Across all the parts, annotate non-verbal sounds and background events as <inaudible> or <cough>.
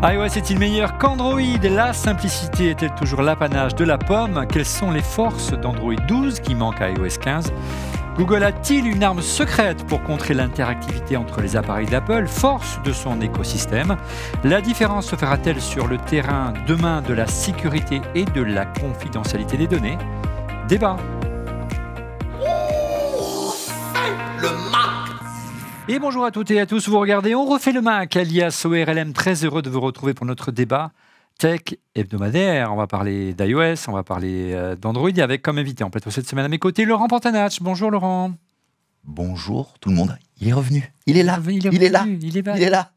iOS est-il meilleur qu'Android La simplicité est-elle toujours l'apanage de la pomme Quelles sont les forces d'Android 12 qui manquent à iOS 15 Google a-t-il une arme secrète pour contrer l'interactivité entre les appareils d'Apple, force de son écosystème La différence se fera-t-elle sur le terrain demain de la sécurité et de la confidentialité des données Débat. le et bonjour à toutes et à tous, vous regardez On refait le MAC, alias ORLM, très heureux de vous retrouver pour notre débat tech hebdomadaire. On va parler d'iOS, on va parler euh, d'Android avec comme invité en plateau cette semaine à mes côtés Laurent Pantanach. Bonjour Laurent. Bonjour tout le monde. Il est revenu. Il est là. Il est, il est là. il est là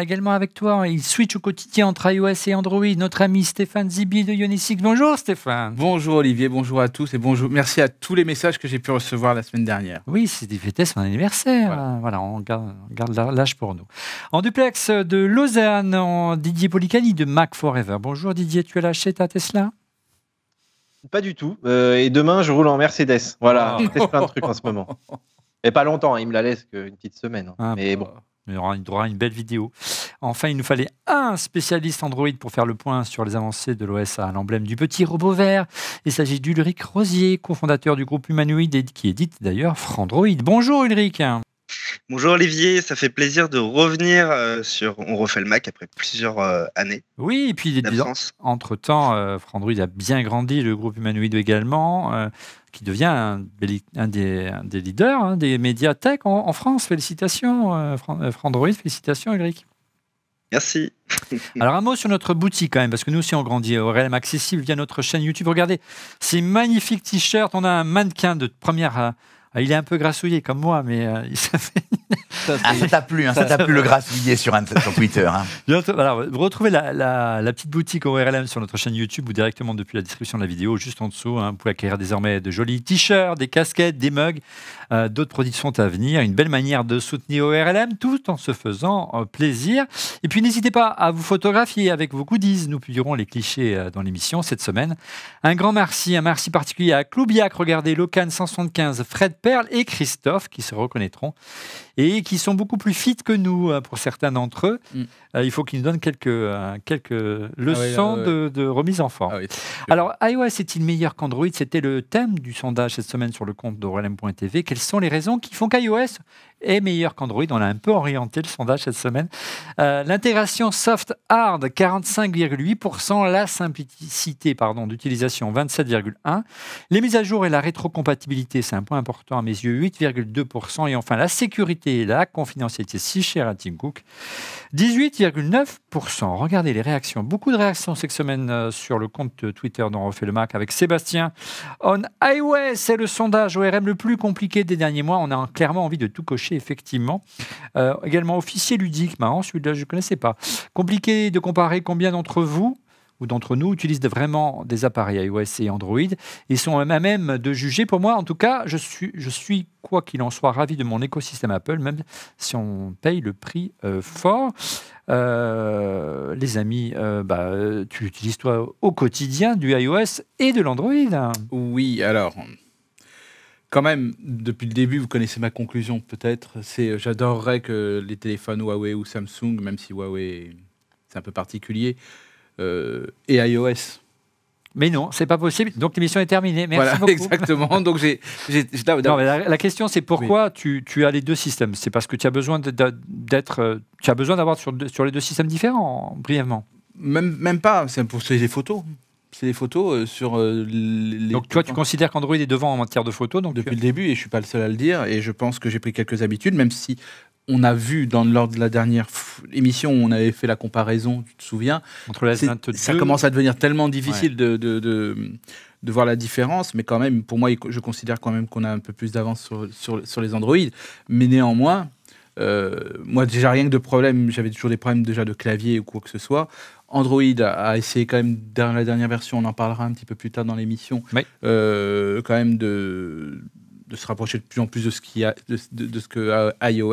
également avec toi. Il switch au quotidien entre iOS et Android. Notre ami Stéphane Zibi de Ionisic. Bonjour Stéphane. Bonjour Olivier, bonjour à tous et bonjour. Merci à tous les messages que j'ai pu recevoir la semaine dernière. Oui, c'est c'était fêté mon anniversaire. Voilà, on garde, l'âge pour nous. En duplex de Lausanne, Didier Policani de Mac Forever. Bonjour Didier, tu as lâché ta Tesla pas du tout. Euh, et demain, je roule en Mercedes. Voilà, ah. je teste plein de trucs en ce moment. <laughs> Et pas longtemps, hein, il me la laisse qu'une petite semaine. Hein. Ah, mais bon. Bah il y aura une, belle vidéo. Enfin, il nous fallait un spécialiste Android pour faire le point sur les avancées de l'OS à l'emblème du petit robot vert. Il s'agit d'Ulrich Rosier, cofondateur du groupe Humanoid, qui édite d'ailleurs Frandroid. Bonjour Ulrich Bonjour Olivier, ça fait plaisir de revenir euh, sur On refait le Mac après plusieurs euh, années. Oui, et puis entre-temps, euh, Frandroid a bien grandi, le groupe Humanoid également, qui devient un, des, leaders hein, des médias tech en, France. Félicitations Frandroid, félicitations Eric. Merci. <laughs> Alors un mot sur notre boutique quand même, parce que nous aussi on grandit au réel accessible via notre chaîne YouTube. Regardez ces magnifiques t-shirts, on a un mannequin de première ah, il est un peu grassouillé comme moi, mais euh, <laughs> ça fait... Ah, ça t'a plu, hein, ça, t'a plu le grassouillé sur, sur Twitter. vous hein. <laughs> retrouvez la, petite boutique ORLM sur notre chaîne YouTube ou directement depuis la description de la vidéo, juste en dessous. Hein, vous pouvez acquérir désormais de jolis t-shirts, des casquettes, des mugs. Euh, d'autres produits sont à venir. Une belle manière de soutenir ORLM tout en se faisant euh, plaisir. Et puis n'hésitez pas à vous photographier avec vos goodies. Nous publierons les clichés dans l'émission cette semaine. Un grand merci, un merci particulier à Cloubiac, regardez, Locan 175, Fred et Christophe qui se reconnaîtront et qui sont beaucoup plus fit que nous hein, pour certains d'entre eux. Mm. Euh, il faut qu'ils nous donnent quelques, euh, quelques ah leçons euh, de, remise en forme. Ah Alors, iOS est-il meilleur qu'Android C'était le thème du sondage cette semaine sur le compte d'Orelem.tv. Quelles sont les raisons qui font qu'iOS est meilleur qu'Android. On a un peu orienté le sondage cette semaine. Euh, l'intégration soft-hard, 45,8%. La simplicité d'utilisation, 27,1%. Les mises à jour et la rétrocompatibilité, c'est un point important à mes yeux, 8,2%. Et enfin, la sécurité et la confidentialité, si chère à Tim Cook, 18,9%. Regardez les réactions. Beaucoup de réactions cette semaine euh, sur le compte Twitter dont on refait le Mac avec Sébastien. On Highway, c'est le sondage ORM le plus compliqué des derniers mois. On a clairement envie de tout cocher effectivement. Euh, également, officier ludique, marrant, celui-là, je ne connaissais pas. Compliqué de comparer combien d'entre vous ou d'entre nous utilisent vraiment des appareils iOS et Android Ils sont à même de juger. Pour moi, en tout cas, je suis, je suis quoi qu'il en soit, ravi de mon écosystème Apple, même si on paye le prix euh, fort. Euh, les amis, bah, tu utilises toi au quotidien du iOS et de l'Android. Oui, alors, quand même, depuis le début, vous connaissez ma conclusion peut-être. C'est euh, j'adorerais que les téléphones Huawei ou Samsung, même si Huawei c'est un peu particulier, euh, aient et iOS. Mais non, c'est pas possible. Donc l'émission est terminée. Merci voilà, <laughs> exactement. Donc j'ai, la, question c'est pourquoi tu, tu, as les deux systèmes. C'est parce que tu as besoin d'être, euh, tu as besoin d'avoir sur, sur, les deux systèmes différents brièvement. Même, même pas. C'est pour les photos. C'est des photos euh, sur euh, les. Donc toi, tu considères qu'Android est devant en matière de photos donc Depuis euh, le début, et je ne suis pas le seul à le dire, et je pense que j'ai pris quelques habitudes, même si on a vu dans, lors de la dernière émission où on avait fait la comparaison, tu te souviens Entre la Ça commence à devenir tellement difficile de, de, voir la différence, mais quand même, pour moi, je considère quand même qu'on a un peu plus d'avance sur, les Android. Mais néanmoins, moi, déjà rien que de problème, j'avais toujours des problèmes déjà de clavier ou quoi que ce soit. Android a essayé quand même, dans la dernière version, on en parlera un petit peu plus tard dans l'émission, euh, quand même de, de, se rapprocher de plus en plus de ce, y a, de, ce que euh, iOS.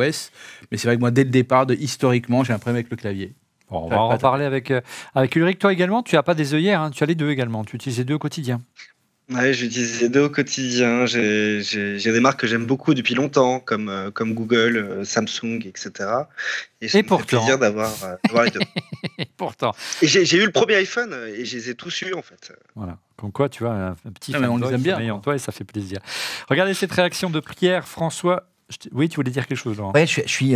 Mais c'est vrai que moi, dès le départ, historiquement, j'ai un problème avec le clavier. on va en parler avec, euh, avec Ulrich. Toi également, tu n'as pas des œillères, hein, tu as les deux également, tu utilises les deux au quotidien. Ouais, j'utilise deux au quotidien. J'ai des marques que j'aime beaucoup depuis longtemps, comme, euh, comme Google, euh, Samsung, etc. Et, ça et me plaisir euh, d'avoir les deux. <laughs> et pourtant. j'ai eu le premier iPhone et je les ai tous eus, en fait. Voilà. Comme quoi, tu vois, un petit ah, on bien. en toi et ça fait plaisir. Regardez cette réaction de Pierre, François oui, tu voulais dire quelque chose, Oui, je, suis,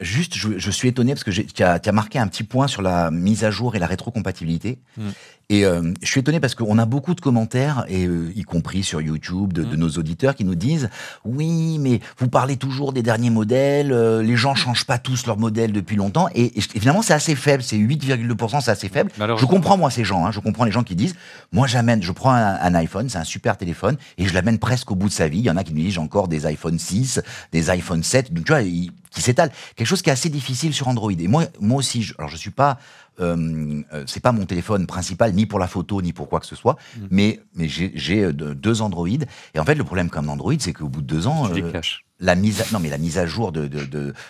juste, je, suis étonné parce que tu as, marqué un petit point sur la mise à jour et la rétrocompatibilité. Hmm. Et euh, je suis étonné parce qu'on a beaucoup de commentaires, et, euh, y compris sur YouTube, de, de, mm. nos auditeurs qui nous disent Oui, mais vous parlez toujours des derniers modèles, euh, les gens mm. changent pas tous leur modèle depuis longtemps. Et, finalement, c'est assez faible, c'est 8,2%, c'est assez faible. Je comprends, moi, ces gens, hein, je comprends les gens qui disent Moi, j'amène, je prends un, iPhone, c'est un super téléphone, et je l'amène presque au bout de sa vie. Il y en a qui nous disent J'ai encore des iPhone 6, des iPhone 7, donc tu vois, qui s'étale. Quelque chose qui est assez difficile sur Android. Et moi, moi aussi, je, alors je suis pas euh, euh, c'est pas mon téléphone principal, ni pour la photo, ni pour quoi que ce soit, mm. mais, j'ai euh, deux Android. Et en fait, le problème comme Android, c'est qu'au bout de deux ans. je les la mise, à, non mais la mise à jour de, de,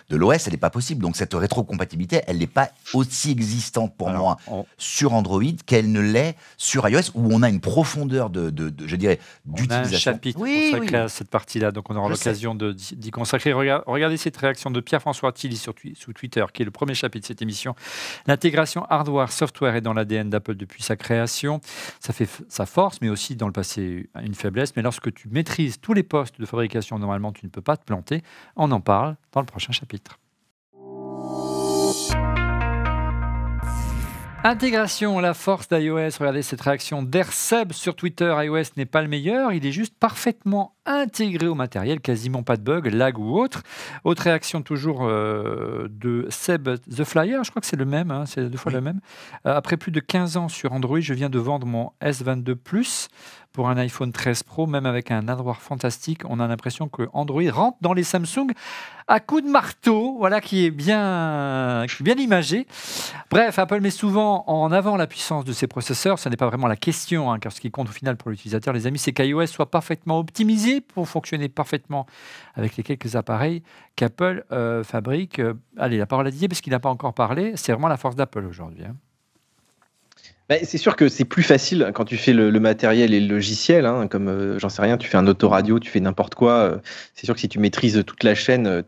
de, l'OS, elle n'est pas possible. Donc cette rétrocompatibilité, elle n'est pas aussi existante pour moi sur Android qu'elle ne l'est sur iOS, où on a une profondeur de, je dirais, d'utilisation. chapitre consacré à cette partie-là, donc on aura l'occasion d'y consacrer. Regardez, cette réaction de Pierre-François Tilly sur, sous Twitter, qui est le premier chapitre de cette émission. L'intégration hardware, software est dans l'ADN d'Apple depuis sa création. Ça fait sa force, mais aussi dans le passé une faiblesse. Mais lorsque tu maîtrises tous les postes de fabrication, normalement, tu ne peux pas planté. On en parle dans le prochain chapitre. Intégration, la force d'iOS. Regardez cette réaction d'Airseb sur Twitter. iOS n'est pas le meilleur, il est juste parfaitement intégré au matériel, quasiment pas de bug, lag ou autre. Autre réaction toujours euh, de Seb The Flyer, je crois que c'est le même, hein. c'est deux fois le même. Euh, après plus de 15 ans sur Android, je viens de vendre mon S22 Plus pour un iPhone 13 Pro, même avec un adroit fantastique, on a l'impression que Android rentre dans les Samsung à coup de marteau, voilà, qui est bien, bien imagé. Bref, Apple met souvent en avant la puissance de ses processeurs. Ce n'est pas vraiment la question, hein, car ce qui compte au final pour l'utilisateur, les amis, c'est qu'iOS soit parfaitement optimisé pour fonctionner parfaitement avec les quelques appareils qu'Apple euh, fabrique. Euh, allez, la parole à Didier, parce qu'il n'a pas encore parlé. C'est vraiment la force d'Apple aujourd'hui. Hein. Bah, c'est sûr que c'est plus facile quand tu fais le, matériel et le logiciel, hein, comme euh, j'en sais rien, tu fais un autoradio, tu fais n'importe quoi. Euh, c'est sûr que si tu maîtrises toute la chaîne, euh,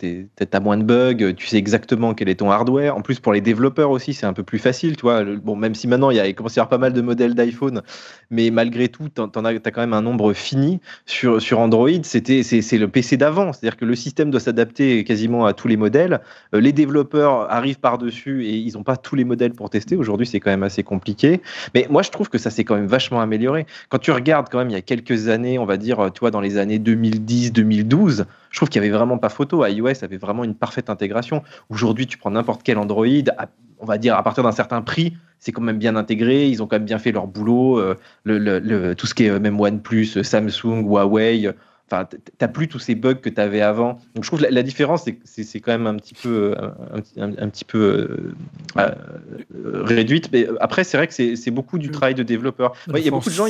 as moins de bugs, tu sais exactement quel est ton hardware. En plus, pour les développeurs aussi, c'est un peu plus facile, bon, même si maintenant, il y a à y avoir pas mal de modèles d'iPhone, mais malgré tout, t'en as, as, quand même un nombre fini. Sur, sur Android, c'était c'est le PC d'avant, c'est-à-dire que le système doit s'adapter quasiment à tous les modèles. les développeurs arrivent par-dessus et ils n'ont pas tous les modèles pour tester. Aujourd'hui, c'est quand même assez compliqué. Mais moi, je trouve que ça s'est quand même vachement amélioré. Quand tu regardes quand même il y a quelques années, on va dire, euh, toi, dans les années 2010-2012, je trouve qu'il n'y avait vraiment pas photo. iOS avait vraiment une parfaite intégration. Aujourd'hui, tu prends n'importe quel Android, on va dire, à partir d'un certain prix, c'est quand même bien intégré. Ils ont quand même bien fait leur boulot. Euh, tout ce qui est même OnePlus, euh, Samsung, Huawei tu t'as plus tous ces bugs que tu avais avant. Donc je trouve que la, différence, c'est quand même un petit peu, euh, un, petit peu euh, euh, réduite. Mais après, c'est vrai que c'est beaucoup du mm. travail de développeur. Il y a beaucoup de gens,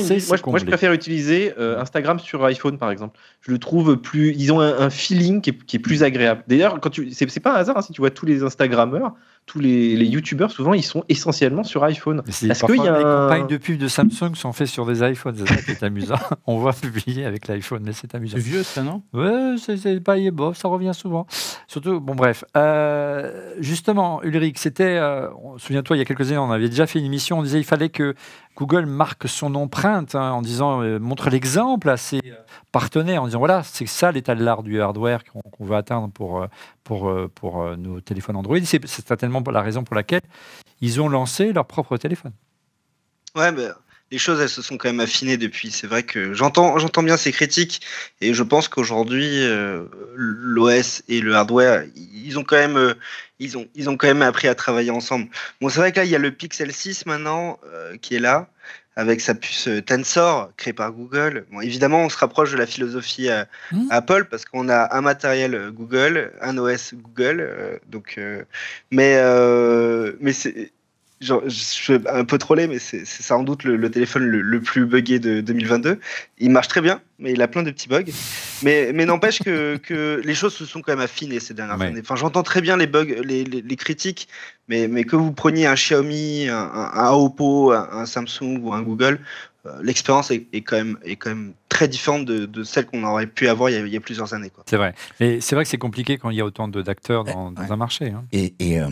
moi, je préfère utiliser Instagram sur iPhone, par exemple. Je le trouve plus, ils ont un, feeling qui est, plus agréable. D'ailleurs, quand tu, c'est pas un hasard hein, si tu vois tous les Instagrammeurs tous les, youtubeurs, souvent, ils sont essentiellement sur iPhone. Parce qu'il y a des campagnes de pub de Samsung sont faites sur des iPhones, c'est amusant. <laughs> On voit publier avec l'iPhone, mais c'est amusant. C'est vieux ça, non Ouais, c'est pas bof, ça revient souvent. Surtout, bon bref. Euh, justement, Ulrich, c'était, euh, souviens-toi, il y a quelques années, on avait déjà fait une émission, on disait il fallait que Google marque son empreinte hein, en disant, euh, montre l'exemple à ses euh, partenaires en disant voilà, c'est ça l'état de l'art du hardware qu'on veut atteindre pour, euh, pour, pour, nos téléphones Android. C'est certainement la raison pour laquelle ils ont lancé leur propre téléphone. Ouais, mais les choses, elles se sont quand même affinées depuis. C'est vrai que j'entends, j'entends bien ces critiques et je pense qu'aujourd'hui, euh, l'OS et le hardware, ils ont quand même, euh, ils ont, ils ont quand même appris à travailler ensemble. Bon, c'est vrai qu'il il y a le Pixel 6 maintenant euh, qui est là avec sa puce Tensor créée par Google. Bon, évidemment, on se rapproche de la philosophie mmh. Apple parce qu'on a un matériel Google, un OS Google. donc, mais, mais c'est je suis un peu trollé, mais c'est sans doute le, téléphone le, plus buggé de 2022. Il marche très bien, mais il a plein de petits bugs. Mais, mais n'empêche que, que, les choses se sont quand même affinées ces dernières années. Enfin, j'entends très bien les bugs, les, critiques, mais, mais, que vous preniez un Xiaomi, un, Oppo, un, Samsung ou un Google, euh, l'expérience est, quand même, est quand même très différente de, celle qu'on aurait pu avoir il y a, plusieurs années. C'est vrai. Mais c'est vrai que c'est compliqué quand il y a autant d'acteurs dans, eh, un marché. Hein. Et, euh,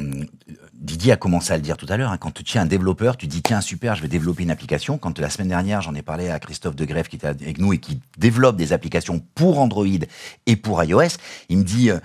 Didier a commencé à le dire tout à l'heure, hein, quand tu tiens un développeur, tu dis tiens super, je vais développer une application. Quand la semaine dernière, j'en ai parlé à Christophe De grève qui était avec nous et qui développe des applications pour Android et pour iOS, il me dit euh,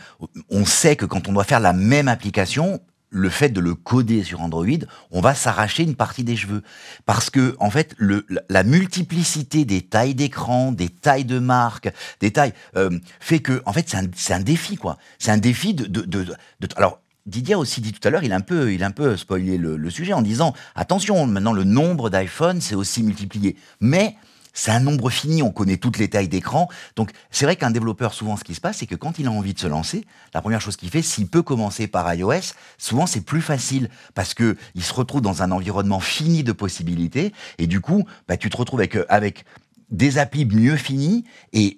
on sait que quand on doit faire la même application, le fait de le coder sur Android, on va s'arracher une partie des cheveux. Parce que, en fait, le, la multiplicité des tailles d'écran, des tailles de marque, des tailles, euh, fait que, en fait, c'est un, un, défi, quoi. C'est un défi de, de, de, de alors, Didier aussi dit tout à l'heure, il a un peu, il un peu spoilé le, sujet en disant attention, maintenant le nombre d'iPhone c'est aussi multiplié, mais c'est un nombre fini, on connaît toutes les tailles d'écran. Donc c'est vrai qu'un développeur, souvent ce qui se passe, c'est que quand il a envie de se lancer, la première chose qu'il fait, s'il peut commencer par iOS, souvent c'est plus facile parce que il se retrouve dans un environnement fini de possibilités et du coup, bah, tu te retrouves avec, avec des applis mieux finies et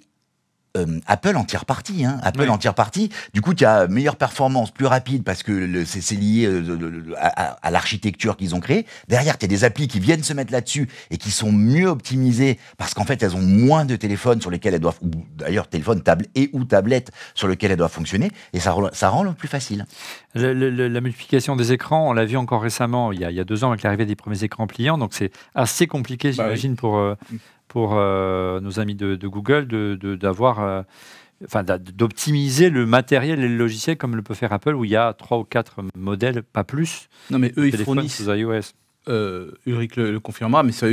euh, Apple en tire partie, hein. Apple en tire parti. Du coup, tu as meilleure performance, plus rapide, parce que c'est lié euh, à, l'architecture qu'ils ont créée. Derrière, tu as des applis qui viennent se mettre là-dessus et qui sont mieux optimisées, parce qu'en fait, elles ont moins de téléphones sur lesquels elles doivent, ou d'ailleurs, téléphone table et ou tablette sur lesquels elles doivent fonctionner, et ça, ça rend le plus facile. la multiplication des écrans, on l'a vu encore récemment, il y, a, deux ans, avec l'arrivée des premiers écrans pliants, donc c'est assez compliqué, bah j'imagine, pour... Euh, mm pour euh, nos amis de, de Google d'avoir euh, enfin, d'optimiser le matériel et le logiciel comme le peut faire Apple, où il y a trois ou quatre modèles, pas plus. Non, mais eux, ils fournissent iOS. Euh, Ulrich le, confirmera, mais ça,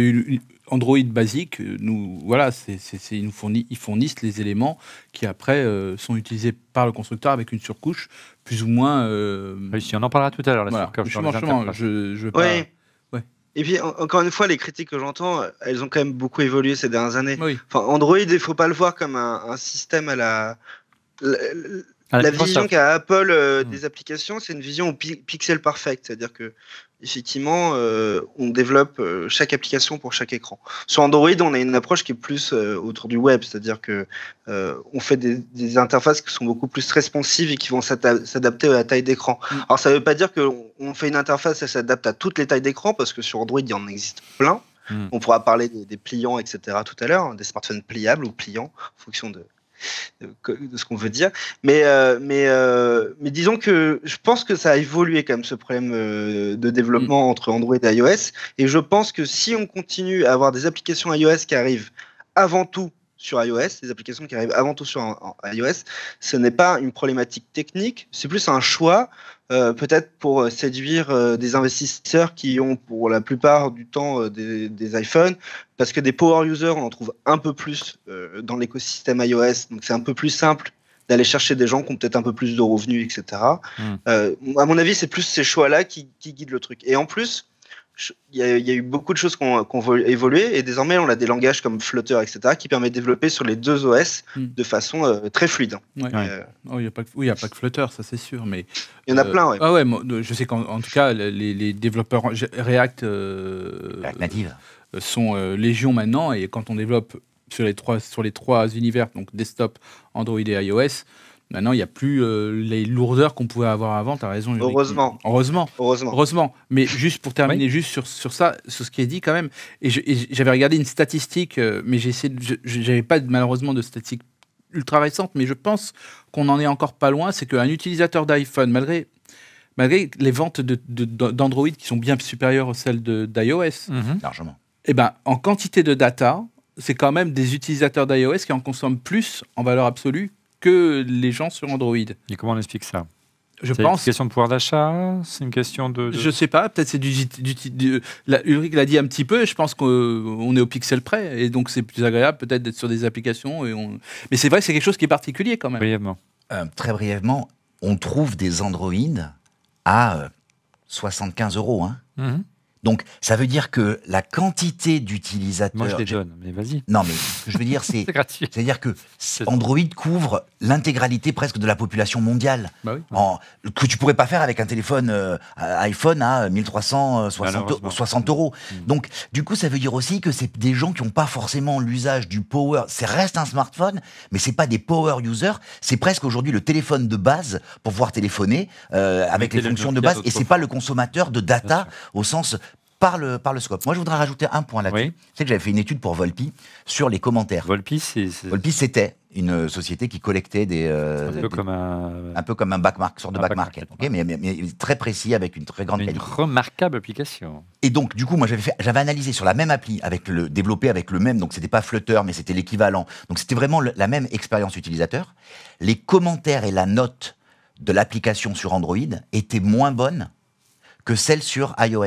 Android basique, euh, nous, voilà, c'est, ils, nous fournissent, ils fournissent les éléments qui après sont utilisés par le constructeur avec une surcouche plus ou moins. si on en parlera tout à l'heure. La surcouche, je, je, je, pas et puis, encore une fois, les critiques que j'entends, elles ont quand même beaucoup évolué ces dernières années. Android, il ne faut pas le voir comme un, système à la. la, vision hein. qu'a Apple euh, hmm. des applications, c'est une vision au pixel parfait, c'est-à-dire que effectivement, euh, on développe euh, chaque application pour chaque écran. Sur Android, on a une approche qui est plus euh, autour du web, c'est-à-dire que on fait des, interfaces qui sont beaucoup plus responsives et qui vont s'adapter à la taille d'écran. Mm. Alors, ça ne veut pas dire qu'on fait une interface qui s'adapte à toutes les tailles d'écran, parce que sur Android, il y en existe plein. Mm. On pourra parler des, des, pliants, etc. tout à l'heure, hein, des smartphones pliables ou pliants en fonction de, euh, de ce qu'on veut dire. Mais, euh, mais, euh, mais disons que je pense que ça a évolué quand même ce problème de développement mm. entre Android et iOS. Et je pense que si on continue à avoir des applications iOS qui arrivent avant tout sur iOS, les applications qui arrivent avant tout sur iOS, ce n'est pas une problématique technique, c'est plus un choix, euh, peut-être pour euh, séduire euh, des investisseurs qui ont pour la plupart du temps des, iPhones, parce que des power users, on en trouve un peu plus dans l'écosystème iOS, donc c'est un peu plus simple d'aller chercher des gens qui ont peut-être un peu plus de revenus, etc. Hmm. à mon avis, c'est plus ces choix-là qui, qui guident le truc. Et en plus, il y, a, eu beaucoup de choses qu'on ont évolué et désormais on a des langages comme Flutter, etc., qui permettent de développer sur les deux OS hmm. de façon euh, très fluide. Euh, oh, oui, il n'y a pas que Flutter, ça c'est sûr. il y en a euh, plein, oui. Ah je sais qu'en tout cas, les, développeurs React, sont légion maintenant et quand on développe sur les trois univers, donc desktop, Android et iOS, Maintenant, il n'y a plus euh, les lourdeurs qu'on pouvait avoir avant, tu as raison. Heureusement. Heureusement. Heureusement. Heureusement. Mais juste pour terminer, juste sur, sur ça, sur ce qui est dit quand même, et j'avais regardé une statistique, euh, mais j'ai essayé, j'avais pas malheureusement de statistique ultra récente, mais je pense qu'on n'en est encore pas loin, c'est qu'un utilisateur d'iPhone, malgré, malgré les ventes d'Android qui sont bien supérieures aux celles d'iOS, mhm. largement, et eh ben, en quantité de data, c'est quand même des utilisateurs d'iOS qui en consomment plus en valeur absolue que les gens sur Android. Et comment on explique ça je pense. C'est une question de pouvoir d'achat C'est une question de, Je ne sais pas, peut-être c'est du. la, Ulrich l'a dit un petit peu, je pense qu'on est au pixel près, et donc c'est plus agréable peut-être d'être sur des applications. Et on... Mais c'est vrai que c'est quelque chose qui est particulier quand même. Brièvement. Euh, très brièvement, on trouve des Android à 75 euh, euros. Hein. Mhm. Donc, ça veut dire que la quantité d'utilisateurs. Moi, je les donne, mais vas-y. Non, mais ce que je veux dire, <laughs> c'est. C'est gratuit. C'est-à-dire que Android couvre l'intégralité presque de la population mondiale. Bah oui. en, que tu pourrais pas faire avec un téléphone euh, iPhone à 1360 60 euros. Hmm. Donc, du coup, ça veut dire aussi que c'est des gens qui n'ont pas forcément l'usage du power. C'est reste un smartphone, mais c'est pas des power users. C'est presque aujourd'hui le téléphone de base pour pouvoir téléphoner euh, avec les fonctions de base. Et c'est pas le consommateur de data au sens par le, par le scope. Moi, je voudrais rajouter un point là-dessus. Oui. C'est que j'avais fait une étude pour Volpi sur les commentaires. Volpi, c'est... Volpi, c'était une euh, société qui collectait des... Euh, un, peu comme un... un peu comme un backmark, sorte de back mais, mais, très précis, avec une très grande qualité. Une remarquable application. Et donc, du coup, moi, j'avais analysé sur la même appli, avec le, développé avec le même, donc c'était pas Flutter, mais c'était l'équivalent. Donc c'était vraiment la même expérience utilisateur. Les commentaires et la note de l'application sur Android étaient moins bonnes que celle sur iOS.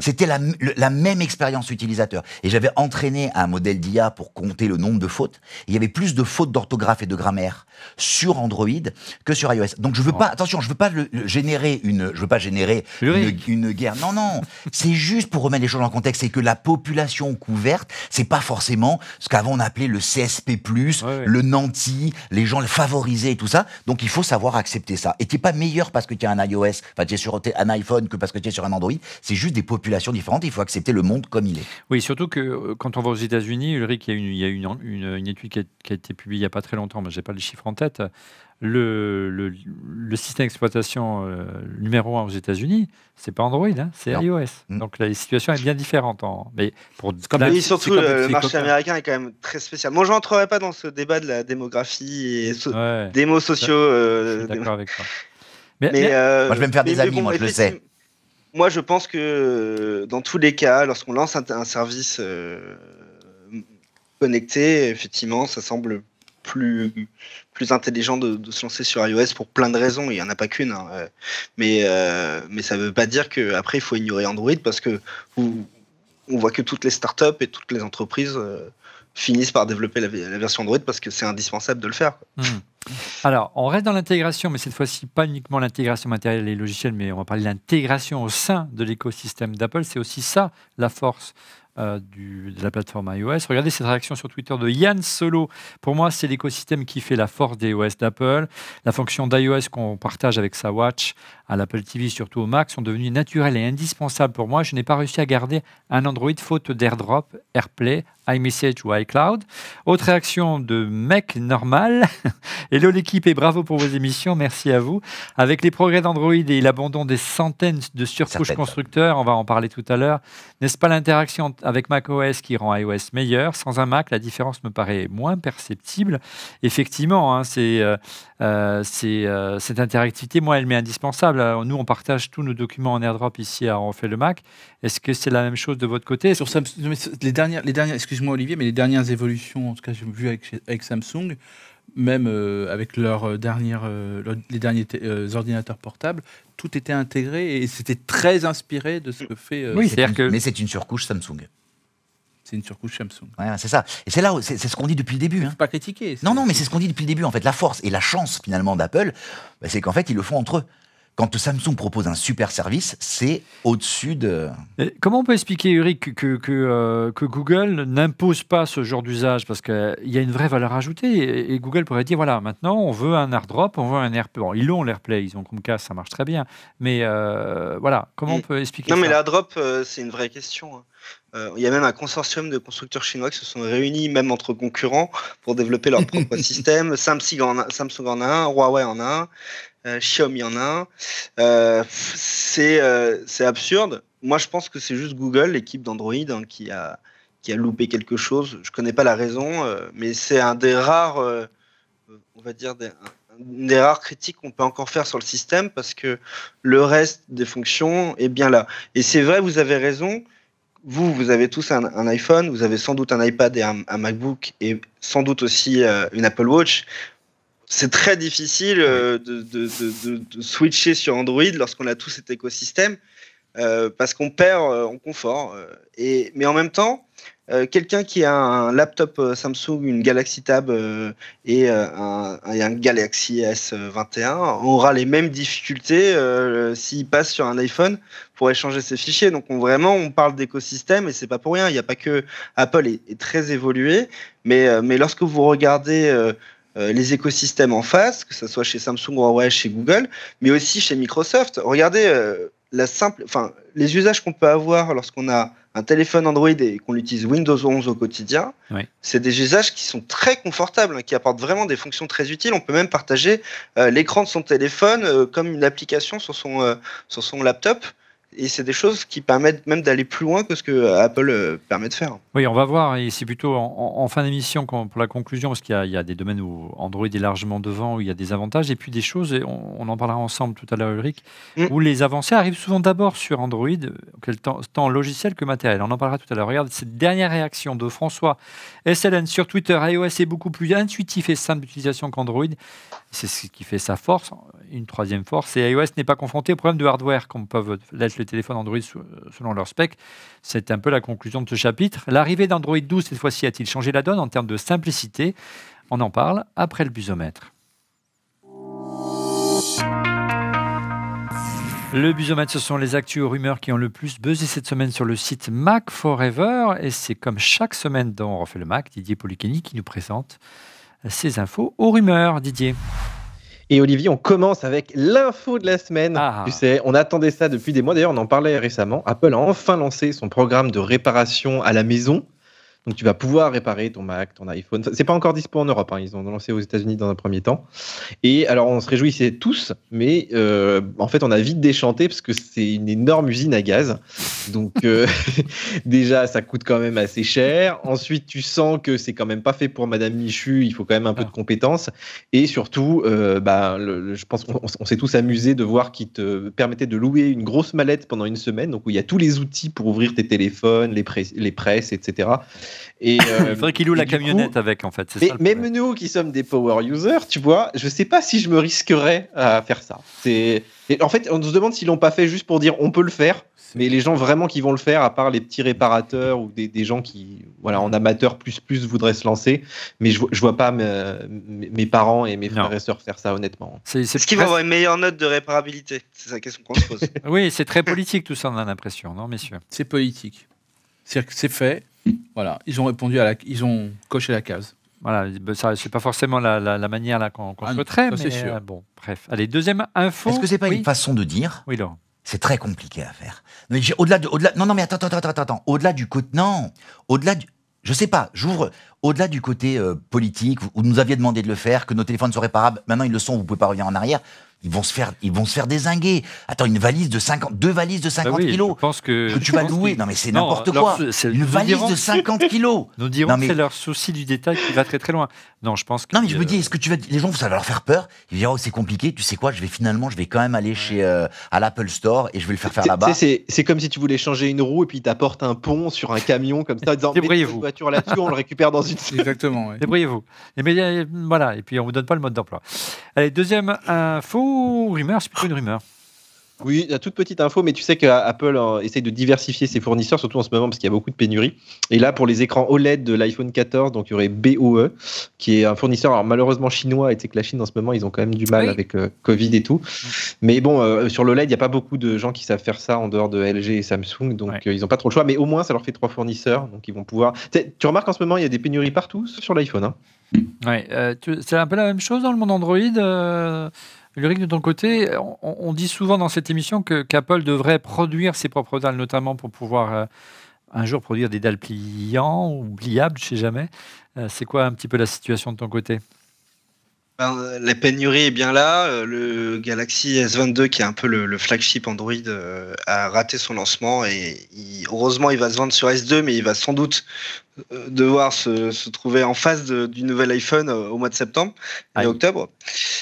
C'était la même. la, même expérience utilisateur. Et j'avais entraîné un modèle d'IA pour compter le nombre de fautes. Il y avait plus de fautes d'orthographe et de grammaire sur Android que sur iOS. Donc je veux oh. pas, attention, je veux pas générer une, je veux pas générer une, guerre. Non, non. c'est juste pour remettre les choses en contexte, c'est que la population couverte, c'est pas forcément ce qu'avant on appelait le CSP+, le nanti, les gens le favorisaient et tout ça. Donc il faut savoir accepter ça. Et t'es pas meilleur parce que tu as un iOS, enfin tu es sur un iPhone que parce parce que tu es sur un Android. C'est juste des populations différentes. Il faut accepter le monde comme il est. Oui, surtout que euh, quand on va aux États-Unis, Ulrich, il y a une, il y une, étude qui a, été publiée il n'y a pas très longtemps, mais je n'ai pas les chiffre en tête. Le, système d'exploitation euh, numéro un aux États-Unis, c'est pas Android, hein, c'est iOS. Hmm. Donc la situation est bien différente. Mais pour surtout le, marché américain est quand même très spécial. Moi, je n'entrerai pas dans ce débat de la démographie et des mots sociaux. Euh, d'accord avec toi. Mais, moi, je vais me faire des amis, moi, je le sais. Moi, je pense que euh, dans tous les cas, lorsqu'on lance un, service euh, connecté, effectivement, ça semble plus, plus intelligent de, se lancer sur iOS pour plein de raisons. Il n'y en a pas qu'une. Hein, euh, mais, mais ça ne veut pas dire qu'après, il faut ignorer Android parce que on voit que toutes les startups et toutes les entreprises finissent par développer la, version Android parce que c'est indispensable de le faire. Hmm. Alors, on reste dans l'intégration, mais cette fois-ci, pas uniquement l'intégration matérielle et logicielle, mais on va parler de l'intégration au sein de l'écosystème d'Apple. C'est aussi ça, la force euh, du, de la plateforme iOS. Regardez cette réaction sur Twitter de Yann Solo. Pour moi, c'est l'écosystème qui fait la force des OS d'Apple. La fonction d'iOS qu'on partage avec sa watch à l'Apple TV, surtout au Mac, sont devenues naturelles et indispensables pour moi. Je n'ai pas réussi à garder un Android faute d'AirDrop, AirPlay, iMessage ou iCloud. Autre réaction de mec normal. <laughs> Hello l'équipe et bravo pour vos émissions, merci à vous. Avec les progrès d'Android et l'abandon des centaines de surcouches constructeurs, on va en parler tout à l'heure, n'est-ce pas l'interaction avec macOS qui rend iOS meilleur. Sans un Mac, la différence me paraît moins perceptible. Effectivement, hein, c'est euh, euh, euh, cette interactivité, moi, elle m'est indispensable. Nous, on partage tous nos documents en AirDrop ici à On fait le Mac. Est-ce que c'est la même chose de votre côté Sur les dernières, les dernières, excuse-moi Olivier, mais les dernières évolutions, en tout cas, j'ai vu avec, Samsung, même avec leur dernière, les derniers ordinateurs portables, tout était intégré et c'était très inspiré de ce que fait. oui, que. Mais c'est une surcouche Samsung. C'est une surcouche Samsung. Ouais, c'est ça. Et c'est là, c'est ce qu'on dit depuis le début. Hein. Pas critiquer. Non, non, mais c'est ce qu'on dit depuis le début. En fait, la force et la chance finalement d'Apple, bah, c'est qu'en fait, ils le font entre eux quand Samsung propose un super service, c'est au-dessus de... comment on peut expliquer, Eric, que, euh, que, Google n'impose pas ce genre d'usage Parce qu'il euh, y a une vraie valeur ajoutée. Et, Google pourrait dire, voilà, maintenant, on veut un AirDrop, on veut un AirPlay. Bon, ils l'ont, l'AirPlay, ils ont Chromecast, ça marche très bien. Mais euh, voilà, comment on peut expliquer Non, mais l'AirDrop, c'est une vraie question. Hein. Il y a même un consortium de constructeurs chinois qui se sont réunis, même entre concurrents, pour développer leur propre <laughs> système. Samsung en a un, Huawei en a un. Euh, Xiaomi en a un. Euh, euh, c'est absurde. Moi, je pense que c'est juste Google, l'équipe d'Android, hein, qui, a, qui a loupé quelque chose. Je connais pas la raison, mais c'est un des rares, on va dire, des, des rares critiques qu'on peut encore faire sur le système parce que le reste des fonctions est bien là. Et c'est vrai, vous avez raison. Vous, vous avez tous un, iPhone, vous avez sans doute un iPad et un, un MacBook et sans doute aussi une Apple Watch c'est très difficile euh, de, switcher sur Android lorsqu'on a tout cet écosystème euh, parce qu'on perd euh, en confort. Et, mais en même temps, quelqu'un qui a un laptop Samsung, une Galaxy Tab et, un, Galaxy S21 aura les mêmes difficultés s'il passe sur un iPhone pour échanger ses fichiers. Donc vraiment, on parle d'écosystème et c'est pas pour rien. Il n'y a pas que Apple est, est très évolué, mais, mais lorsque vous regardez euh, les écosystèmes en face, que ce soit chez Samsung, Huawei, chez Google, mais aussi chez Microsoft. Regardez euh, la simple, les usages qu'on peut avoir lorsqu'on a un téléphone Android et qu'on utilise Windows 11 au quotidien, c'est des usages qui sont très confortables, hein, qui apportent vraiment des fonctions très utiles. On peut même partager euh, l'écran de son téléphone comme une application sur son, sur son laptop. Et c'est des choses qui permettent même d'aller plus loin que ce que euh, Apple euh, permet de faire. Oui, on va voir, et c'est plutôt en, fin d'émission pour la conclusion, parce qu'il y, a des domaines où Android est largement devant, où il y a des avantages, et puis des choses, et on, en parlera ensemble tout à l'heure, Ulrich, mm. où les avancées arrivent souvent d'abord sur Android, tant, logiciel que matériel. On en parlera tout à l'heure. Regarde cette dernière réaction de François SLN sur Twitter. iOS est beaucoup plus intuitif et simple d'utilisation qu'Android. C'est ce qui fait sa force, une troisième force, et iOS n'est pas confronté au problème de hardware comme peuvent l'être les téléphones Android selon leur spec. C'est un peu la conclusion de ce chapitre. L'arrivée d'Android 12, cette fois-ci, a-t-il changé la donne en termes de simplicité On en parle après le busomètre. Le busomètre, ce sont les actus rumeurs qui ont le plus buzzé cette semaine sur le site Mac Forever. Et c'est comme chaque semaine dans On refait le Mac, Didier Polichini qui nous présente ses infos aux rumeurs. Didier. Et Olivier, on commence avec l'info de la semaine. Ah. Tu sais, on attendait ça depuis des mois. D'ailleurs, on en parlait récemment. Apple a enfin lancé son programme de réparation à la maison. Donc tu vas pouvoir réparer ton Mac, ton iPhone. C'est pas encore dispo en Europe. Hein. Ils ont lancé aux États-Unis dans un premier temps. Et alors on se réjouissait tous, mais euh, en fait on a vite déchanté parce que c'est une énorme usine à gaz. Donc euh, <laughs> déjà ça coûte quand même assez cher. Ensuite tu sens que c'est quand même pas fait pour Madame Michu. Il faut quand même un peu de ah. compétences. Et surtout, euh, bah, je pense qu'on s'est tous amusés de voir qu'ils te permettait de louer une grosse mallette pendant une semaine, donc où il y a tous les outils pour ouvrir tes téléphones, les, les presses, etc. Et, <laughs> euh, vrai il faudrait qu'il loue la camionnette avec, en fait. Mais, ça même nous qui sommes des power users, tu vois, je sais pas si je me risquerais à faire ça. C'est. en fait, on se demande s'ils l'ont pas fait juste pour dire on peut le faire, mais les gens vraiment qui vont le faire, à part les petits réparateurs ou des, gens qui, voilà, en amateur plus plus voudraient se lancer. Mais je, vois pas mes parents et mes frères et sœurs faire ça, honnêtement. C'est ce qui qu'ils vont avoir une meilleure note de réparabilité C'est la question qu'on se pose. <laughs> oui, c'est très politique tout ça, on a l'impression, non, messieurs C'est politique. c'est fait, voilà, ils ont répondu à la, ils ont coché la case. Voilà, bah, ça c'est pas forcément la, la, manière là qu'on se Ah mais euh, bon, bref. Allez, deuxième info. Est-ce que c'est pas une façon de dire Oui, Laurent. C'est très compliqué à faire. Au-delà au non, non, mais attends, attends, attends, attends, Au-delà du côté, non, au-delà du, je sais pas. J'ouvre au-delà du côté euh, politique où vous nous aviez demandé de le faire, que nos téléphones soient réparables. Maintenant ils le sont, vous pouvez pas revenir en arrière ils vont se faire, ils vont se faire désinguer. Attends, une valise de 50, deux valises de 50 bah kilos. pense que, tu vas <laughs> louer. Non, mais c'est n'importe quoi. une valise de 50 <laughs> kilos. Nous dirons c'est leur souci du détail qui va très très loin. Non, je pense que. Non, mais je me dis, est-ce que tu vas. Les gens, ça va leur faire peur. Ils dire, oh, c'est compliqué, tu sais quoi, je vais finalement, je vais quand même aller chez, euh, à l'Apple Store et je vais le faire faire là-bas. C'est comme si tu voulais changer une roue et puis t'apportes un pont sur un camion comme ça, en disant, débrouillez-vous. voiture là-dessus, on le récupère dans une. Exactement. Oui. Débrouillez-vous. Et euh, voilà, et puis on vous donne pas le mode d'emploi. Allez, deuxième info, rumeur, c'est plutôt une rumeur. Oui, la toute petite info, mais tu sais qu'Apple euh, essaie euh, de diversifier ses fournisseurs, surtout en ce moment parce qu'il y a beaucoup de pénuries. Et là, pour les écrans OLED de l'iPhone 14, donc il y aurait BOE, qui est un fournisseur, alors malheureusement chinois, et tu sais que la Chine en ce moment, ils ont quand même du mal avec euh, Covid et tout. Mais bon, sur l'OLED, il n'y a pas beaucoup de gens qui savent faire ça en dehors de LG et Samsung, donc ils n'ont pas trop le choix, mais au moins ça leur fait trois fournisseurs, donc ils vont pouvoir. tu remarques en ce moment, il y a des pénuries partout, sur l'iPhone. Hein. Ouais, c'est un peu la même chose dans le monde Android Ulrich, de ton côté, on, dit souvent dans cette émission que qu'Apple devrait produire ses propres dalles, notamment pour pouvoir euh, un jour produire des dalles pliantes ou pliables, je ne sais jamais. Euh, c'est quoi un petit peu la situation de ton côté ben, la pénurie est bien là. Euh, le Galaxy S22, qui est un peu le, flagship Android, euh, a raté son lancement et heureusement, il va se vendre sur S2, mais il va sans doute euh, devoir se, trouver en face du nouvel iPhone au mois de septembre et octobre.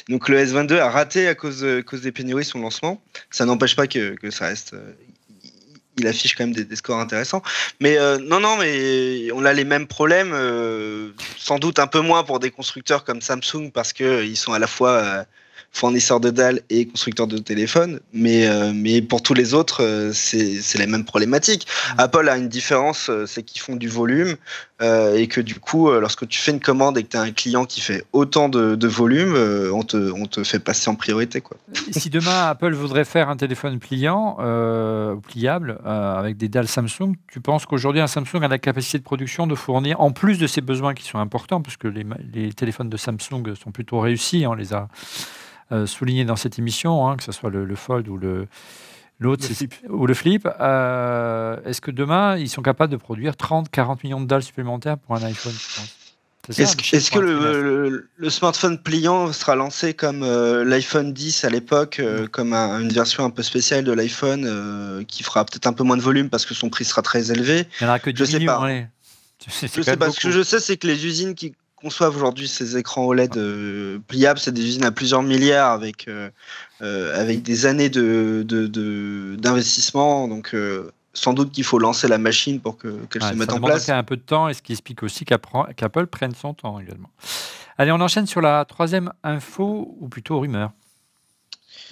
Donc le S22 a raté à cause, cause des pénuries son lancement. Ça n'empêche pas que ça reste il affiche quand même des, scores intéressants. Mais euh, non, non, mais on a les mêmes problèmes, euh, sans doute un peu moins pour des constructeurs comme Samsung parce qu'ils euh, sont à la fois fournisseurs de dalles et constructeur de téléphones, mais, euh, mais pour tous les autres, euh, c'est la même problématique. Mm. Apple a une différence, euh, c'est qu'ils font du volume et que du coup, lorsque tu fais une commande et que tu as un client qui fait autant de, de volume, on, te, on te fait passer en priorité. Quoi. Si demain Apple voudrait faire un téléphone pliant, pliable, avec des dalles Samsung, tu penses qu'aujourd'hui un Samsung a la capacité de production de fournir, en plus de ses besoins qui sont importants, parce que les, les téléphones de Samsung sont plutôt réussis, on les a euh, souligné dans cette émission, hein, que ce soit le, fold ou le, l'autre, ou le flip, euh, est-ce que demain, ils sont capables de produire 30, 40 millions de dalles supplémentaires pour un iPhone, est-ce que le, smartphone pliant sera lancé comme euh, l'iPhone 10 à l'époque, mm. comme une version un peu spéciale de l'iPhone qui fera peut-être un peu moins de volume parce que son prix sera très élevé Il n'y en aura que 10 je millions, <laughs> sais pas. Ce que je sais, c'est que les usines qui conçoivent aujourd'hui ces écrans OLED ah. euh, pliables, c'est des usines à plusieurs milliards avec, euh, euh, avec des années d'investissement. De, donc, sans doute qu'il faut lancer la machine pour qu'elle se mette en place. Ça un peu de temps et ce qui explique aussi qu'Apple prenne son temps également. Allez, on enchaîne sur la troisième info, ou plutôt rumeur.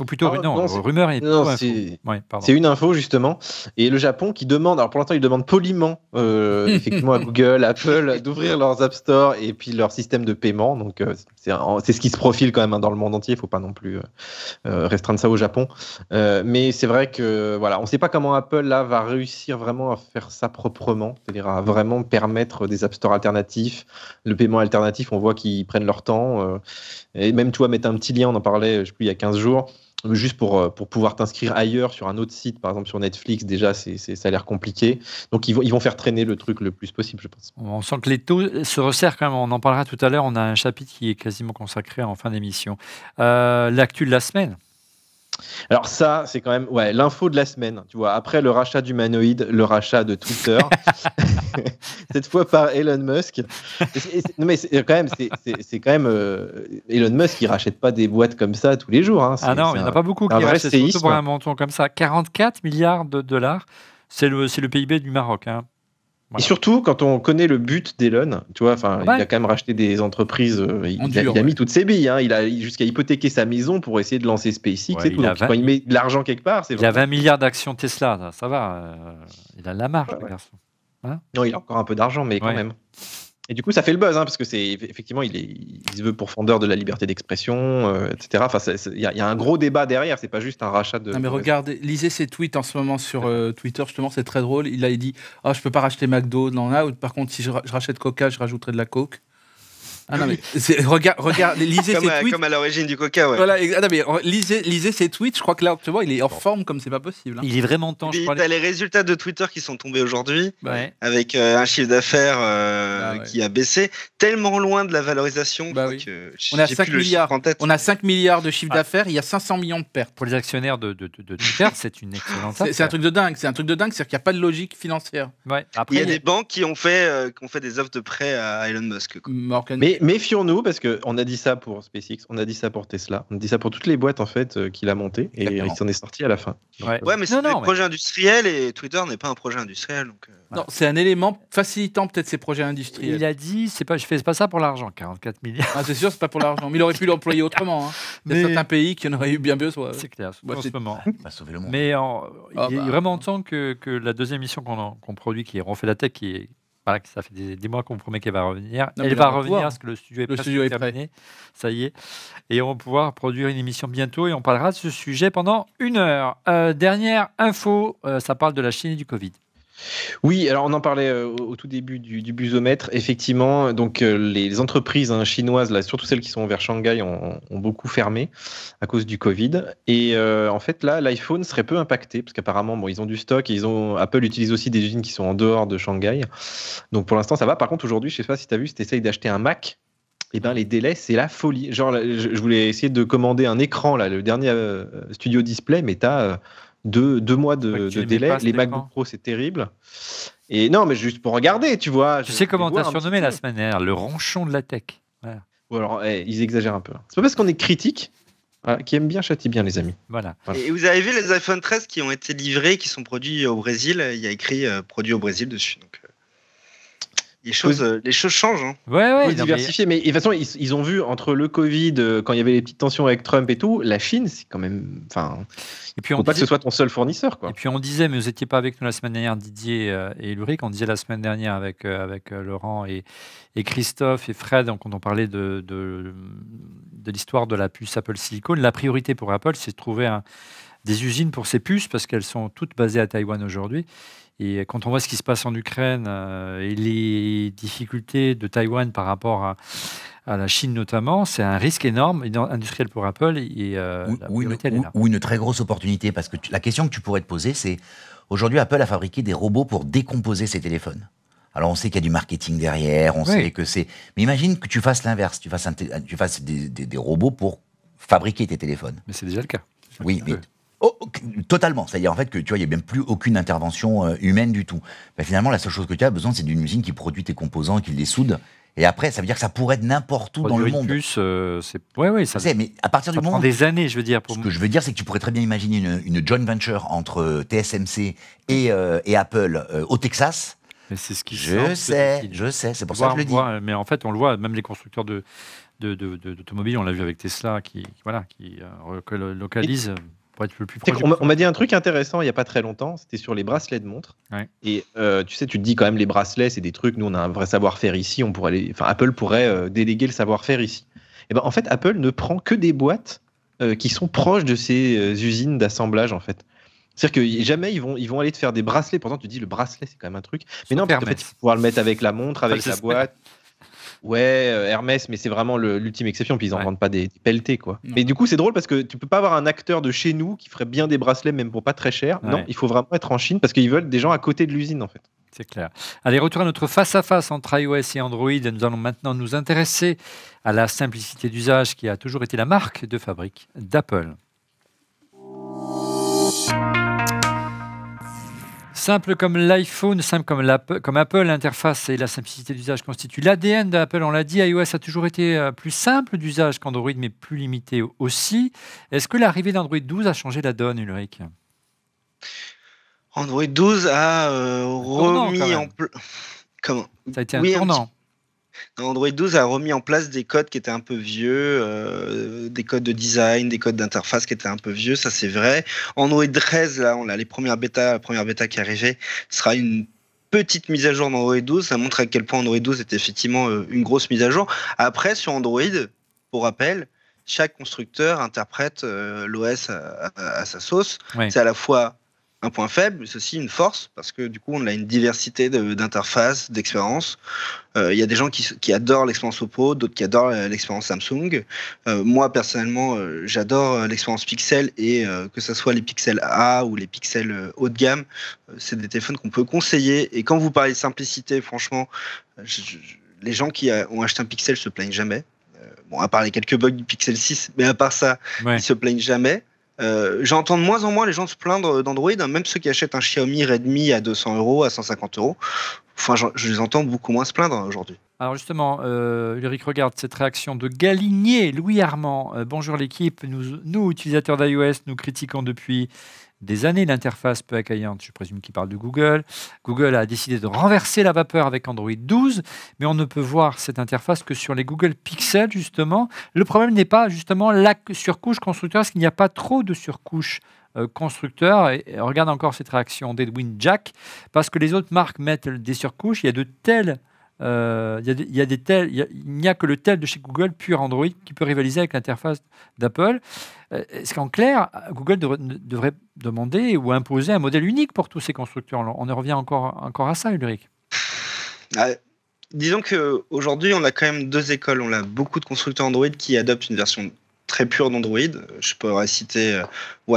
Ou plutôt, rumeur c'est une info justement. Et le Japon qui demande, alors pour l'instant, ils demande poliment, euh, effectivement, à <laughs> Google, Apple, d'ouvrir leurs App Store et puis leur système de paiement. Donc, euh, c'est ce qui se profile quand même hein, dans le monde entier. Il faut pas non plus euh, restreindre ça au Japon. mais c'est vrai que, voilà, on ne sait pas comment Apple là va réussir vraiment à faire ça proprement, c'est-à-dire à vraiment permettre des App Store alternatifs, le paiement alternatif. On voit qu'ils prennent leur temps. Et même, toi, mettre un petit lien, on en parlait, je sais plus, il y a 15 jours, juste pour, euh, pour pouvoir t'inscrire ailleurs sur un autre site, par exemple sur Netflix, déjà, c'est, ça a l'air compliqué. Donc, ils vont, ils vont faire traîner le truc le plus possible, je pense. On sent que les taux se resserrent quand même. On en parlera tout à l'heure. On a un chapitre qui est quasiment consacré en fin d'émission. Euh, l'actu de la semaine. Alors ça, c'est quand même ouais, l'info de la semaine. Tu vois, après le rachat d'humanoïde, le rachat de Twitter, <laughs> cette fois par Elon Musk. mais c'est quand même, c'est quand même euh, Elon Musk qui rachète pas des boîtes comme ça tous les jours. Hein. Ah non, il n'y en a pas beaucoup qui rachètent pour un montant comme ça. 44 milliards de dollars, c'est le, le PIB du Maroc. Hein. Et surtout, quand on connaît le but d'Elon, tu vois, enfin, il a quand même racheté des entreprises, euh, il, a, mis toutes ses billes, hein. il a jusqu'à hypothéquer sa maison pour essayer de lancer SpaceX et tout. Il quand il met de l'argent quelque part, c'est Il a 20 milliards d'actions Tesla, ça, va, euh, il a de la marge, le garçon. Hein non, il a encore un peu d'argent, mais quand même. Et du coup, ça fait le buzz, hein, parce que c'est effectivement, il, est, se veut pourfendeur de la liberté d'expression, euh, etc. Enfin, il y, a un gros débat derrière. C'est pas juste un rachat de. mais regardez, lisez ses tweets en ce moment sur euh, Twitter. Justement, c'est très drôle. Il a dit, ah, ne je peux pas racheter McDo, non, Par contre, si je, rachète Coca, je rajouterai de la Coke. Ah <laughs> regarde, regarde, <laughs> lisez comme tweets. Comme à l'origine du coca, ouais. Voilà, ah lisez, lisez ses tweets, je crois que là, tu vois, il est en forme comme c'est pas possible. Hein. Il est vraiment temps, je crois. T'as les résultats de Twitter qui sont tombés aujourd'hui, avec euh, un chiffre d'affaires euh, ah qui a baissé, tellement loin de la valorisation. Bah que on, a 5 milliards, on a 5 milliards de chiffre d'affaires, il y a 500 millions de pertes. Pour les actionnaires de, Twitter, <laughs> c'est une excellente C'est un truc de dingue, c'est un truc de dingue, c'est-à-dire qu'il n'y a pas de logique financière. Après, il y a des banques qui ont fait, euh, fait des offres de prêts à Elon Musk. mais, méfions-nous parce que on a dit ça pour SpaceX, on a dit ça pour Tesla, on a dit ça pour toutes les boîtes en fait euh, qu'il a monté et il s'en est sorti à la fin. Ouais, mais c'est un projet industriel et Twitter n'est pas un projet industriel. Euh, non, c'est un élément facilitant peut-être ces projets industriels. Il a dit, c'est pas, je fais pas ça pour l'argent, 44 milliards. Ah, c'est sûr, c'est pas pour l'argent. Mais il aurait pu l'employer autrement. Hein. Mais... c'est un pays qui en aurait eu bien mieux. C'est clair. Bah, <laughs> en ce moment. sauver Mais il est bah. vraiment temps que, la deuxième mission qu'on produit, qui est Refait la Tech, qui est voilà, ça fait des, mois qu'on promet qu'elle va revenir. elle va revenir parce que le studio est, terminé. Ça y est. Et on va pouvoir produire une émission bientôt et on parlera de ce sujet pendant une heure. Euh, dernière info, euh, ça parle de la Chine et du Covid. Oui, alors on en parlait euh, au tout début du, du busomètre. Effectivement, donc euh, les entreprises hein, chinoises, là, surtout celles qui sont vers Shanghai, ont, beaucoup fermé à cause du Covid. Et euh, en fait, là, l'iPhone serait peu impacté parce qu'apparemment, bon, ils ont du stock ils ont Apple utilise aussi des usines qui sont en dehors de Shanghai. Donc pour l'instant, ça va. Par contre, aujourd'hui, je sais pas si tu as vu, si tu essayes d'acheter un Mac Et eh ben, les délais, c'est la folie. Genre, je voulais essayer de commander un écran, là, le dernier studio display, mais tu deux, mois de, délai. les MacBook Pro, c'est terrible. Et non, mais juste pour regarder, tu vois. Tu sais comment t'as surnommé la semaine dernière Le ranchon de la tech. Ou alors, eh, ils exagèrent un peu. C'est pas parce qu'on est critique hein, qui aime bien châtie bien, les amis. Voilà. Et vous avez vu les iPhone 13 qui ont été livrés, qui sont produits au Brésil. Il y a écrit euh, produit au Brésil dessus. Donc les choses, euh, les choses changent. Hein. Ouais, diversifier. Mais... de toute façon, ils, ont vu entre le Covid, euh, quand il y avait les petites tensions avec Trump et tout, la Chine, c'est quand même. Enfin, et puis on pas que ce soit ton seul fournisseur, quoi. Et puis on disait, mais vous n'étiez pas avec nous la semaine dernière, Didier euh, et Ulrich. On disait la semaine dernière avec avec Laurent et, Christophe et Fred, quand on parlait de de, l'histoire de la puce Apple Silicon. La priorité pour Apple, c'est de trouver des usines pour ces puces parce qu'elles sont toutes basées à Taïwan aujourd'hui. Et quand on voit ce qui se passe en Ukraine euh, et les difficultés de Taïwan par rapport à, la Chine notamment, c'est un risque énorme industriel pour Apple. Et, euh, ou, une, ou, une, très grosse opportunité, parce que la question que tu pourrais te poser, c'est aujourd'hui Apple a fabriqué des robots pour décomposer ses téléphones. Alors on sait qu'il y a du marketing derrière, on sait que c'est... Mais imagine que tu fasses l'inverse, tu fasses, tu fasses des, des, robots pour fabriquer tes téléphones. Mais c'est déjà le cas. Oui, mais totalement. C'est-à-dire en fait que tu vois, il n'y a même plus aucune intervention euh, humaine du tout. finalement, la seule chose que tu as besoin, c'est d'une usine qui produit tes composants, qui les soude. Et après, ça veut dire que ça pourrait être n'importe où dans le monde. Plus, euh, c'est ça. c'est mais à partir du moment prend des années, je veux dire. ce que je veux dire, c'est que tu pourrais très bien imaginer une, une joint venture entre euh, TSMC et, Apple au Texas. Mais C'est ce qui je sais, je sais, c'est pour ça que je le dis. mais en fait, on le voit, même les constructeurs de, d'automobiles, on l'a vu avec Tesla, qui, voilà, qui localise on m'a dit un truc intéressant il n'y a pas très longtemps, c'était sur les bracelets de montre. Et euh, tu sais, tu te dis quand même, les bracelets, c'est des trucs, nous on a un vrai savoir-faire ici, on pourrait les... enfin, Apple pourrait euh, déléguer le savoir-faire ici. Et eh ben, en fait, Apple ne prend que des boîtes euh, qui sont proches de ses usines d'assemblage en fait. C'est-à-dire que jamais ils vont, ils vont aller te faire des bracelets. Pourtant, tu dis le bracelet, c'est quand même un truc. Mais non, en fait, pouvoir le mettre avec la montre, avec la boîte ouais, euh, Hermès, mais c'est vraiment l'ultime exception, puis ils en vendent pas des, pelletés, quoi. Mais du coup, c'est drôle parce que tu peux pas avoir un acteur de chez nous qui ferait bien des bracelets, même pour pas très cher. Non, il faut vraiment être en Chine parce qu'ils veulent des gens à côté de l'usine, en fait. C'est clair. Allez, retour à notre face à -face entre iOS et Android. Nous allons maintenant nous intéresser à la simplicité d'usage qui a toujours été la marque de fabrique d'Apple. Simple comme l'iPhone, simple comme, Apple, l'interface et la simplicité d'usage constituent l'ADN d'Apple, on l'a dit. iOS a toujours été euh, plus simple d'usage qu'Android, mais plus limité aussi. Est-ce que l'arrivée d'Android 12 a changé la donne, Ulrich Android 12 a euh, remis en place. Comment Ça a été un tournant. Android 12 a remis en place des codes qui étaient un peu vieux, euh, des codes de design, des codes d'interface qui étaient un peu vieux, ça c'est vrai. Android 13, là, on a les premières bêta, la première bêta qui est arrivée, sera une petite mise à jour d'Android 12. Ça montre à quel point Android 12 est effectivement euh, une grosse mise à jour. Après, sur Android, pour rappel, chaque constructeur interprète euh, l'OS à, sa sauce. C'est à la fois un point faible, mais aussi une force, parce que du coup, on a une diversité d'interfaces, d'expériences. Euh, il y a des gens qui, adorent l'expérience Oppo, d'autres qui adorent l'expérience Samsung. Euh, moi, personnellement, euh, j'adore l'expérience Pixel, et que ce soit les Pixel A ou les Pixel haut de gamme, c'est des téléphones qu'on peut conseiller. Et quand vous parlez de simplicité, franchement, les gens qui ont acheté un Pixel se plaignent jamais. Bon, à part les quelques bugs du Pixel 6, mais à part ça, ils ils se plaignent jamais. Euh, j'entends de moins en moins les gens se plaindre euh, d'Android, hein. même ceux qui achètent un Xiaomi Redmi à 200 euros, à 150 euros. Enfin, je, les entends beaucoup moins se plaindre hein, aujourd'hui. Alors justement, euh, Ulrich, regarde cette réaction de Galigné. Louis Armand. Euh, bonjour l'équipe, nous, nous, utilisateurs d'iOS, nous critiquons depuis des années, l'interface peu accueillante, je présume qu'il parle de Google. Google a décidé de renverser la vapeur avec Android 12, mais on ne peut voir cette interface que sur les Google Pixel, justement. Le problème n'est pas justement la surcouche constructeur, parce qu'il n'y a pas trop de surcouche euh, constructeur. Et regarde encore cette réaction d'Edwin Jack, parce que les autres marques mettent des surcouches. Il y a de telles euh, il y, a des il n'y a, que le tel de chez Google pur Android qui peut rivaliser avec l'interface d'Apple. Euh, est-ce qu'en clair, Google devrait, demander ou imposer un modèle unique pour tous ces constructeurs On en revient encore, encore à ça, Ulrich. Disons ah, disons qu'aujourd'hui, on a quand même deux écoles. On a beaucoup de constructeurs Android qui adoptent une version très pur d'Android. Je pourrais citer euh,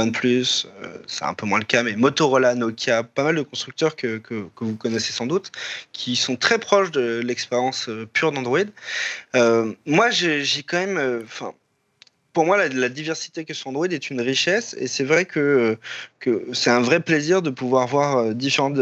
OnePlus, euh, c'est un peu moins le cas, mais Motorola, Nokia, pas mal de constructeurs que, que, vous connaissez sans doute, qui sont très proches de l'expérience euh, pure d'Android. moi, j'ai quand même... Enfin, pour moi, la, diversité que sont Android est une richesse et c'est vrai que, que c'est un vrai plaisir de pouvoir voir différentes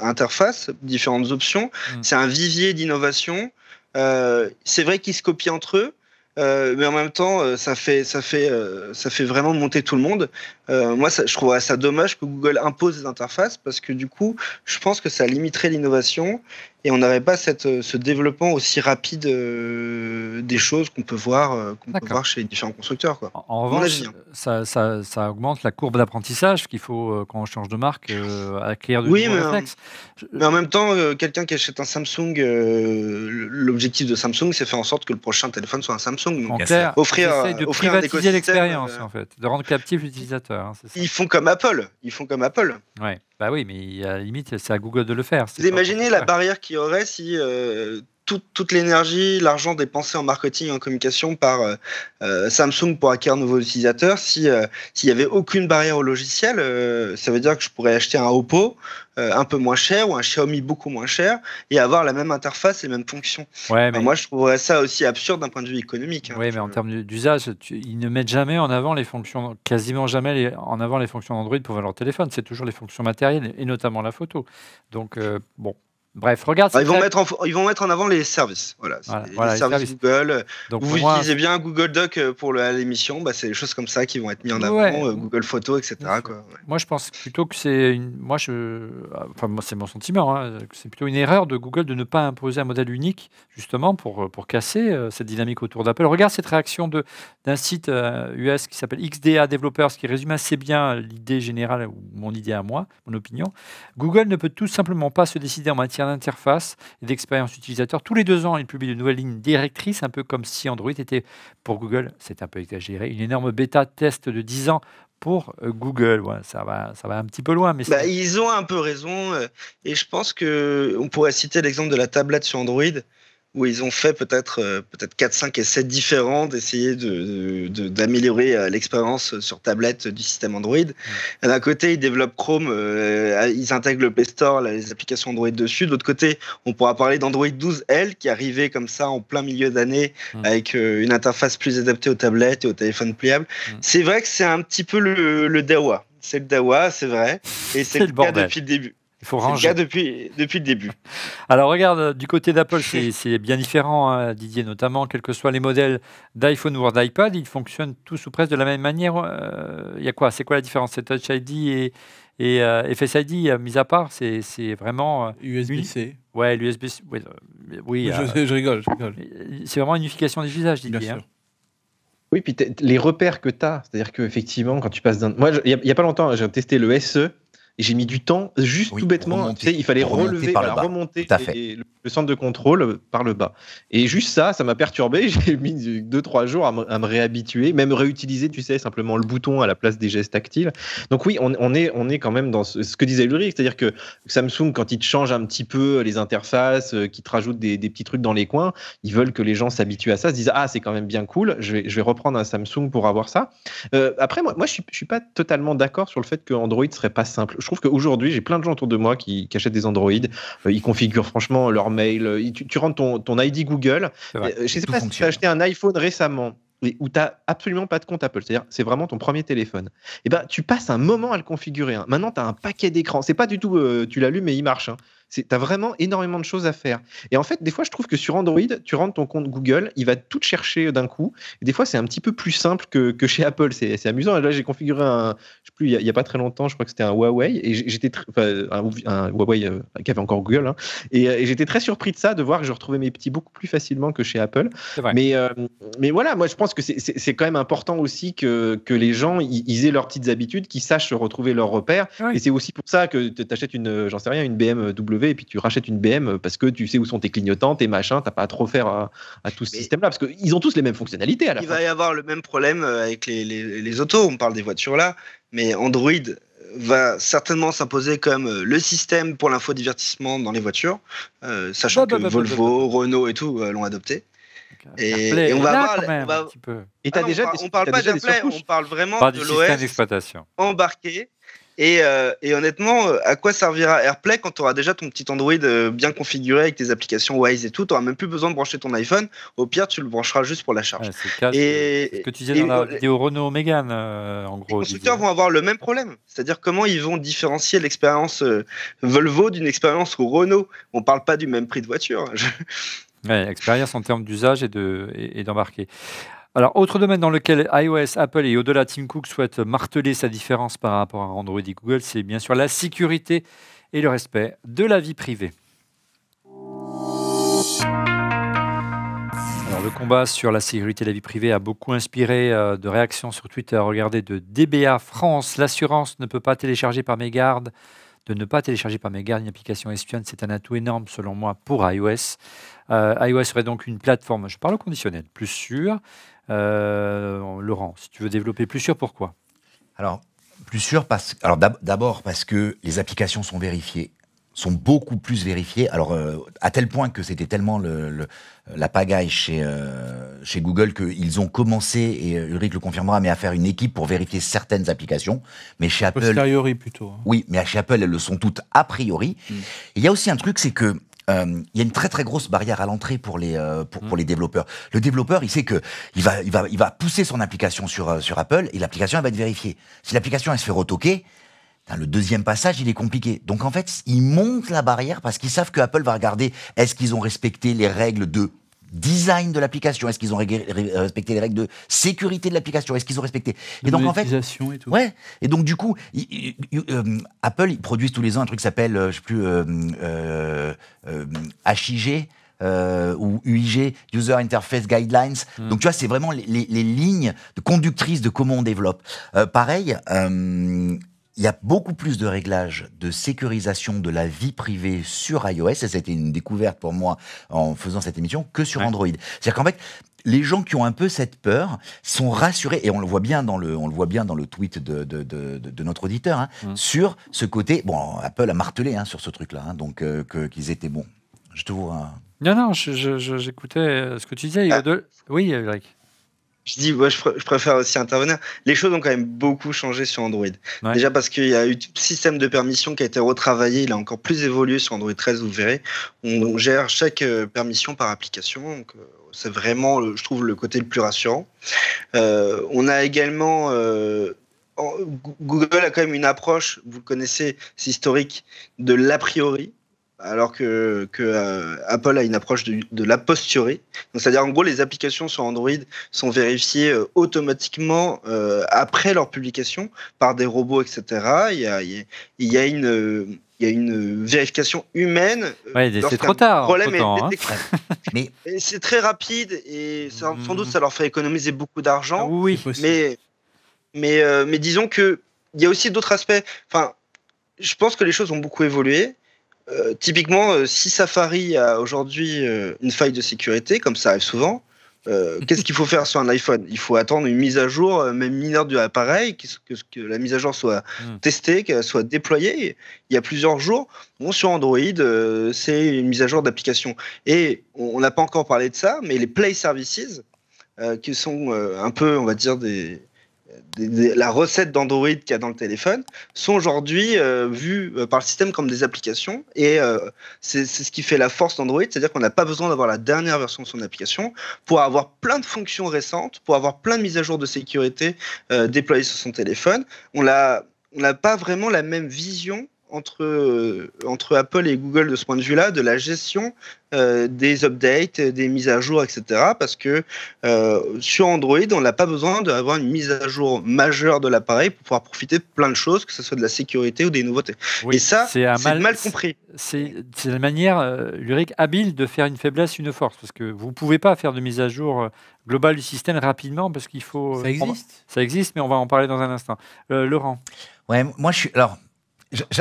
interfaces, différentes options. Mm. C'est un vivier d'innovation. c'est vrai qu'ils se copient entre eux, euh, mais en même temps, euh, euh, ça fait, vraiment monter tout le monde. Euh, moi, je trouve ça dommage que Google impose des interfaces parce que du coup, je pense que ça limiterait l'innovation et on n'aurait pas cette, euh, ce développement aussi rapide euh, des choses qu'on peut, voir, chez les différents constructeurs. En, revanche, ça, ça, ça, augmente la courbe d'apprentissage qu'il faut, quand on change de marque, à acquérir du oui, mais, En, même temps, quelqu'un qui achète un Samsung, l'objectif de Samsung, c'est faire en sorte que le prochain téléphone soit un Samsung. en clair, offrir, de offrir privatiser l'expérience, en fait, de rendre captif l'utilisateur. Hein, ils font comme Apple. Ils font comme Apple. Ouais. Bah oui, mais à limite, c'est à Google de le faire. Vous imaginez la barrière qu'il y aurait si euh, toute, l'énergie, l'argent dépensé en marketing et en communication par euh, euh, Samsung pour acquérir de nouveaux utilisateurs, euh, s'il n'y avait aucune barrière au logiciel, ça veut dire que je pourrais acheter un Oppo un peu moins cher ou un Xiaomi beaucoup moins cher et avoir la même interface et les mêmes fonctions. Ouais, moi, je trouverais ça aussi absurde d'un point de vue économique. Hein, oui, mais en termes d'usage, ils ne mettent jamais en avant les fonctions, quasiment jamais les, en avant les fonctions d'Android pour leur téléphone. C'est toujours les fonctions matérielles et notamment la photo. Donc, bon, Bref, regarde. ils, vont mettre en, ils vont mettre en avant les services. Voilà, les, services, Google. Donc, vous utilisez bien Google Doc euh, pour l'émission, bah, c'est des choses comme ça qui vont être mises en avant, euh, Google Photos, etc. Moi, je pense plutôt que c'est une. Moi, je... Euh, enfin, moi c'est mon sentiment. Hein, c'est plutôt une erreur de Google de ne pas imposer un modèle unique, justement, pour, pour casser cette dynamique autour d'Apple. Regarde cette réaction d'un site US qui s'appelle XDA Developers, qui résume assez bien l'idée générale, ou mon idée à moi, mon opinion. Google ne peut tout simplement pas se décider en matière d'interface et d'expérience utilisateur. Tous les deux ans, ils publient de nouvelles lignes directrices, un peu comme si Android était pour Google, c'est un peu exagéré, une énorme bêta test de 10 ans pour euh, Google. ça, va, ça va un petit peu loin. Mais bah, ils ont un peu raison. Euh, et je pense qu'on pourrait citer l'exemple de la tablette sur Android où ils ont fait peut-être euh, peut-être 4, 5 7 différents d'essayer d'améliorer de, de, euh, l'expérience sur tablette du système Android. D'un côté, ils développent Chrome, euh, ils intègrent le Play Store, les applications Android dessus. De l'autre côté, on pourra parler d'Android 12L qui arrivait comme ça en plein milieu d'année mm. avec une interface plus adaptée aux tablettes et aux téléphones pliables. Mm. C'est vrai que c'est un petit peu le, le Dawa. C'est le Dawa, c'est vrai. Et c'est le, cas depuis le début. Il faut ranger. Le depuis, depuis le début. <laughs> Alors regarde, euh, du côté d'Apple, c'est <laughs> bien différent, hein, Didier, notamment, quels que soient les modèles d'iPhone ou d'iPad, ils fonctionnent tous ou presque de la même manière. Euh, il y a quoi C'est quoi la différence C'est Touch ID et, et euh, Face ID, mis à part, c'est vraiment... USB-C. Ouais, l'USB-C. oui, je, rigole, je rigole. C'est vraiment une unification des usages, Didier. Bien hein. sûr. Oui, puis les repères que tu as, c'est-à-dire qu'effectivement, quand tu passes d'un. Moi, il n'y a, pas longtemps, j'ai testé le SE et j'ai mis du temps, juste tout bêtement. tu sais, il fallait relever, par remonter le centre de contrôle par le bas. Et juste ça, ça m'a perturbé. <laughs> J'ai mis deux trois jours à me, réhabituer, même réutiliser, tu sais, simplement le bouton à la place des gestes tactiles. Donc oui, on, est, on est quand même dans ce, que disait Ulrich, c'est-à-dire que Samsung, quand il te change un petit peu les interfaces, euh, qu'ils te rajoutent des, petits trucs dans les coins, ils veulent que les gens s'habituent à ça, se disent ah c'est quand même bien cool, je vais, reprendre un Samsung pour avoir ça. Euh, après moi, moi je suis, je suis pas totalement d'accord sur le fait que Android serait pas simple je trouve qu'aujourd'hui, j'ai plein de gens autour de moi qui, achètent des Android. Euh, ils configurent franchement leur mail. Euh, tu, rentres ton, ton ID Google. Euh, je ne sais pas si tu as acheté un iPhone récemment où tu n'as absolument pas de compte Apple, c'est-à-dire c'est vraiment ton premier téléphone, et eh ben, tu passes un moment à le configurer. Hein. Maintenant, tu as un paquet d'écrans. C'est pas du tout tu l'allumes et il marche. Hein. Tu as vraiment énormément de choses à faire. Et en fait, des fois, je trouve que sur Android, tu rentres ton compte Google, il va tout chercher euh, d'un coup. des fois, c'est un petit peu plus simple que, que chez Apple. C'est amusant. là, j'ai configuré un, je sais plus, il n'y a, pas très longtemps, je crois que c'était un Huawei. Et j'étais, un, Huawei euh, qui avait encore Google. Hein. Euh, et, j'étais très surpris de ça, de voir que je retrouvais mes petits beaucoup plus facilement que chez Apple. Mais, mais voilà, moi, je pense que c'est quand même important aussi que, que les gens ils, aient leurs petites habitudes, qu'ils sachent retrouver leurs repères. Et c'est aussi pour ça que tu achètes une, j'en sais rien, une BMW et puis tu rachètes une BM parce que tu sais où sont tes clignotants, tes machins, t'as pas à trop faire à, tout ce système-là parce qu'ils ont tous les mêmes fonctionnalités à la Il va y avoir le même problème euh, avec les, autos, on parle des voitures là, mais Android euh, va certainement s'imposer comme euh, le système pour l'infodivertissement dans les voitures, sachant bah, bah, que bah, Volvo, Renault et tout l'ont adopté. Et, on va voir. Ah on Et as déjà on, parle, pas on parle vraiment de l'OS embarqué euh, et, honnêtement, euh, à quoi servira AirPlay quand tu auras déjà ton petit Android euh, bien configuré avec tes applications Wise et tout Tu n'auras même plus besoin de brancher ton iPhone. Au pire, tu le brancheras juste pour la charge. ce que tu disais dans la vidéo Renault Mégane, en gros. Les constructeurs vont avoir le même problème. C'est-à-dire comment ils vont différencier l'expérience Volvo d'une expérience Renault. On ne parle pas du même prix de voiture. Hein, expérience en termes d'usage et, de, et autre domaine dans lequel iOS, Apple et au-delà Tim Cook souhaitent marteler sa différence par rapport à Android et Google, c'est bien sûr la sécurité et le respect de la vie privée. Alors, le combat sur la sécurité et la vie privée a beaucoup inspiré euh, de réactions sur Twitter. Regardez, de DBA France, l'assurance ne peut pas télécharger par mégarde de ne pas télécharger par mégarde une application espionne, c'est un atout énorme selon moi pour iOS. Euh, iOS serait donc une plateforme, je parle au conditionnel, plus sûre, euh, Laurent, si tu veux développer plus sûr, pourquoi Alors, plus sûr, parce, alors d'abord parce que les applications sont vérifiées sont beaucoup plus vérifiées, Alors, euh, à tel point que c'était tellement la pagaille chez, euh, chez Google qu'ils ont commencé, et Ulrich le confirmera, mais à faire une équipe pour vérifier certaines applications. Mais chez Apple. priori plutôt. Hein. Oui, mais chez Apple, elles le sont toutes a priori. Mm. Il y a aussi un truc, c'est que euh, il y a une très très grosse barrière à l'entrée pour les euh, pour, mm. les développeurs. Le développeur, il sait que il va il va il va pousser son application sur euh, sur Apple et l'application va être vérifiée. Si l'application elle se fait retoquer, ben, le deuxième passage, il est compliqué. Donc en fait, ils montent la barrière parce qu'ils savent que Apple va regarder est-ce qu'ils ont respecté les règles de design de l'application Est-ce qu'ils ont euh, respecté les règles de sécurité de l'application Est-ce qu'ils ont respecté Et donc en fait, et ouais. Et donc du coup, euh, Apple ils produisent tous les ans un truc qui s'appelle, euh, je sais plus, euh, HIG. ou UIG, User Interface Guidelines. Hmm. Donc tu vois, c'est vraiment les, lignes conductrices de comment on développe. pareil, euh, il y a beaucoup plus de réglages de sécurisation de la vie privée sur iOS, et été une découverte pour moi en faisant cette émission, que sur Android. C'est-à-dire qu'en fait, les gens qui ont un peu cette peur sont rassurés et on le voit bien dans le on le voit bien dans le tweet de, de, notre auditeur hein, sur ce côté bon Apple a martelé hein, sur ce truc là hein, donc euh, qu'ils étaient bons je te vois non non j'écoutais euh, ce que tu disais ah. oui Eric je dis, je, préfère aussi intervenir. Les choses ont quand même beaucoup changé sur Android. Déjà parce qu'il y a eu le système de permission qui a été retravaillé, il a encore plus évolué sur Android 13, vous verrez. On, gère chaque euh, permission par application, donc euh, c'est vraiment, je trouve, le côté le plus rassurant. Euh, on a également... Google a quand même une approche, vous connaissez, c'est historique, de l'a priori alors que, euh, Apple a une approche de, la posturée. C'est-à-dire, en gros, les applications sur Android sont vérifiées euh, automatiquement euh, après leur publication par des robots, etc. Il y a, il y une. vérification humaine. c'est trop tard. Problème hein. <laughs> mais c'est très rapide et mm. sans doute ça leur fait économiser beaucoup d'argent. Ah oui, mais mais mais disons que il y a aussi d'autres aspects. Enfin, je pense que les choses ont beaucoup évolué euh, typiquement, euh, si Safari a aujourd'hui euh, une faille de sécurité, comme ça arrive souvent, <laughs> qu'est-ce qu'il faut faire sur un iPhone Il faut attendre une mise à jour, même mineure de l'appareil, que, que, que, la mise à jour soit hmm. testée, qu'elle soit déployée. Il y a plusieurs jours. Bon, sur Android, c'est une mise à jour d'application. Et on n'a pas encore parlé de ça, mais les Play Services, qui sont un peu, on va dire, des, la recette d'Android qu'il y a dans le téléphone sont aujourd'hui euh, vues euh, par le système comme des applications et euh, c'est ce qui fait la force d'Android, c'est-à-dire qu'on n'a pas besoin d'avoir la dernière version de son application pour avoir plein de fonctions récentes, pour avoir plein de mises à jour de sécurité déployées sur son téléphone. On l'a on n'a pas vraiment la même vision entre, euh, entre Apple et Google de ce point de vue-là, de la gestion euh, des updates, des mises à jour, etc. Parce que euh, sur Android, on n'a pas besoin d'avoir une mise à jour majeure de l'appareil pour pouvoir profiter de plein de choses, que ce soit de la sécurité ou des nouveautés. et ça, c'est mal, compris. C'est la manière, euh, habile de faire une faiblesse, une force. Parce que vous ne pouvez pas faire de mise à jour globale du système rapidement parce qu'il faut. Ça existe. ça existe, mais on va en parler dans un instant. Laurent. Ouais, moi, je suis. Alors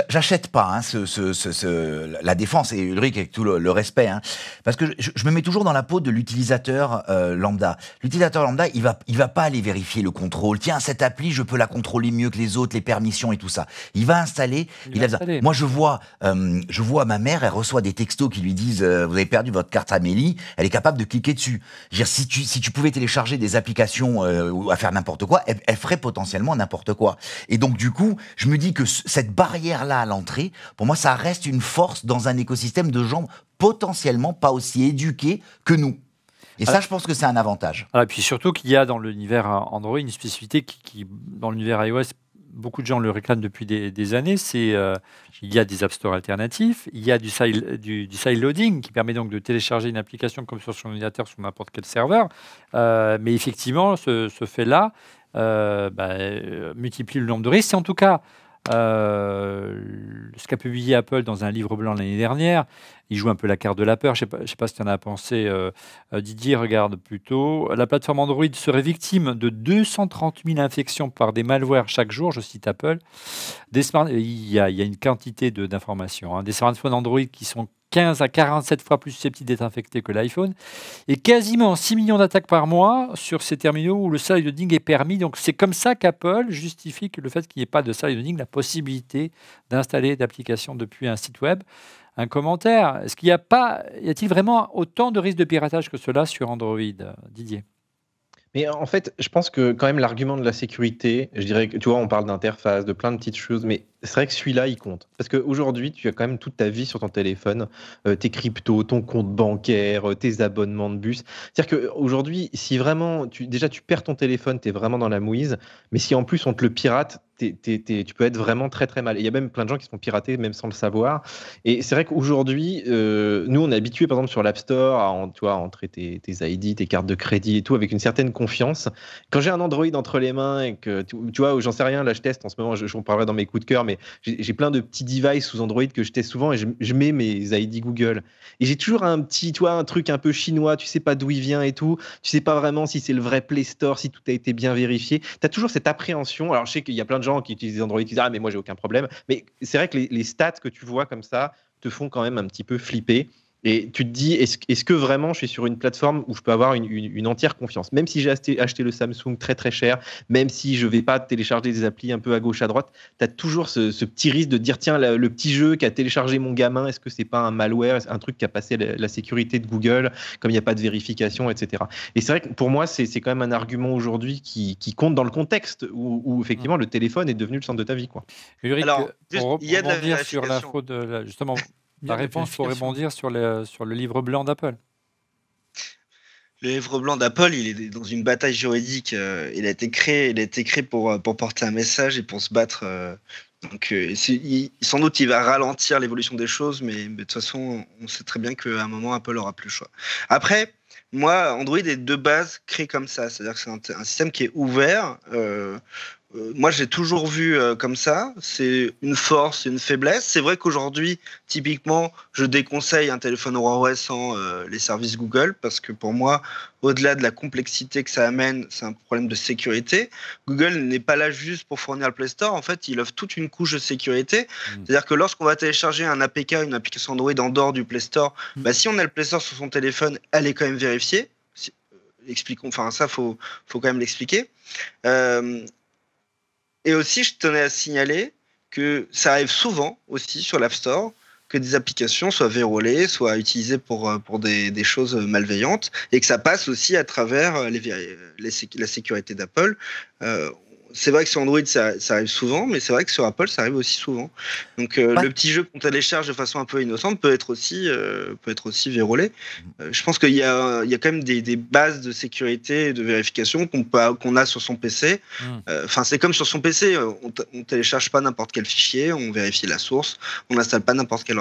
J'achète pas hein, ce, ce, ce, la défense, et Ulrich avec tout le, respect, hein, parce que je, je, me mets toujours dans la peau de l'utilisateur euh, lambda. L'utilisateur lambda, il va, il va pas aller vérifier le contrôle. Tiens, cette appli, je peux la contrôler mieux que les autres, les permissions et tout ça. Il va installer. Il, va Moi, je vois, euh, je vois ma mère, elle reçoit des textos qui lui disent euh, Vous avez perdu votre carte Amélie », elle est capable de cliquer dessus. dire, si tu, si tu pouvais télécharger des applications ou à faire n'importe quoi, elle, ferait potentiellement n'importe quoi. Et donc, du coup, je me dis que cette barre là à l'entrée, pour moi, ça reste une force dans un écosystème de gens potentiellement pas aussi éduqués que nous. Et ça, je pense que c'est un avantage. et ah, puis surtout qu'il y a dans l'univers Android une spécificité qui, dans l'univers iOS, beaucoup de gens le réclament depuis des, années, c'est euh, il y a des App stores alternatifs, il y a du side, du, du loading qui permet donc de télécharger une application comme sur son ordinateur sur n'importe quel serveur. Euh, mais effectivement, ce, fait-là euh, bah, multiplie le nombre de risques. Et en tout cas, euh, ce qu'a publié Apple dans un livre blanc l'année dernière, il joue un peu la carte de la peur. Je ne sais, pas si tu en as pensé, euh, euh, Didier, regarde plutôt. La plateforme Android serait victime de 230 000 infections par des malwares chaque jour, je cite Apple. il, y a, une quantité d'informations. Hein. Des smartphones Android qui sont 15 à 47 fois plus susceptibles d'être infectés que l'iPhone, et quasiment 6 millions d'attaques par mois sur ces terminaux où le side est permis. Donc c'est comme ça qu'Apple justifie que le fait qu'il n'y ait pas de side la possibilité d'installer d'applications depuis un site web. Un commentaire, est-ce qu'il n'y a pas, y a-t-il vraiment autant de risques de piratage que cela sur Android, Didier mais en fait, je pense que quand même l'argument de la sécurité, je dirais que tu vois, on parle d'interface, de plein de petites choses, mais c'est vrai que celui-là, il compte. Parce qu'aujourd'hui, tu as quand même toute ta vie sur ton téléphone, euh, tes cryptos, ton compte bancaire, euh, tes abonnements de bus. C'est-à-dire qu'aujourd'hui, si vraiment, déjà, tu perds ton téléphone, tu es vraiment dans la mouise, mais si en plus on te le pirate, tu peux être vraiment très très mal. Il y a même plein de gens qui sont piratés même sans le savoir. Et c'est vrai qu'aujourd'hui, euh, nous on est habitué par exemple sur l'App Store à toi, entrer tes, tes, ID, tes cartes de crédit et tout avec une certaine confiance. Quand j'ai un Android entre les mains et que tu, vois, j'en sais rien, là je teste en ce moment, je, je parlerai dans mes coups de cœur, mais j'ai plein de petits devices sous Android que je teste souvent et je, mets mes ID Google. Et j'ai toujours un petit, toi, un truc un peu chinois, tu sais pas d'où il vient et tout, tu sais pas vraiment si c'est le vrai Play Store, si tout a été bien vérifié. Tu as toujours cette appréhension. Alors je sais qu'il y a plein de qui utilisent Android qui disent Ah, mais moi, j'ai aucun problème. Mais c'est vrai que les, les, stats que tu vois comme ça te font quand même un petit peu flipper. Et tu te dis, est-ce que vraiment je suis sur une plateforme où je peux avoir une, entière confiance Même si j'ai acheté, le Samsung très très cher, même si je ne vais pas télécharger des applis un peu à gauche à droite, tu as toujours ce, petit risque de dire, tiens, le petit jeu qu'a téléchargé mon gamin, est-ce que c'est pas un malware, un truc qui a passé la, sécurité de Google, comme il n'y a pas de vérification, etc. Et c'est vrai que pour moi, c'est quand même un argument aujourd'hui qui, compte dans le contexte où, effectivement mmh. le téléphone est devenu le centre de ta vie. Quoi. Ulrich, Alors, juste, il y a la sur l'info de justement la réponse pour rebondir sur le, sur le livre blanc d'Apple. Le livre blanc d'Apple, il est dans une bataille juridique. Euh, il a été créé, il a été créé pour, euh, pour porter un message et pour se battre. Euh, donc, sans doute, il va ralentir l'évolution des choses, mais, de toute façon, on sait très bien qu'à un moment, Apple aura plus le choix. Après, moi, Android est de base créé comme ça. C'est-à-dire que c'est un, système qui est ouvert. Euh, moi, j'ai toujours vu euh, comme ça. C'est une force, une faiblesse. C'est vrai qu'aujourd'hui, typiquement, je déconseille un téléphone Huawei sans euh, les services Google parce que pour moi, au-delà de la complexité que ça amène, c'est un problème de sécurité. Google n'est pas là juste pour fournir le Play Store. En fait, il offre toute une couche de sécurité. Mm. C'est-à-dire que lorsqu'on va télécharger un APK, une application Android en dehors du Play Store, mm. bah, si on a le Play Store sur son téléphone, elle est quand même vérifiée expliquons, enfin ça faut, faut quand même l'expliquer. Euh, et aussi, je tenais à signaler que ça arrive souvent aussi sur l'App Store que des applications soient vérolées, soient utilisées pour, euh, pour des, choses malveillantes, et que ça passe aussi à travers euh, euh, la sécurité d'Apple c'est vrai que sur Android ça, arrive souvent, mais c'est vrai que sur Apple ça arrive aussi souvent. Donc euh, le petit jeu qu'on télécharge de façon un peu innocente peut être aussi, euh, peut être aussi vérolé. Mhm. Euh, je pense qu'il y a, il y a quand même des, bases de sécurité et de vérification qu'on qu'on a sur son PC. Mhm. Enfin, c'est comme sur son PC, on, on télécharge pas n'importe quel fichier, on vérifie la source, on n'installe pas n'importe quel.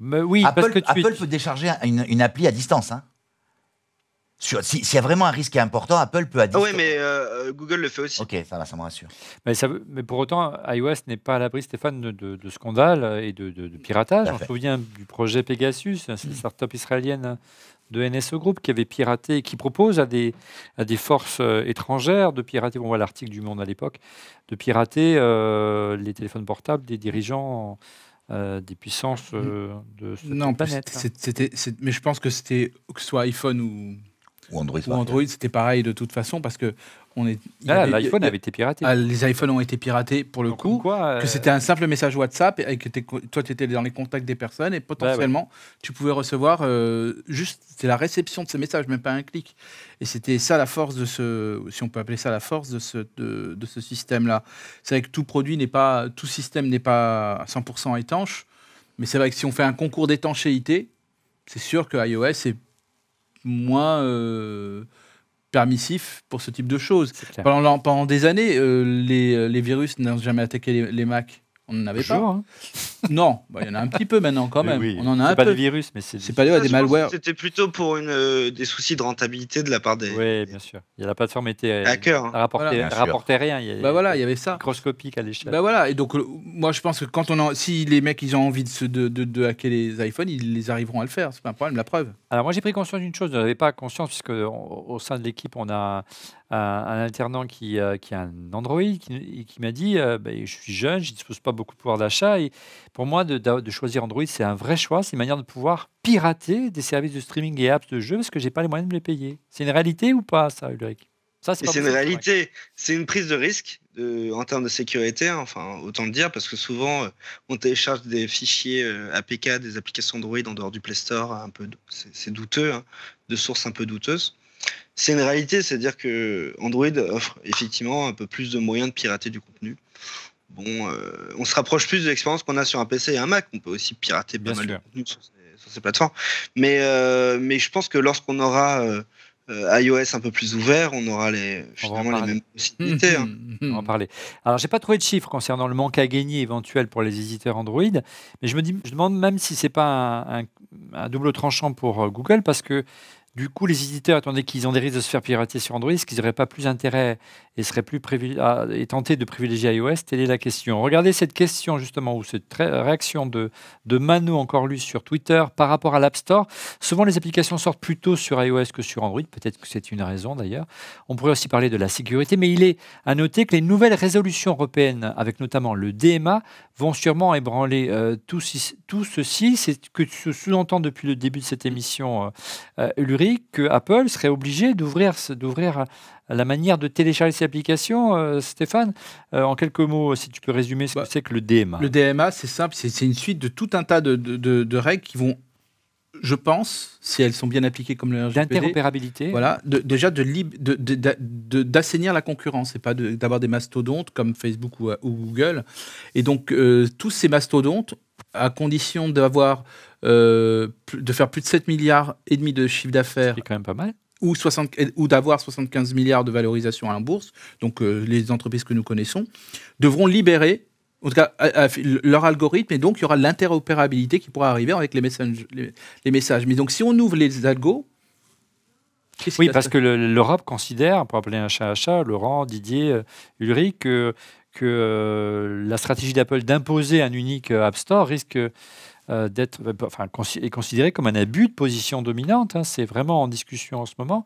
Mais oui, Apple, parce que Apple peut décharger une, une appli à distance. Hein. S'il y a vraiment un risque important, Apple peut adhérer. oui, mais euh, euh, Google le fait aussi. Ok, ça va, ça me rassure. Mais, ça, mais pour autant, iOS n'est pas à l'abri, Stéphane, de, de, scandales et de, piratage. On se souvient du projet Pegasus, une hein, mm. start-up israélienne hein, de NSO Group qui avait piraté et qui propose à des, à des forces euh, étrangères de pirater, on voit l'article du Monde à l'époque, de pirater les téléphones portables des dirigeants. des puissances mm. de cette non, planète. Hein. C'était, mais je pense que c'était que ce soit iPhone ou ou Android. c'était pareil de toute façon parce que on est. Ah, l'iPhone avait été piraté. Ah, les iPhones ont été piratés pour le coup. Euh, que c'était un simple message WhatsApp et que toi, tu étais dans les contacts des personnes et bah potentiellement, tu pouvais recevoir euh, juste juste la réception de ces messages, même pas un clic. Et c'était ça la force de ce, si on peut appeler ça la force de ce, ce système-là. C'est vrai que tout produit n'est pas, tout système n'est pas 100% étanche. Mais c'est vrai que si on fait un concours d'étanchéité, c'est sûr que iOS est moins euh, permissif pour ce type de choses. Pendant, des années, euh, les, virus n'ont jamais attaqué les, les Macs. On n'en avait hein. pas. Non, bah, il y en a un petit peu maintenant quand même. on en a pas de virus, mais c'est. pas des, des malwares. C'était plutôt pour euh, des soucis de rentabilité de la part des. Oui, bien sûr. Il y a la plateforme était hacker. Rapportait, rapportait rien. Il y bah, voilà, y avait ça. Microscopique à l'échelle. Bah, voilà. Et donc euh, moi je pense que quand on si les mecs ils ont envie de, de, hacker les iPhones, ils les arriveront à le faire. C'est pas un problème, la preuve. Alors moi j'ai pris conscience d'une chose. Je n'avais pas conscience puisque au sein de l'équipe on a un alternant qui, euh, qui a un Android qui, qui m'a dit euh, bah, Je suis jeune, je ne dispose pas beaucoup de pouvoir d'achat. Et pour moi, de, choisir Android, c'est un vrai choix. C'est une manière de pouvoir pirater des services de streaming et apps de jeux parce que je n'ai pas les moyens de les payer. C'est une réalité ou pas, ça, Ulrich c'est une réalité, c'est une prise de risque euh, en termes de sécurité, hein, enfin autant le dire, parce que souvent on télécharge des fichiers APK des applications Android en dehors du Play Store, hein, un peu, c'est douteux, hein, de sources un peu douteuses. C'est une réalité, c'est-à-dire que Android offre effectivement un peu plus de moyens de pirater du contenu. Bon, euh, on se rapproche plus de l'expérience qu'on a sur un PC et un Mac. On peut aussi pirater pas mal de contenu sur ces, plateformes. Mais, euh, mais je pense que lorsqu'on aura euh, iOS un peu plus ouvert, on aura les, finalement les mêmes possibilités. Hein. <laughs> on va en parler. Alors, j'ai pas trouvé de chiffres concernant le manque à gagner éventuel pour les éditeurs Android, mais je me dis, je demande même si c'est pas un, double tranchant pour Google parce que du coup, les éditeurs, étant donné qu'ils ont des risques de se faire pirater sur Android, est-ce qu'ils n'auraient pas plus intérêt et seraient plus et tentés de privilégier iOS Telle est la question. Regardez cette question justement ou cette réaction de, de Mano, encore lui, sur Twitter par rapport à l'App Store. Souvent, les applications sortent plutôt sur iOS que sur Android. Peut-être que c'est une raison d'ailleurs. On pourrait aussi parler de la sécurité, mais il est à noter que les nouvelles résolutions européennes, avec notamment le DMA, vont sûrement ébranler euh, tout, ceci. C'est ce que tu sous-entend depuis le début de cette émission euh, euh, que Apple serait obligé d'ouvrir la manière de télécharger ses applications, euh, Stéphane. Euh, en quelques mots, si tu peux résumer ce que bah, c'est que le DMA. Le DMA, c'est simple, c'est une suite de tout un tas de, règles qui vont, je pense, si elles sont bien appliquées comme le D'interopérabilité. Voilà, déjà d'assainir la concurrence et pas d'avoir des mastodontes comme Facebook ou, Google. Et donc, euh, tous ces mastodontes à condition d'avoir euh, de faire plus de 7 milliards et demi de chiffre d'affaires. quand même pas mal. Ou, ou d'avoir 75 milliards de valorisation à la bourse, donc euh, les entreprises que nous connaissons, devront libérer, en tout cas, leur algorithme, et donc il y aura l'interopérabilité qui pourra arriver avec les messages, les, messages. Mais donc si on ouvre les algos, oui, parce que l'Europe considère, pour appeler un chat à chat, Laurent, Didier, euh, Ulrich, que que euh, la stratégie d'Apple d'imposer un unique euh, App Store risque euh, d'être bah, enfin, considéré comme un abus de position dominante. Hein. C'est vraiment en discussion en ce moment.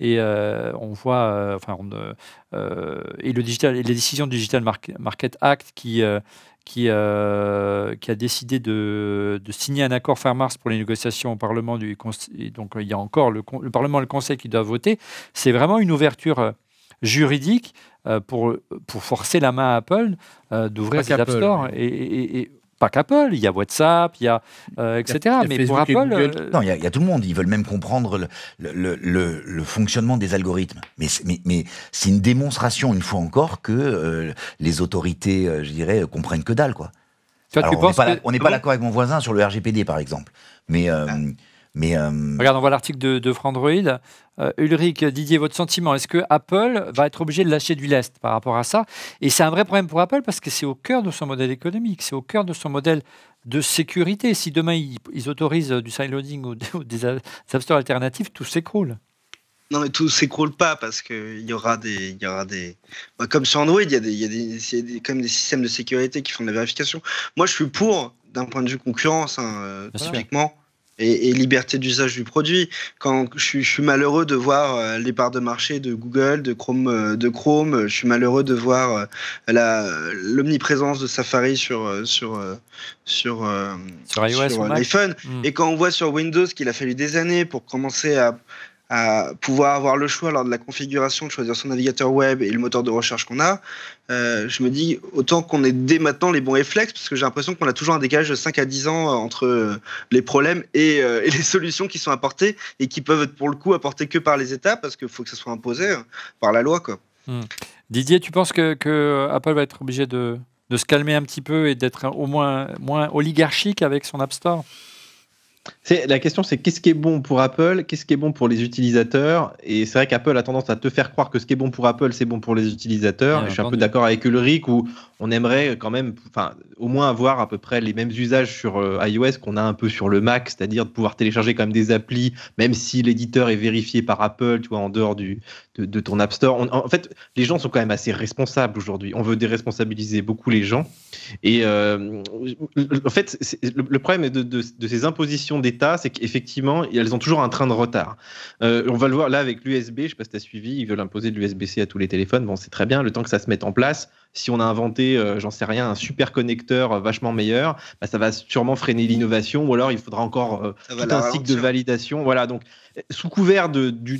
Et on voit, enfin, et le digital, les décisions du Digital Market Act qui qui, qui a décidé de, signer un accord fin mars pour les négociations au Parlement du Donc il y a encore le, le Parlement et le Conseil qui doivent voter. C'est vraiment une ouverture juridique euh, pour, pour forcer la main à Apple euh, d'ouvrir ses App Store. et, pas qu'Apple, il y a WhatsApp, il y a euh, etc. mais pour Apple, non, il y, a, tout le monde. Ils veulent même comprendre le, le, fonctionnement des algorithmes. Mais, mais, c'est une démonstration une fois encore que les autorités, je dirais, comprennent que dalle quoi. on n'est pas, on pas d'accord avec mon voisin sur le RGPD par exemple, mais ah. Euh, Regarde, on voit l'article de, de Frandroid. Euh, Ulrich, Didier, votre sentiment, est-ce que Apple va être obligé de lâcher du lest par rapport à ça Et c'est un vrai problème pour Apple parce que c'est au cœur de son modèle économique, c'est au cœur de son modèle de sécurité. Si demain ils, autorisent du sideloading ou, <laughs> ou des, des alternatifs, tout s'écroule. Non, mais tout s'écroule pas parce qu'il y aura des. Y aura des... Bah, comme sur Android, il y, a des, y a des, quand même des systèmes de sécurité qui font des vérifications. Moi, je suis pour, d'un point de vue concurrence, hein, euh, typiquement et, liberté d'usage du produit. Quand je, suis malheureux de voir euh, les parts de marché de Google, de Chrome, euh, de Chrome. Je suis malheureux de voir euh, l'omniprésence de Safari sur sur sur, sur, hmm. Et quand on voit sur Windows qu'il a fallu des années pour commencer à à pouvoir avoir le choix lors de la configuration de choisir son navigateur web et le moteur de recherche qu'on a, euh, je me dis autant qu'on ait dès maintenant les bons réflexes, parce que j'ai l'impression qu'on a toujours un décalage de 5 à 10 ans euh, entre euh, les problèmes <laughs> et, les solutions qui sont apportées et qui peuvent être pour le coup apportées que par les États, parce qu'il faut que ça soit imposé hein, par la loi. Quoi. Hmm. Didier, tu penses que, Apple va être obligé de, de se calmer un petit peu et d'être au moins moins oligarchique avec son App Store la question, c'est qu'est-ce qui est bon pour Apple, qu'est-ce qui est bon pour les utilisateurs. Et c'est vrai qu'Apple a tendance à te faire croire que ce qui est bon pour Apple, c'est bon pour les utilisateurs. je suis un peu d'accord avec Ulrich où on aimerait quand même, enfin, au moins avoir à peu près les mêmes usages sur euh, iOS qu'on a un peu sur le Mac, c'est-à-dire de pouvoir télécharger quand même des applis, même si l'éditeur est vérifié par Apple, tu vois, en dehors du, de, ton App Store. en fait, les gens sont quand même assez responsables aujourd'hui. On veut déresponsabiliser beaucoup les gens. Et euh, en fait, le, problème de, ces impositions d'État, c'est qu'effectivement, elles ont toujours un train de retard. Euh, on va le voir là avec l'USB, je ne sais pas si tu as suivi, ils veulent imposer de l'USB-C à tous les téléphones. Bon, c'est très bien, le temps que ça se mette en place, si on a inventé, euh, j'en sais rien, un super connecteur vachement meilleur, bah, ça va sûrement freiner l'innovation ou alors il faudra encore tout un cycle de validation. Voilà, donc sous couvert de, du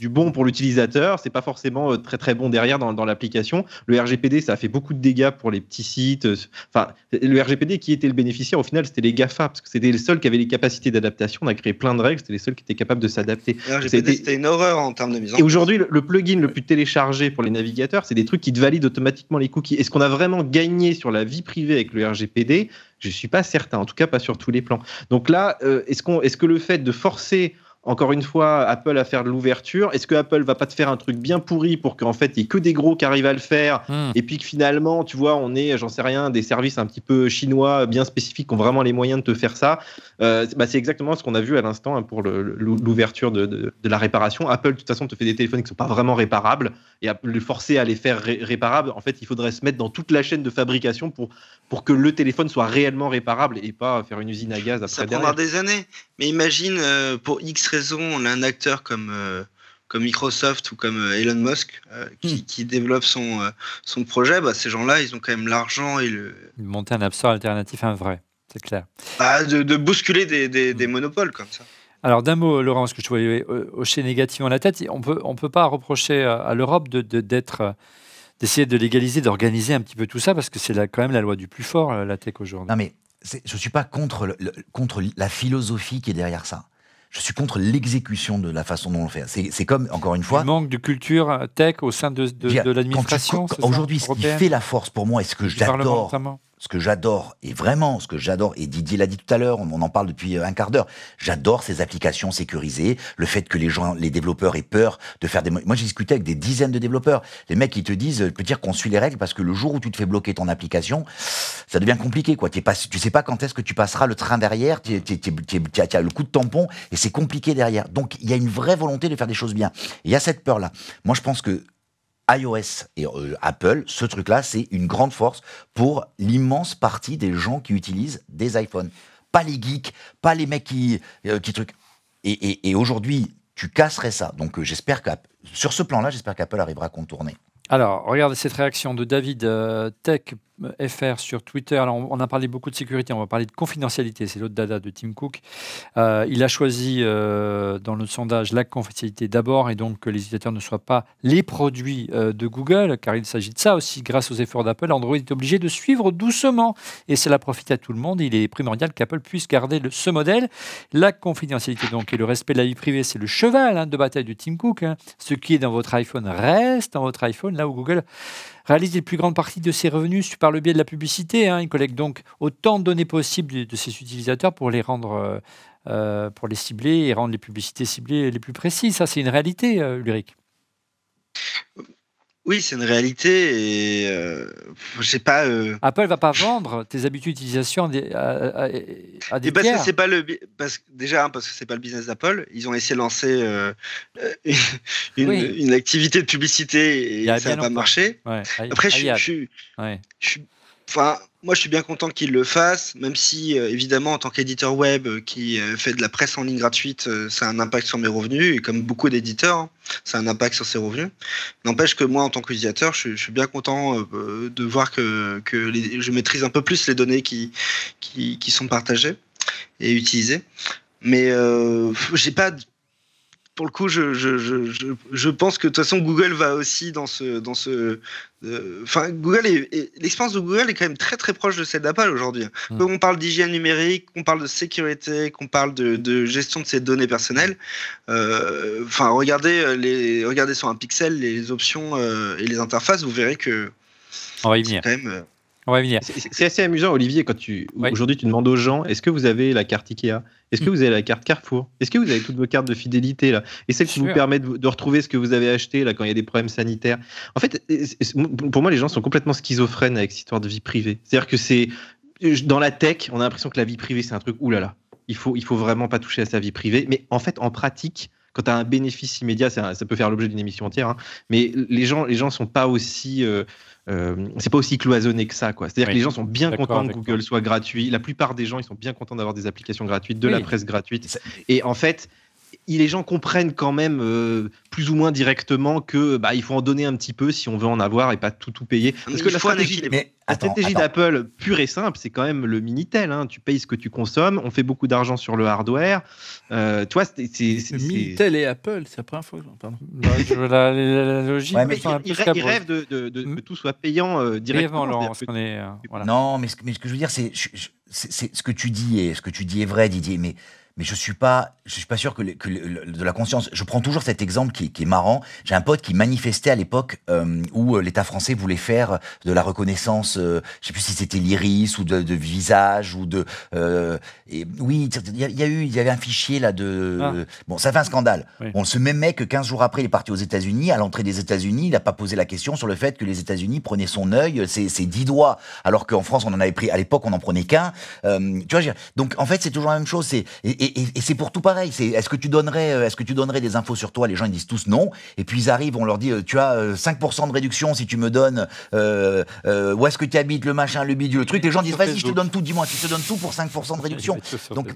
du bon pour l'utilisateur, c'est pas forcément euh, très très bon derrière dans, l'application. Le RGPD, ça a fait beaucoup de dégâts pour les petits sites. Euh, enfin, le RGPD qui était le bénéficiaire au final, c'était les GAFA, parce que c'était les seuls qui avaient les capacités d'adaptation. On a créé plein de règles, c'était les seuls qui étaient capables de s'adapter. C'était une horreur en termes de mise en Et aujourd'hui, le, plugin le plus téléchargé pour les navigateurs, c'est des trucs qui te valident automatiquement les cookies. Est-ce qu'on a vraiment gagné sur la vie privée avec le RGPD Je suis pas certain, en tout cas pas sur tous les plans. Donc là, euh, est-ce qu'on, est-ce que le fait de forcer encore une fois, Apple à faire de l'ouverture. Est-ce que Apple va pas te faire un truc bien pourri pour qu'en fait, il n'y ait que des gros qui arrivent à le faire hmm. et puis que finalement, tu vois, on est, j'en sais rien, des services un petit peu chinois bien spécifiques qui ont vraiment les moyens de te faire ça euh, bah, C'est exactement ce qu'on a vu à l'instant hein, pour l'ouverture de, la réparation. Apple, de toute façon, te fait des téléphones qui ne sont pas vraiment réparables et à le forcer à les faire réparables, en fait, il faudrait se mettre dans toute la chaîne de fabrication pour, pour que le téléphone soit réellement réparable et pas faire une usine à gaz après. Ça prendra des années. Mais imagine euh, pour X on a un acteur comme, euh, comme Microsoft ou comme euh, Elon Musk euh, hmm. qui, développe son, son projet, bah, ces gens-là, ils ont quand même l'argent et le. Monter un absurde alternatif un vrai, c'est clair. Bah, de, bousculer des, hmm. monopoles comme ça. Alors d'un mot, Laurent, parce que je te voyais hocher négativement la tête, on peut, ne on peut pas reprocher à l'Europe De, d'essayer de légaliser, d'organiser un petit peu tout ça, parce que c'est quand même la loi du plus fort, la tech aujourd'hui. Non, mais je ne suis pas contre, contre la philosophie qui est derrière ça je suis contre l'exécution de la façon dont on le fait. C'est comme, encore une fois. Le manque de culture euh, tech au sein de, l'administration. Aujourd'hui, ce qui fait la force pour moi et ce que j'adore ce que j'adore, et vraiment ce que j'adore, et Didier l'a dit tout à l'heure, on en parle depuis euh, un quart d'heure, j'adore ces applications sécurisées, le fait que les gens, les développeurs aient peur de faire des... Moi j'ai discuté avec des dizaines de développeurs, les mecs ils te disent, peut peux dire qu'on suit les règles parce que le jour où tu te fais bloquer ton application, ça devient compliqué quoi, es pas, tu sais pas quand est-ce que tu passeras le train derrière, tu as le coup de tampon, et c'est compliqué derrière. Donc il y a une vraie volonté de faire des choses bien. Il y a cette peur-là. Moi je pense que iOS et euh, Apple, ce truc-là, c'est une grande force pour l'immense partie des gens qui utilisent des iPhones. Pas les geeks, pas les mecs qui, euh, qui truc. Et, aujourd'hui, tu casserais ça. Donc euh, j'espère que sur ce plan-là, j'espère qu'Apple arrivera à contourner. Alors, regardez cette réaction de David Tech FR sur Twitter, alors on, a parlé beaucoup de sécurité, on va parler de confidentialité, c'est l'autre dada de Tim Cook. Euh, il a choisi euh, dans le sondage la confidentialité d'abord et donc que les utilisateurs ne soient pas les produits euh, de Google, car il s'agit de ça aussi. Grâce aux efforts d'Apple, Android est obligé de suivre doucement et cela profite à tout le monde. Il est primordial qu'Apple puisse garder ce modèle. La confidentialité donc et le respect de la vie privée, c'est le cheval hein, de bataille de Tim Cook. Hein. Ce qui est dans votre iPhone reste dans votre iPhone, là où Google réalise les plus grandes parties de ses revenus par le biais de la publicité. Hein. Il collecte donc autant de données possibles de, ses utilisateurs pour les rendre, euh, euh, pour les cibler et rendre les publicités ciblées les plus précises. Ça, c'est une réalité, euh, Ulrich. Oui, c'est une réalité et ne euh, sais pas. Euh. Apple va pas vendre tes habitudes d'utilisation à des, à, Déjà, parce que c'est pas le parce que, déjà hein, parce que c'est pas le business d'Apple. Ils ont essayé de lancer euh, une, activité de publicité et ça n'a pas marché. Après, je, suis... enfin, moi, je suis bien content qu'il le fasse, même si, euh, évidemment, en tant qu'éditeur web euh, qui euh, fait de la presse en ligne gratuite, ça a un impact sur mes revenus, et comme beaucoup d'éditeurs, hein, ça a un impact sur ses revenus. N'empêche que moi, en tant qu'utilisateur, je, suis bien content de voir que, je maîtrise un peu plus les données qui, qui, qui sont partagées et utilisées. Mais j'ai pas pour le coup, je, pense que de toute façon, Google va aussi dans ce. Dans ce euh, Enfin, Google et l'expérience de Google est quand même très très proche de celle d'Apple aujourd'hui. Mmh. Quand On parle d'hygiène numérique, qu'on parle de sécurité, qu'on parle de, gestion de ses données personnelles. Euh, enfin, regardez, euh, les, regardez sur un pixel les options et les interfaces, vous verrez que. On Quand même, c'est assez amusant, Olivier, quand tu aujourd'hui tu demandes aux gens est-ce que vous avez la carte Ikea Est-ce que mm. vous avez la carte Carrefour Est-ce que vous avez toutes vos cartes de fidélité là Et celle qui vous permet de, retrouver ce que vous avez acheté là quand il y a des problèmes sanitaires. En fait, pour moi, les gens sont complètement schizophrènes avec cette histoire de vie privée. C'est-à-dire que c'est dans la tech, on a l'impression que la vie privée c'est un truc oulala. il faut il faut vraiment pas toucher à sa vie privée. Mais en fait, en pratique, quand tu as un bénéfice immédiat, ça, peut faire l'objet d'une émission entière, hein, mais les gens, les gens sont pas aussi. Euh, euh, c'est pas aussi cloisonné que ça, quoi. C'est-à-dire que les gens sont bien contents que Google soit gratuit. La plupart des gens, ils sont bien contents d'avoir des applications gratuites, de la presse gratuite. Et en fait, les gens comprennent quand même euh, plus ou moins directement que bah, il faut en donner un petit peu si on veut en avoir et pas tout tout payer. Parce que la stratégie, d'Apple pure et simple, c'est quand même le minitel. Hein. Tu payes ce que tu consommes. On fait beaucoup d'argent sur le hardware. Euh, toi, c'est, c'est, c'est, minitel et Apple, c'est la première fois. Bah, je, la, la, logique. mais de, hmm que tout soit payant euh, directement. Euh, non, mais ce, que je veux dire, c'est, ce que tu dis et ce que tu dis est vrai, Didier. Mais mais je suis pas, je suis pas sûr que, que de la conscience. Je prends toujours cet exemple qui, qui est marrant. J'ai un pote qui manifestait à l'époque euh, où euh, l'État français voulait faire euh, de la reconnaissance, euh, je sais plus si c'était l'iris ou de, de, visage ou de. Euh, et, oui, il y, a eu, il y avait un fichier là de. Ah. Bon, ça fait un scandale. On Bon, ce même mec, 15 jours après, il est parti aux États-Unis. À l'entrée des États-Unis, il n'a pas posé la question sur le fait que les États-Unis prenaient son œil, euh, ses, ses dix doigts, alors qu'en France, on en avait pris. À l'époque, on en prenait qu'un. tu vois, donc en fait, c'est toujours la même chose. C'est et, c'est pour tout pareil. est-ce que tu donnerais, euh, est-ce que tu donnerais des infos sur toi Les gens ils disent tous non. Et puis ils arrivent, on leur dit, euh, tu as 5% euh, de réduction si tu me donnes où est-ce que tu habites, le machin, le bidule, le truc. Les gens disent, vas-y, je te donne tout, dis-moi, tu te donne tout pour 5% de réduction. <laughs> Donc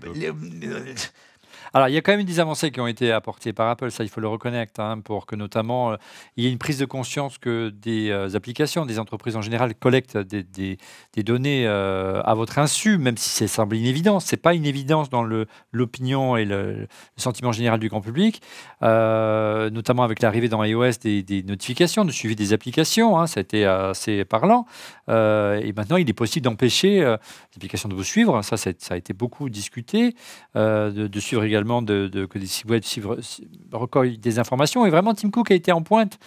alors, il y a quand même des avancées qui ont été apportées par Apple, ça il faut le reconnaître, hein, pour que notamment il y ait une prise de conscience que des applications, des entreprises en général collectent des, des, des données euh, à votre insu, même si ça semble une évidence. n'est pas une évidence dans l'opinion et le, sentiment général du grand public, euh, notamment avec l'arrivée dans iOS des, notifications, de suivi des applications. Hein, ça a été assez parlant. Euh, et maintenant, il est possible d'empêcher les applications de vous suivre. Ça, ça a été beaucoup discuté. De, suivre également de, que des sites web recueillent des informations. Et vraiment, Tim Cook a été en pointe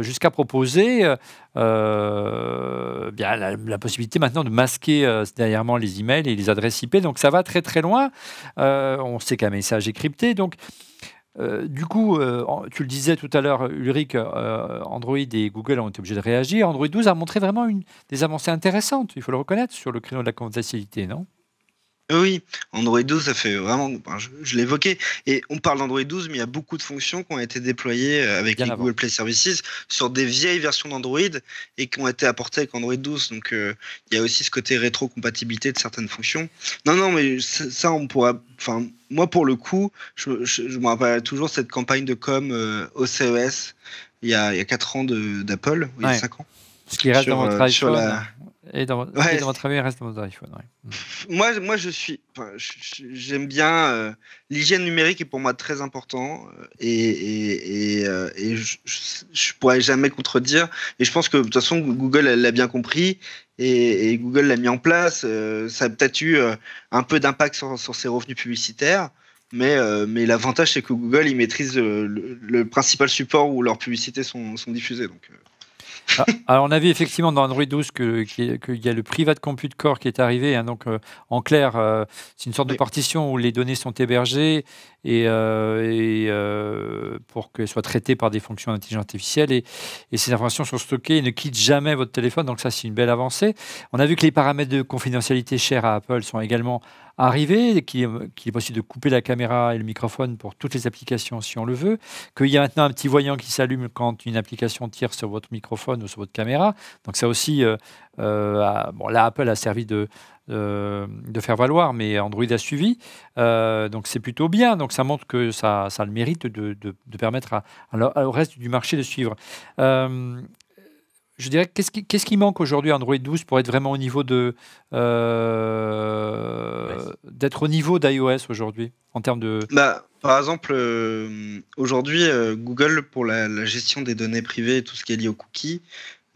jusqu'à proposer euh, bien la, possibilité maintenant de masquer euh, derrière les emails et les adresses IP. Donc ça va très très loin. Euh, on sait qu'un message est crypté. Donc euh, du coup, tu le disais tout à l'heure, Ulrich, Android et Google ont été obligés de réagir. Android 12 a montré vraiment une, des avancées intéressantes, il faut le reconnaître, sur le créneau de la confidentialité, non oui, Android 12, ça fait vraiment. je, l'évoquais. Et on parle d'Android 12, mais il y a beaucoup de fonctions qui ont été déployées euh, avec les Google Play Services sur des vieilles versions d'Android et qui ont été apportées avec Android 12. Donc euh, il y a aussi ce côté rétro-compatibilité de certaines fonctions. Non, non, mais ça, on pourra. Enfin, moi, pour le coup, je, me rappelle toujours cette campagne de com euh, au CES il y, a, 4 ans d'Apple, il y a 5 ans. Ce qui reste dans votre iPhone. Sur la... Et dans, votre avis, reste votre iPhone. Ouais. Mm. Moi, moi, je suis. J'aime bien. Euh, l'hygiène numérique est pour moi très important euh, euh, et, je, ne pourrais jamais contredire. Et je pense que de toute façon, Google l'a bien compris et, Google l'a mis en place. ça a peut-être eu un peu d'impact sur, ses revenus publicitaires. Mais, mais l'avantage, c'est que Google, ils maîtrisent le, principal support où leurs publicités sont, sont diffusées. Donc, ah, alors, on a vu effectivement dans Android 12 qu'il y a le private compute core qui est arrivé. Hein, donc, euh, en clair, euh, c'est une sorte de partition où les données sont hébergées et, euh, pour qu'elles soient traitées par des fonctions d'intelligence artificielle. Et, et, ces informations sont stockées et ne quittent jamais votre téléphone. Donc, ça, c'est une belle avancée. On a vu que les paramètres de confidentialité chers à Apple sont également arriver, qu'il est possible de couper la caméra et le microphone pour toutes les applications si on le veut, qu'il y a maintenant un petit voyant qui s'allume quand une application tire sur votre microphone ou sur votre caméra. Donc ça aussi, euh, euh, là Apple a servi de, euh, de faire valoir, mais Android a suivi. donc c'est plutôt bien. Donc ça montre que ça, le mérite de, de, permettre au reste du marché de suivre je dirais, qu'est-ce qui, manque aujourd'hui à Android 12 pour être vraiment au niveau de. Euh, d'être au niveau d'iOS aujourd'hui, en termes de. Bah, par exemple, euh, aujourd'hui, euh, Google, pour la, gestion des données privées et tout ce qui est lié aux cookies,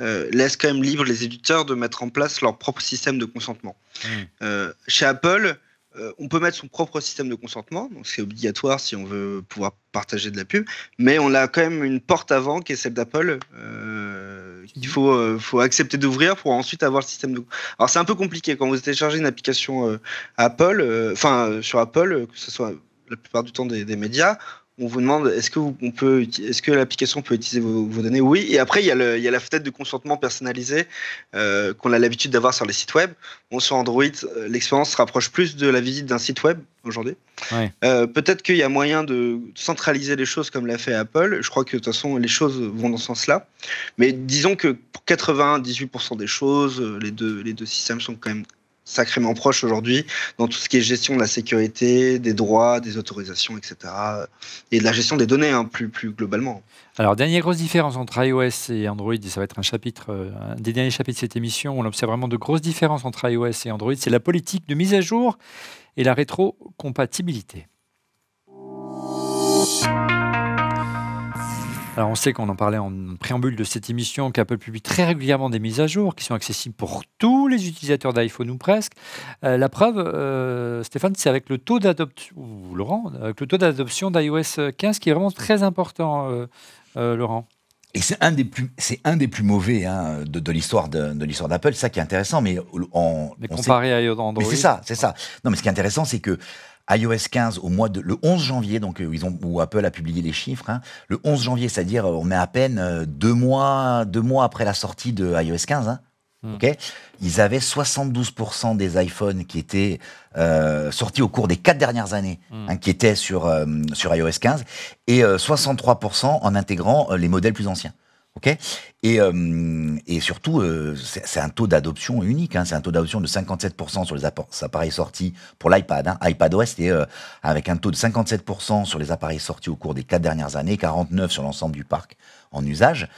laisse quand même libre les éditeurs de mettre en place leur propre système de consentement. Hmm. chez Apple, euh, on peut mettre son propre système de consentement, donc c'est obligatoire si on veut pouvoir partager de la pub, mais on a quand même une porte avant qui est celle d'Apple euh, qu'il euh, faut, accepter d'ouvrir pour ensuite avoir le système de. Alors c'est un peu compliqué quand vous téléchargez une application Apple, enfin sur Apple, que ce soit la plupart du temps des médias, on vous demande est-ce que, peut, est-ce que l'application peut utiliser vos, données Oui. Et après, il y, a le, il y a la fenêtre de consentement personnalisé euh, qu'on a l'habitude d'avoir sur les sites web. Bon, sur Android, euh, l'expérience se rapproche plus de la visite d'un site web aujourd'hui. Euh, peut-être qu'il y a moyen de centraliser les choses comme l'a fait Apple. Je crois que de toute façon, les choses vont dans ce sens-là. Mais disons que pour 98% des choses, les deux, les deux systèmes sont quand même sacrément proche aujourd'hui dans tout ce qui est gestion de la sécurité, des droits, des autorisations, etc. Euh, et de la gestion des données, hein, plus, plus globalement. Alors, dernière grosse différence entre iOS et Android, et ça va être un chapitre, euh, des derniers chapitres de cette émission, on observe vraiment de grosses différences entre iOS et Android, c'est la politique de mise à jour et la rétrocompatibilité. Alors on sait qu'on en parlait en préambule de cette émission qu'Apple publie très régulièrement des mises à jour qui sont accessibles pour tous les utilisateurs d'iPhone ou presque. Euh, la preuve, euh, Stéphane, c'est avec le taux d'adoption, Laurent, avec le taux d'adoption d'iOS 15 qui est vraiment très important, euh, Laurent. Et c'est un des plus, c'est un des plus mauvais hein, de, l'histoire de, l'histoire d'Apple. Ça qui est intéressant, mais on, comparé à Android. Mais c'est ça, c'est ça. Non, mais ce qui est intéressant, c'est que iOS 15 au mois de le 11 janvier, donc euh, ils ont où Apple a publié les chiffres, hein. le 11 janvier, c'est-à-dire euh, on est à peine euh, deux mois, deux mois après la sortie de iOS 15. Hein. Hmm. ok ils avaient 72% des iPhones qui étaient sortis au cours des quatre dernières années, hmm. hein, qui étaient sur, sur iOS 15, et 63% en intégrant les modèles plus anciens. Euh, et, surtout, euh, c'est un taux d'adoption unique. Hein. c'est un taux d'adoption de 57% sur les appareils sortis pour l'iPad, hein. iPad OS, et euh, avec un taux de 57% sur les appareils sortis au cours des quatre dernières années, 49 sur l'ensemble du parc en usage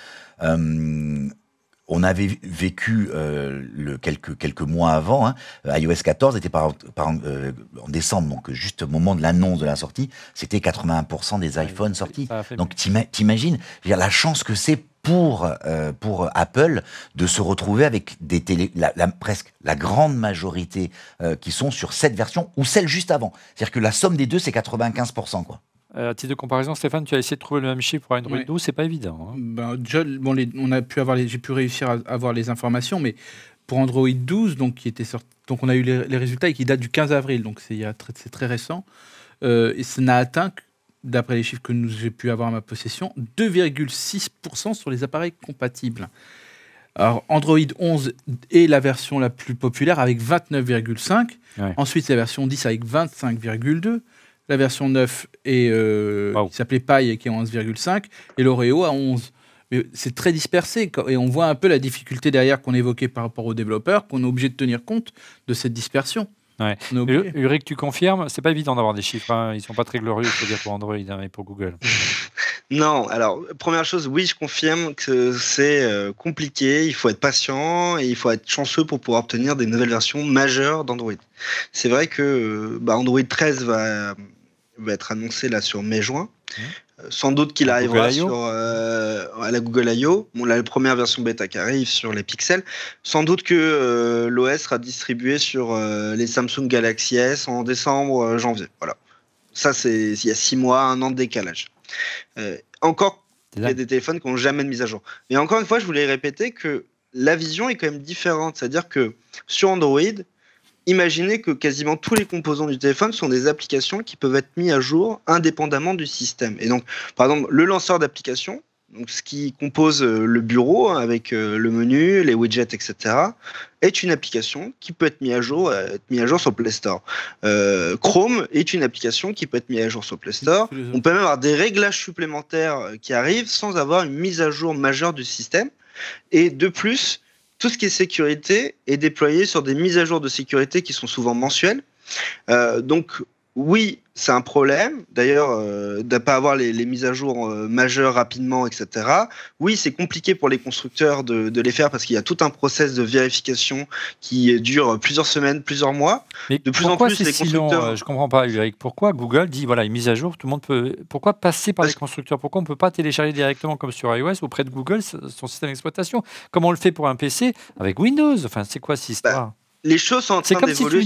on avait vécu euh, le, quelques, quelques mois avant, hein, iOS 14 était par, euh, en décembre, donc juste au moment de l'annonce de la sortie, c'était 81% des iPhones sortis. Donc t'imagines la chance que c'est pour, euh, pour Apple de se retrouver avec des presque la grande majorité qui sont sur cette version ou celle juste avant. C'est-à-dire que la somme des deux, c'est 95%. Quoi. Euh, à titre de comparaison, Stéphane, tu as essayé de trouver le même chiffre pour Android 12, c'est pas évident. Hein. Ben, bon, on a pu avoir, j'ai pu réussir à avoir les informations, mais pour Android 12, donc qui était sorti, donc on a eu les, résultats et qui datent du 15 avril, donc c'est très, récent, euh, et ça n'a atteint, d'après les chiffres que j'ai pu avoir à ma possession, 2,6% sur les appareils compatibles. Alors Android 11 est la version la plus populaire avec 29,5. Ensuite, la version 10 avec 25,2 la version 9 et euh, qui s'appelait Paille et qui est 11,5, et l'Oreo à 11. Mais c'est très dispersé, et on voit un peu la difficulté derrière qu'on évoquait par rapport aux développeurs, qu'on est obligé de tenir compte de cette dispersion. Ouais. Ulrich, tu confirmes C'est pas évident d'avoir des chiffres. Hein. Ils sont pas très glorieux, pour Android et hein, pour Google. <laughs> Non, alors, première chose, oui, je confirme que c'est euh, compliqué. Il faut être patient et il faut être chanceux pour pouvoir obtenir des nouvelles versions majeures d'Android. C'est vrai que euh, bah, Android 13 va va être annoncé là sur mai-juin. Mmh. Euh, sans doute qu'il arrivera sur, euh, à la Google I.O. la première version bêta qui arrive sur les pixels. Sans doute que euh, l'OS sera distribué sur les Samsung Galaxy S en décembre, janvier. Voilà. Ça, c'est il y a six mois, un an de décalage. encore, il y a des téléphones qui n'ont jamais de mise à jour. Mais encore une fois, je voulais répéter que la vision est quand même différente. C'est-à-dire que sur Android, imaginez que quasiment tous les composants du téléphone sont des applications qui peuvent être mises à jour indépendamment du système. Et donc, par exemple, le lanceur d'applications, ce qui compose euh, le bureau hein, avec euh, le menu, les widgets, etc., est une application qui peut être mise à jour, euh, mis à jour sur Play Store. Chrome est une application qui peut être mise à jour sur Play Store. On peut même avoir des réglages supplémentaires qui arrivent sans avoir une mise à jour majeure du système. Et de plus, tout ce qui est sécurité est déployé sur des mises à jour de sécurité qui sont souvent mensuelles. Euh, donc oui, c'est un problème, d'ailleurs, euh, de ne pas avoir les, mises à jour euh, majeures rapidement, etc. Oui, c'est compliqué pour les constructeurs de, les faire parce qu'il y a tout un process de vérification qui dure plusieurs semaines, plusieurs mois. Mais de plus en plus, les constructeurs. Euh, je comprends pas, Eric. Pourquoi Google dit voilà, les mise à jour, tout le monde peut. Pourquoi passer par les constructeurs Pourquoi on ne peut pas télécharger directement comme sur iOS auprès de Google son système d'exploitation Comment on le fait pour un PC avec Windows Enfin, c'est quoi cette bah, histoire les choses sont en train d'évoluer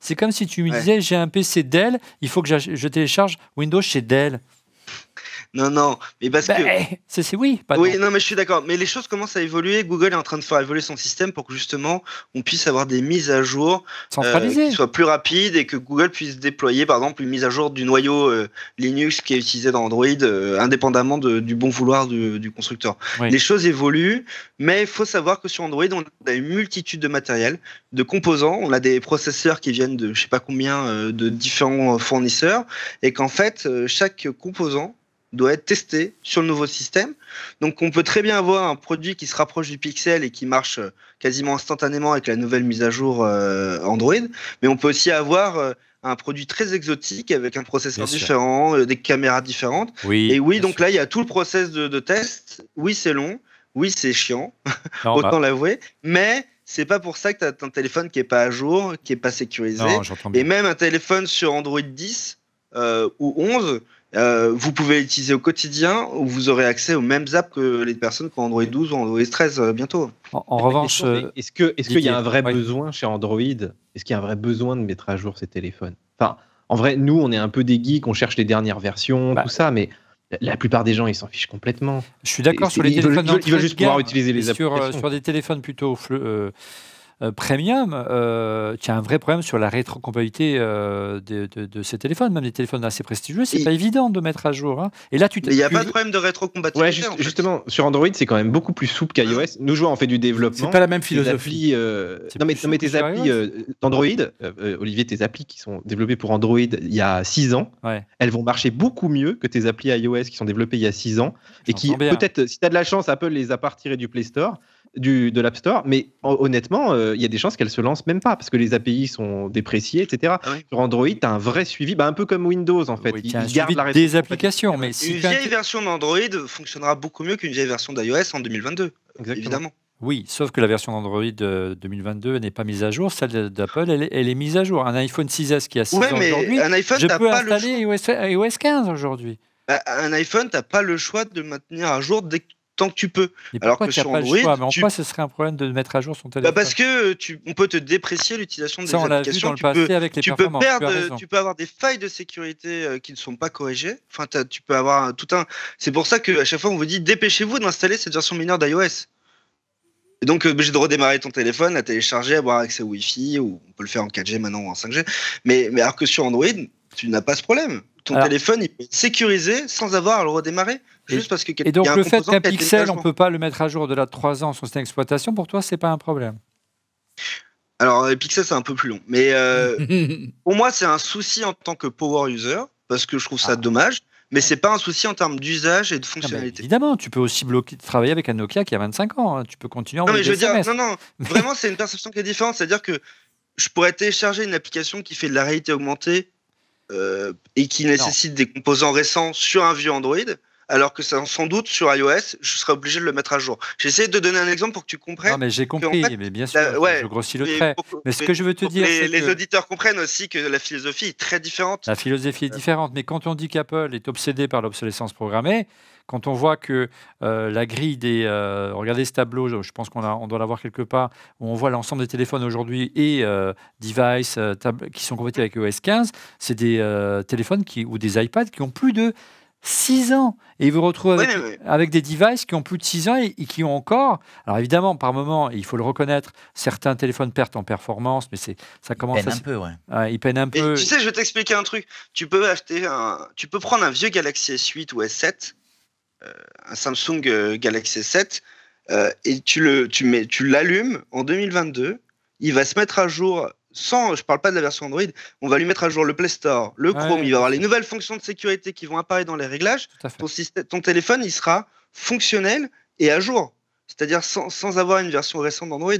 C'est comme si tu me disais, j'ai un PC Dell, il faut que je télécharge Windows chez Dell. Non, non, mais parce bah, que. Eh, c'est oui, pas Oui, non, mais je suis d'accord. Mais les choses commencent à évoluer. Google est en train de faire évoluer son système pour que justement on puisse avoir des mises à jour euh, qui soient plus rapides et que Google puisse déployer, par exemple, une mise à jour du noyau euh, Linux qui est utilisé dans Android, euh, indépendamment du bon vouloir du, constructeur. Les choses évoluent, mais il faut savoir que sur Android, on a une multitude de matériel, de composants. On a des processeurs qui viennent de je sais pas combien de différents fournisseurs et qu'en fait, chaque composant doit être testé sur le nouveau système. Donc on peut très bien avoir un produit qui se rapproche du Pixel et qui marche euh, quasiment instantanément avec la nouvelle mise à jour euh, Android, mais on peut aussi avoir euh, un produit très exotique avec un processeur différent, des caméras différentes. Oui, et oui, donc là, il y a tout le process de, test. Oui, c'est long. Oui, c'est chiant. <laughs> autant l'avouer. Mais c'est pas pour ça que tu as un téléphone qui est pas à jour, qui est pas sécurisé. et même un téléphone sur Android 10 ou 11 euh, vous pouvez l'utiliser au quotidien ou vous aurez accès aux mêmes apps que les personnes qui ont Android 12 ou Android 13 euh, bientôt. En, revanche, euh, est-ce qu'il y a un vrai besoin chez Android Est-ce qu'il y a un vrai besoin de mettre à jour ces téléphones Enfin, en vrai, nous, on est un peu des geeks, on cherche les dernières versions, bah, tout ça, mais la plupart des gens, ils s'en fichent complètement. Je suis d'accord sur les téléphones. Ils veulent juste pouvoir utiliser les apps sur des téléphones plutôt euh, premium, tu euh, as un vrai problème sur la rétrocompatibilité euh, de, de, de, ces téléphones, même des téléphones assez prestigieux, c'est pas évident de mettre à jour. Hein. Et là, tu Il n'y a pas de problème de rétrocompatibilité. Ouais, Justement, sur Android, c'est quand même beaucoup plus souple qu'iOS. Nous, jouons, on fait du développement. C'est pas la même philosophie. non, mais, tes applis Android, Olivier, tes applis qui sont développées pour Android il y a 6 ans, elles vont marcher beaucoup mieux que tes applis iOS qui sont développées il y a 6 ans et qui, peut-être, si tu as de la chance, Apple les a pas du Play Store du, de l'App Store, mais honnêtement, euh, il y a des chances qu'elle se lance même pas parce que les API sont dépréciées, etc. Ah Sur Android, tu as un vrai suivi, bah, un peu comme Windows en fait. il, garde des applications. mais une vieille version d'Android fonctionnera beaucoup mieux qu'une vieille version d'iOS en 2022, évidemment. Oui, sauf que la version d'Android 2022 euh, n'est pas mise à jour. Celle d'Apple, elle, est mise à jour. Un iPhone 6S qui a 6 ans aujourd'hui, je peux installer iOS, 15 aujourd'hui. un iPhone, tu n'as bah, pas le choix de maintenir à jour dès que tant que tu peux. Alors que sur Android, choix, mais en quoi ce serait un problème de mettre à jour son bah, téléphone Parce que tu, on peut te déprécier l'utilisation des applications. Vu tu, avec les tu peux perdre, tu, peux avoir des failles de sécurité euh, qui ne sont pas corrigées. Enfin, tu peux avoir tout un. C'est pour ça qu'à chaque fois on vous dit dépêchez-vous d'installer cette version mineure d'iOS. Et donc, euh, obligé de redémarrer ton téléphone, la télécharger, avoir accès au Wi-Fi, ou on peut le faire en 4G maintenant ou en 5G. Mais, mais alors que sur Android, tu n'as pas ce problème. Ton téléphone, il peut être sécurisé sans avoir à le redémarrer. Juste et, parce que donc, le fait qu'un pixel, on ne peut pas le mettre à jour de la 3 ans sur cette exploitation, pour toi, c'est pas un problème Alors, un euh, pixel, c'est un peu plus long. Mais euh, <laughs> pour moi, c'est un souci en tant que power user, parce que je trouve ça ah. dommage. Mais c'est pas un souci en termes d'usage et de fonctionnalité. évidemment, tu peux aussi bloquer, travailler avec un Nokia qui a 25 ans. Hein. Tu peux continuer en Non, mais je veux dire, non, non. <laughs> vraiment, c'est une perception qui est différente. C'est-à-dire que je pourrais télécharger une application qui fait de la réalité augmentée euh, et qui nécessite des composants récents sur un vieux Android alors que sans doute sur iOS, je serais obligé de le mettre à jour. J'essaie de donner un exemple pour que tu comprennes. Non, mais j'ai compris, mais bien sûr, je grossis le trait. mais ce que je veux te dire, c'est les auditeurs comprennent aussi que la philosophie est très différente. La philosophie est différente, mais quand on dit qu'Apple est obsédé par l'obsolescence programmée, quand on voit que euh, la grille des. Euh, regardez ce tableau, je pense qu'on on doit l'avoir quelque part, où on voit l'ensemble des téléphones aujourd'hui et euh, devices qui sont compatibles avec iOS 15, c'est des téléphones qui, ou des iPads qui ont plus de 6 ans. Et vous vous retrouvez avec, des devices qui ont plus de 6 ans et, qui ont encore. Alors évidemment, par moment, il faut le reconnaître, certains téléphones perdent en performance, mais c'est ça commence ils peinent un peu, ouais. ils peinent un Tu sais, je vais t'expliquer un truc. Tu peux acheter un, tu peux prendre un vieux Galaxy S8 ou S7, euh, un Samsung euh, Galaxy S7, euh, et tu le, tu mets, tu l'allumes en 2022. Il va se mettre à jour sans, je parle pas de la version Android, on va lui mettre à jour le Play Store, le Chrome, il va avoir les nouvelles fonctions de sécurité qui vont apparaître dans les réglages. Ton, téléphone, il sera fonctionnel et à jour. C'est-à-dire sans, avoir une version récente d'Android.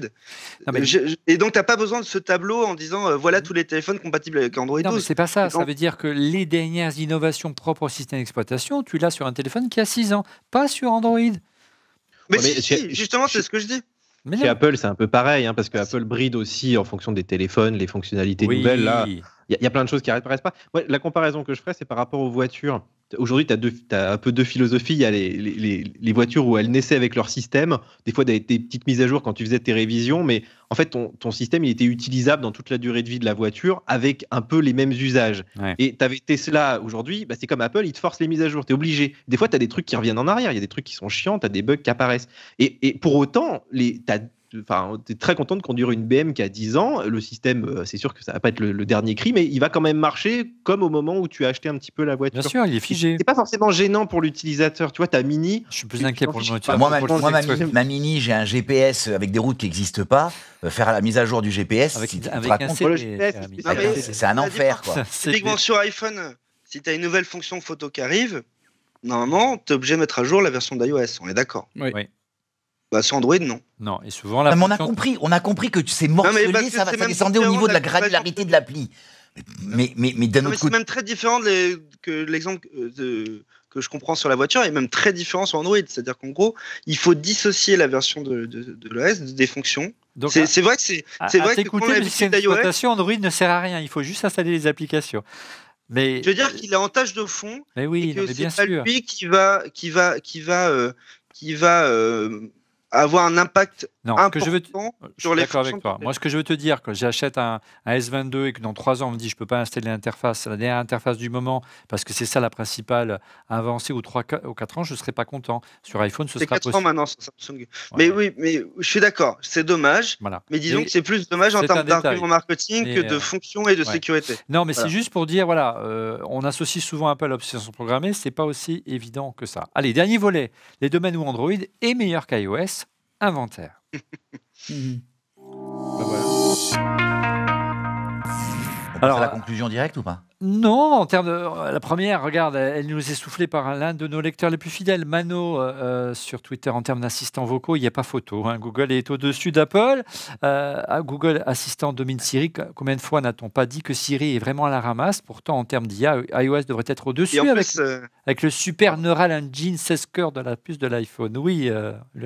Et donc, tu n'as pas besoin de ce tableau en disant euh, voilà mm-hmm. tous les téléphones compatibles avec Android non, mais c'est pas ça. Ça veut dire que les dernières innovations propres au système d'exploitation, tu l'as sur un téléphone qui a 6 ans, pas sur Android. Mais, mais si, justement, c'est ce que je dis. Chez Apple, c'est un peu pareil, hein, parce que Apple bride aussi en fonction des téléphones, les fonctionnalités nouvelles. Là, il y, a plein de choses qui n'apparaissent pas. la comparaison que je ferais, c'est par rapport aux voitures aujourd'hui, tu as, un peu deux philosophies. Il y a les, voitures où elles naissaient avec leur système. Des fois, tu as des petites mises à jour quand tu faisais tes révisions, mais en fait, ton, système, il était utilisable dans toute la durée de vie de la voiture avec un peu les mêmes usages. Et tu avais Tesla aujourd'hui, bah, c'est comme Apple, ils te forcent les mises à jour, tu es obligé. Des fois, tu as des trucs qui reviennent en arrière, il y a des trucs qui sont chiants, tu as des bugs qui apparaissent. Et, et pour autant, tu as enfin, es très content de conduire une BM qui a 10 ans. Le système, euh, c'est sûr que ça va pas être le, dernier cri, mais il va quand même marcher comme au moment où tu as acheté un petit peu la voiture. Bien sûr, il est figé. C'est pas forcément gênant pour l'utilisateur. Tu vois, ta Mini. Je suis plus inquiet pour le moteur. Bah, moi, ma, moi, ma, Mini, j'ai un GPS avec des routes qui n'existent pas. Euh, faire la mise à jour du GPS, c'est un enfer. Typiquement sur iPhone, si tu as une nouvelle fonction photo qui arrive, normalement, tu es obligé de mettre à jour la version d'iOS. On est d'accord. oui. Bah, sur Android, non. Non, et souvent la. on a compris, on a compris que c'est morcelé, ça, va descendait au niveau de la granularité de l'appli. Mais, mais, mais d'un autre côté. C'est même très différent que l'exemple euh, que je comprends sur la voiture est même très différent sur Android. C'est-à-dire qu'en gros, il faut dissocier la version de, de, l'OS des fonctions. C'est vrai que c'est vrai que quand l'exploitation Android ne sert à rien. Il faut juste installer les applications. Mais je veux dire qu'il est en tâche de fond. Mais oui, c'est lui qui va qui va qui va euh, qui va euh, avoir un impact non, que je veux euh, suis d'accord avec toi. Moi, ce que je veux te dire, quand j'achète un, S22 et que dans trois ans, on me dit je ne peux pas installer l'interface, la dernière interface du moment, parce que c'est ça la principale avancée, ou trois, ou 4 ans, je ne serai pas content. Sur iPhone, ce sera possible. C'est 4 ans maintenant, Samsung. Mais oui, mais je suis d'accord, c'est dommage. Mais disons que c'est plus dommage en termes d'argument marketing que de euh, fonction et de sécurité. Non, mais c'est juste pour dire, voilà, euh, on associe souvent un peu à l'obsession programmée, ce n'est pas aussi évident que ça. Allez, dernier volet, les domaines où Android est meilleur qu'iOS inventaire. <laughs> Mhm. Bah Alors, la conclusion directe ou pas non, en termes de euh, la première, regarde, elle nous est soufflée par l'un de nos lecteurs les plus fidèles, Mano, euh, euh, sur Twitter. En termes d'assistants vocaux, il n'y a pas photo. Hein. Google est au-dessus d'Apple. Google Assistant domine Siri. Combien de fois n'a-t-on pas dit que Siri est vraiment à la ramasse Pourtant, en termes d'IA, iOS devrait être au-dessus avec, le super Neural Engine 16 cœurs de la puce de l'iPhone. Oui.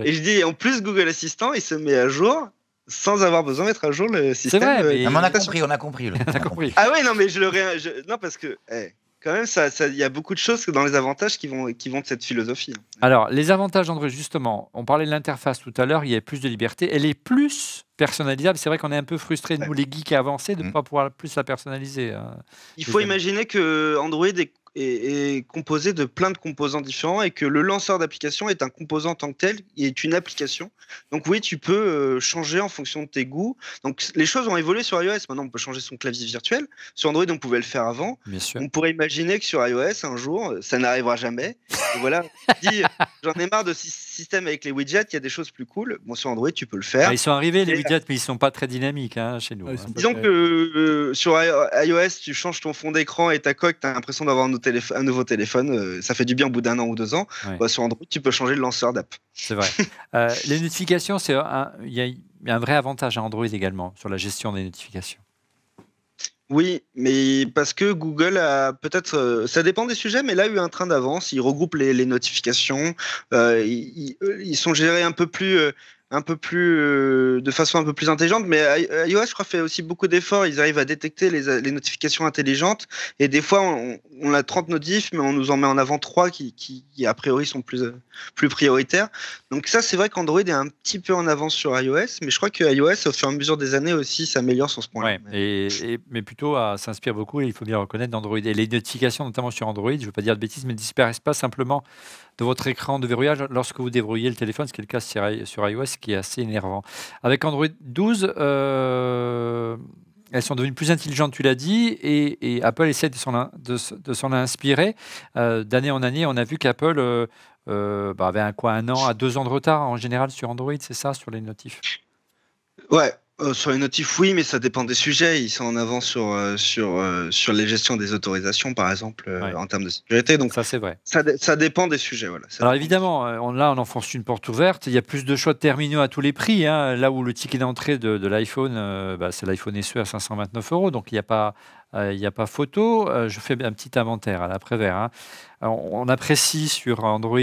Et je dis, en plus, Google Assistant, il se met à jour sans avoir besoin de mettre à jour le système. C'est vrai, ah, on a compris, on a compris. <laughs> Ah oui, non, mais je le ré... Non, parce que, eh, quand même, il ça, il y a beaucoup de choses dans les avantages qui vont, qui vont de cette philosophie. Hein. Alors, les avantages, d'Android, justement, on parlait de l'interface tout à l'heure, il y a plus de liberté. Elle est plus personnalisable. C'est vrai qu'on est un peu frustré nous, les geeks avancés, de ne mm. pas pouvoir plus la personnaliser. Hein. Il faut imaginer que Android est est, composé de plein de composants différents et que le lanceur d'application est un composant en tant que tel, il est une application. Donc oui, tu peux euh, changer en fonction de tes goûts. Donc les choses ont évolué sur iOS. Maintenant, on peut changer son clavier virtuel. Sur Android, on pouvait le faire avant. On pourrait imaginer que sur iOS, un jour, euh, ça n'arrivera jamais. Et voilà, <laughs> j'en ai marre de 6 système avec les widgets, il y a des choses plus cool. Bon, sur Android, tu peux le faire. Ah, ils sont arrivés, les widgets, mais ils sont pas très dynamiques hein, chez nous. Ah, hein. disons que euh, sur iOS, tu changes ton fond d'écran et ta coque, tu as l'impression d'avoir un, nouveau téléphone. Euh, ça fait du bien au bout d'un an ou deux ans. Bah, sur Android, tu peux changer le lanceur d'app. C'est vrai. Euh, les notifications, il y, a un vrai avantage à Android également sur la gestion des notifications. Oui, mais parce que Google a peut-être, euh, ça dépend des sujets, mais là, il a eu un train d'avance. Il regroupe les, notifications. Euh, ils, sont gérés un peu plus, euh, un peu plus euh, de façon un peu plus intelligente mais iOS je crois fait aussi beaucoup d'efforts ils arrivent à détecter les, notifications intelligentes et des fois on, on, a 30 notifs mais on nous en met en avant 3 qui, qui, a priori sont plus plus prioritaires donc ça c'est vrai qu'Android est un petit peu en avance sur iOS mais je crois que iOS au fur et à mesure des années aussi s'améliore sur ce point là ouais, et, mais plutôt à ah, s'inspire beaucoup il faut bien reconnaître d'Android et les notifications notamment sur Android je veux pas dire de bêtises mais ne disparaissent pas simplement de votre écran de verrouillage lorsque vous déverrouillez le téléphone, ce qui est le cas sur iOS, qui est assez énervant. Avec Android 12, euh, elles sont devenues plus intelligentes, tu l'as dit, et, Apple essaie de s'en inspirer. Euh, d'année en année, on a vu qu'Apple euh, bah, avait un, quoi, un an à deux ans de retard en général sur Android, c'est ça, sur les notifs Ouais, euh, sur les notifs, oui, mais ça dépend des sujets. Ils sont en avant sur, euh, sur, euh, sur les gestions des autorisations, par exemple, en termes de sécurité. Donc, ça, c'est vrai. Ça, dépend des sujets. Voilà. Alors, évidemment, là, on enfonce une porte ouverte. Il y a plus de choix de terminaux à tous les prix. Hein. Là où le ticket d'entrée de, l'iPhone, bah, c'est l'iPhone SE à 529 euros. Donc, il n'y a pas il a pas photo. je fais un petit inventaire à l'après-vert. Hein. On apprécie sur Android,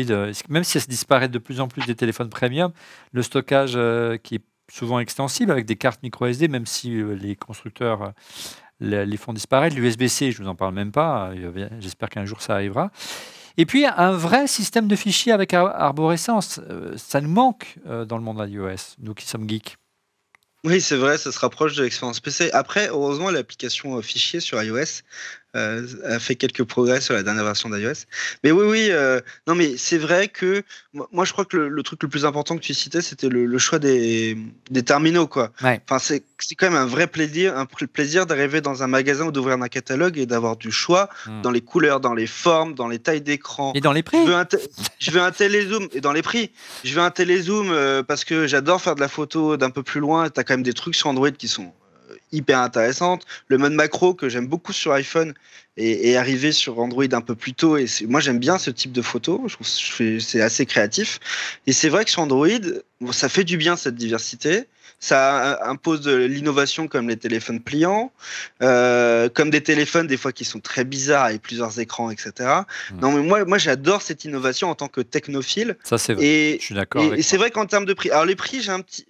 même si ça se disparaît de plus en plus des téléphones premium, le stockage qui est souvent extensible avec des cartes micro SD, même si euh, les constructeurs euh, les font disparaître. L'USB-C, je ne vous en parle même pas. Euh, j'espère qu'un jour ça arrivera. Et puis un vrai système de fichiers avec arborescence, ça nous manque dans le monde iOS, nous qui sommes geeks. Oui, c'est vrai, ça se rapproche de l'expérience PC. Après, heureusement, l'application fichier sur iOS euh, a fait quelques progrès sur la dernière version d'iOS. Mais oui, oui, euh, non, mais c'est vrai que moi, je crois que le, truc le plus important que tu citais, c'était le, choix des, des terminaux, quoi. Enfin, c'est quand même un vrai plaisir, un plaisir d'arriver dans un magasin ou d'ouvrir un catalogue et d'avoir du choix hmm. dans les couleurs, dans les formes, dans les tailles d'écran. Et dans les prix. Je veux un, télézoom et dans les prix. Je veux un télézoom euh, parce que j'adore faire de la photo d'un peu plus loin. T'as quand même des trucs sur Android qui sont hyper intéressante. Le mode macro que j'aime beaucoup sur iPhone est, arrivé sur Android un peu plus tôt. Et moi, j'aime bien ce type de photo. Je trouve c'est assez créatif. Et c'est vrai que sur Android, ça fait du bien cette diversité. Ça impose de l'innovation comme les téléphones pliants, euh, comme des téléphones des fois qui sont très bizarres avec plusieurs écrans, etc. Non, mais moi, moi j'adore cette innovation en tant que technophile. Ça, c'est vrai. Et, Je suis d'accord. et c'est vrai qu'en termes de prix, alors les prix, j'ai un petit,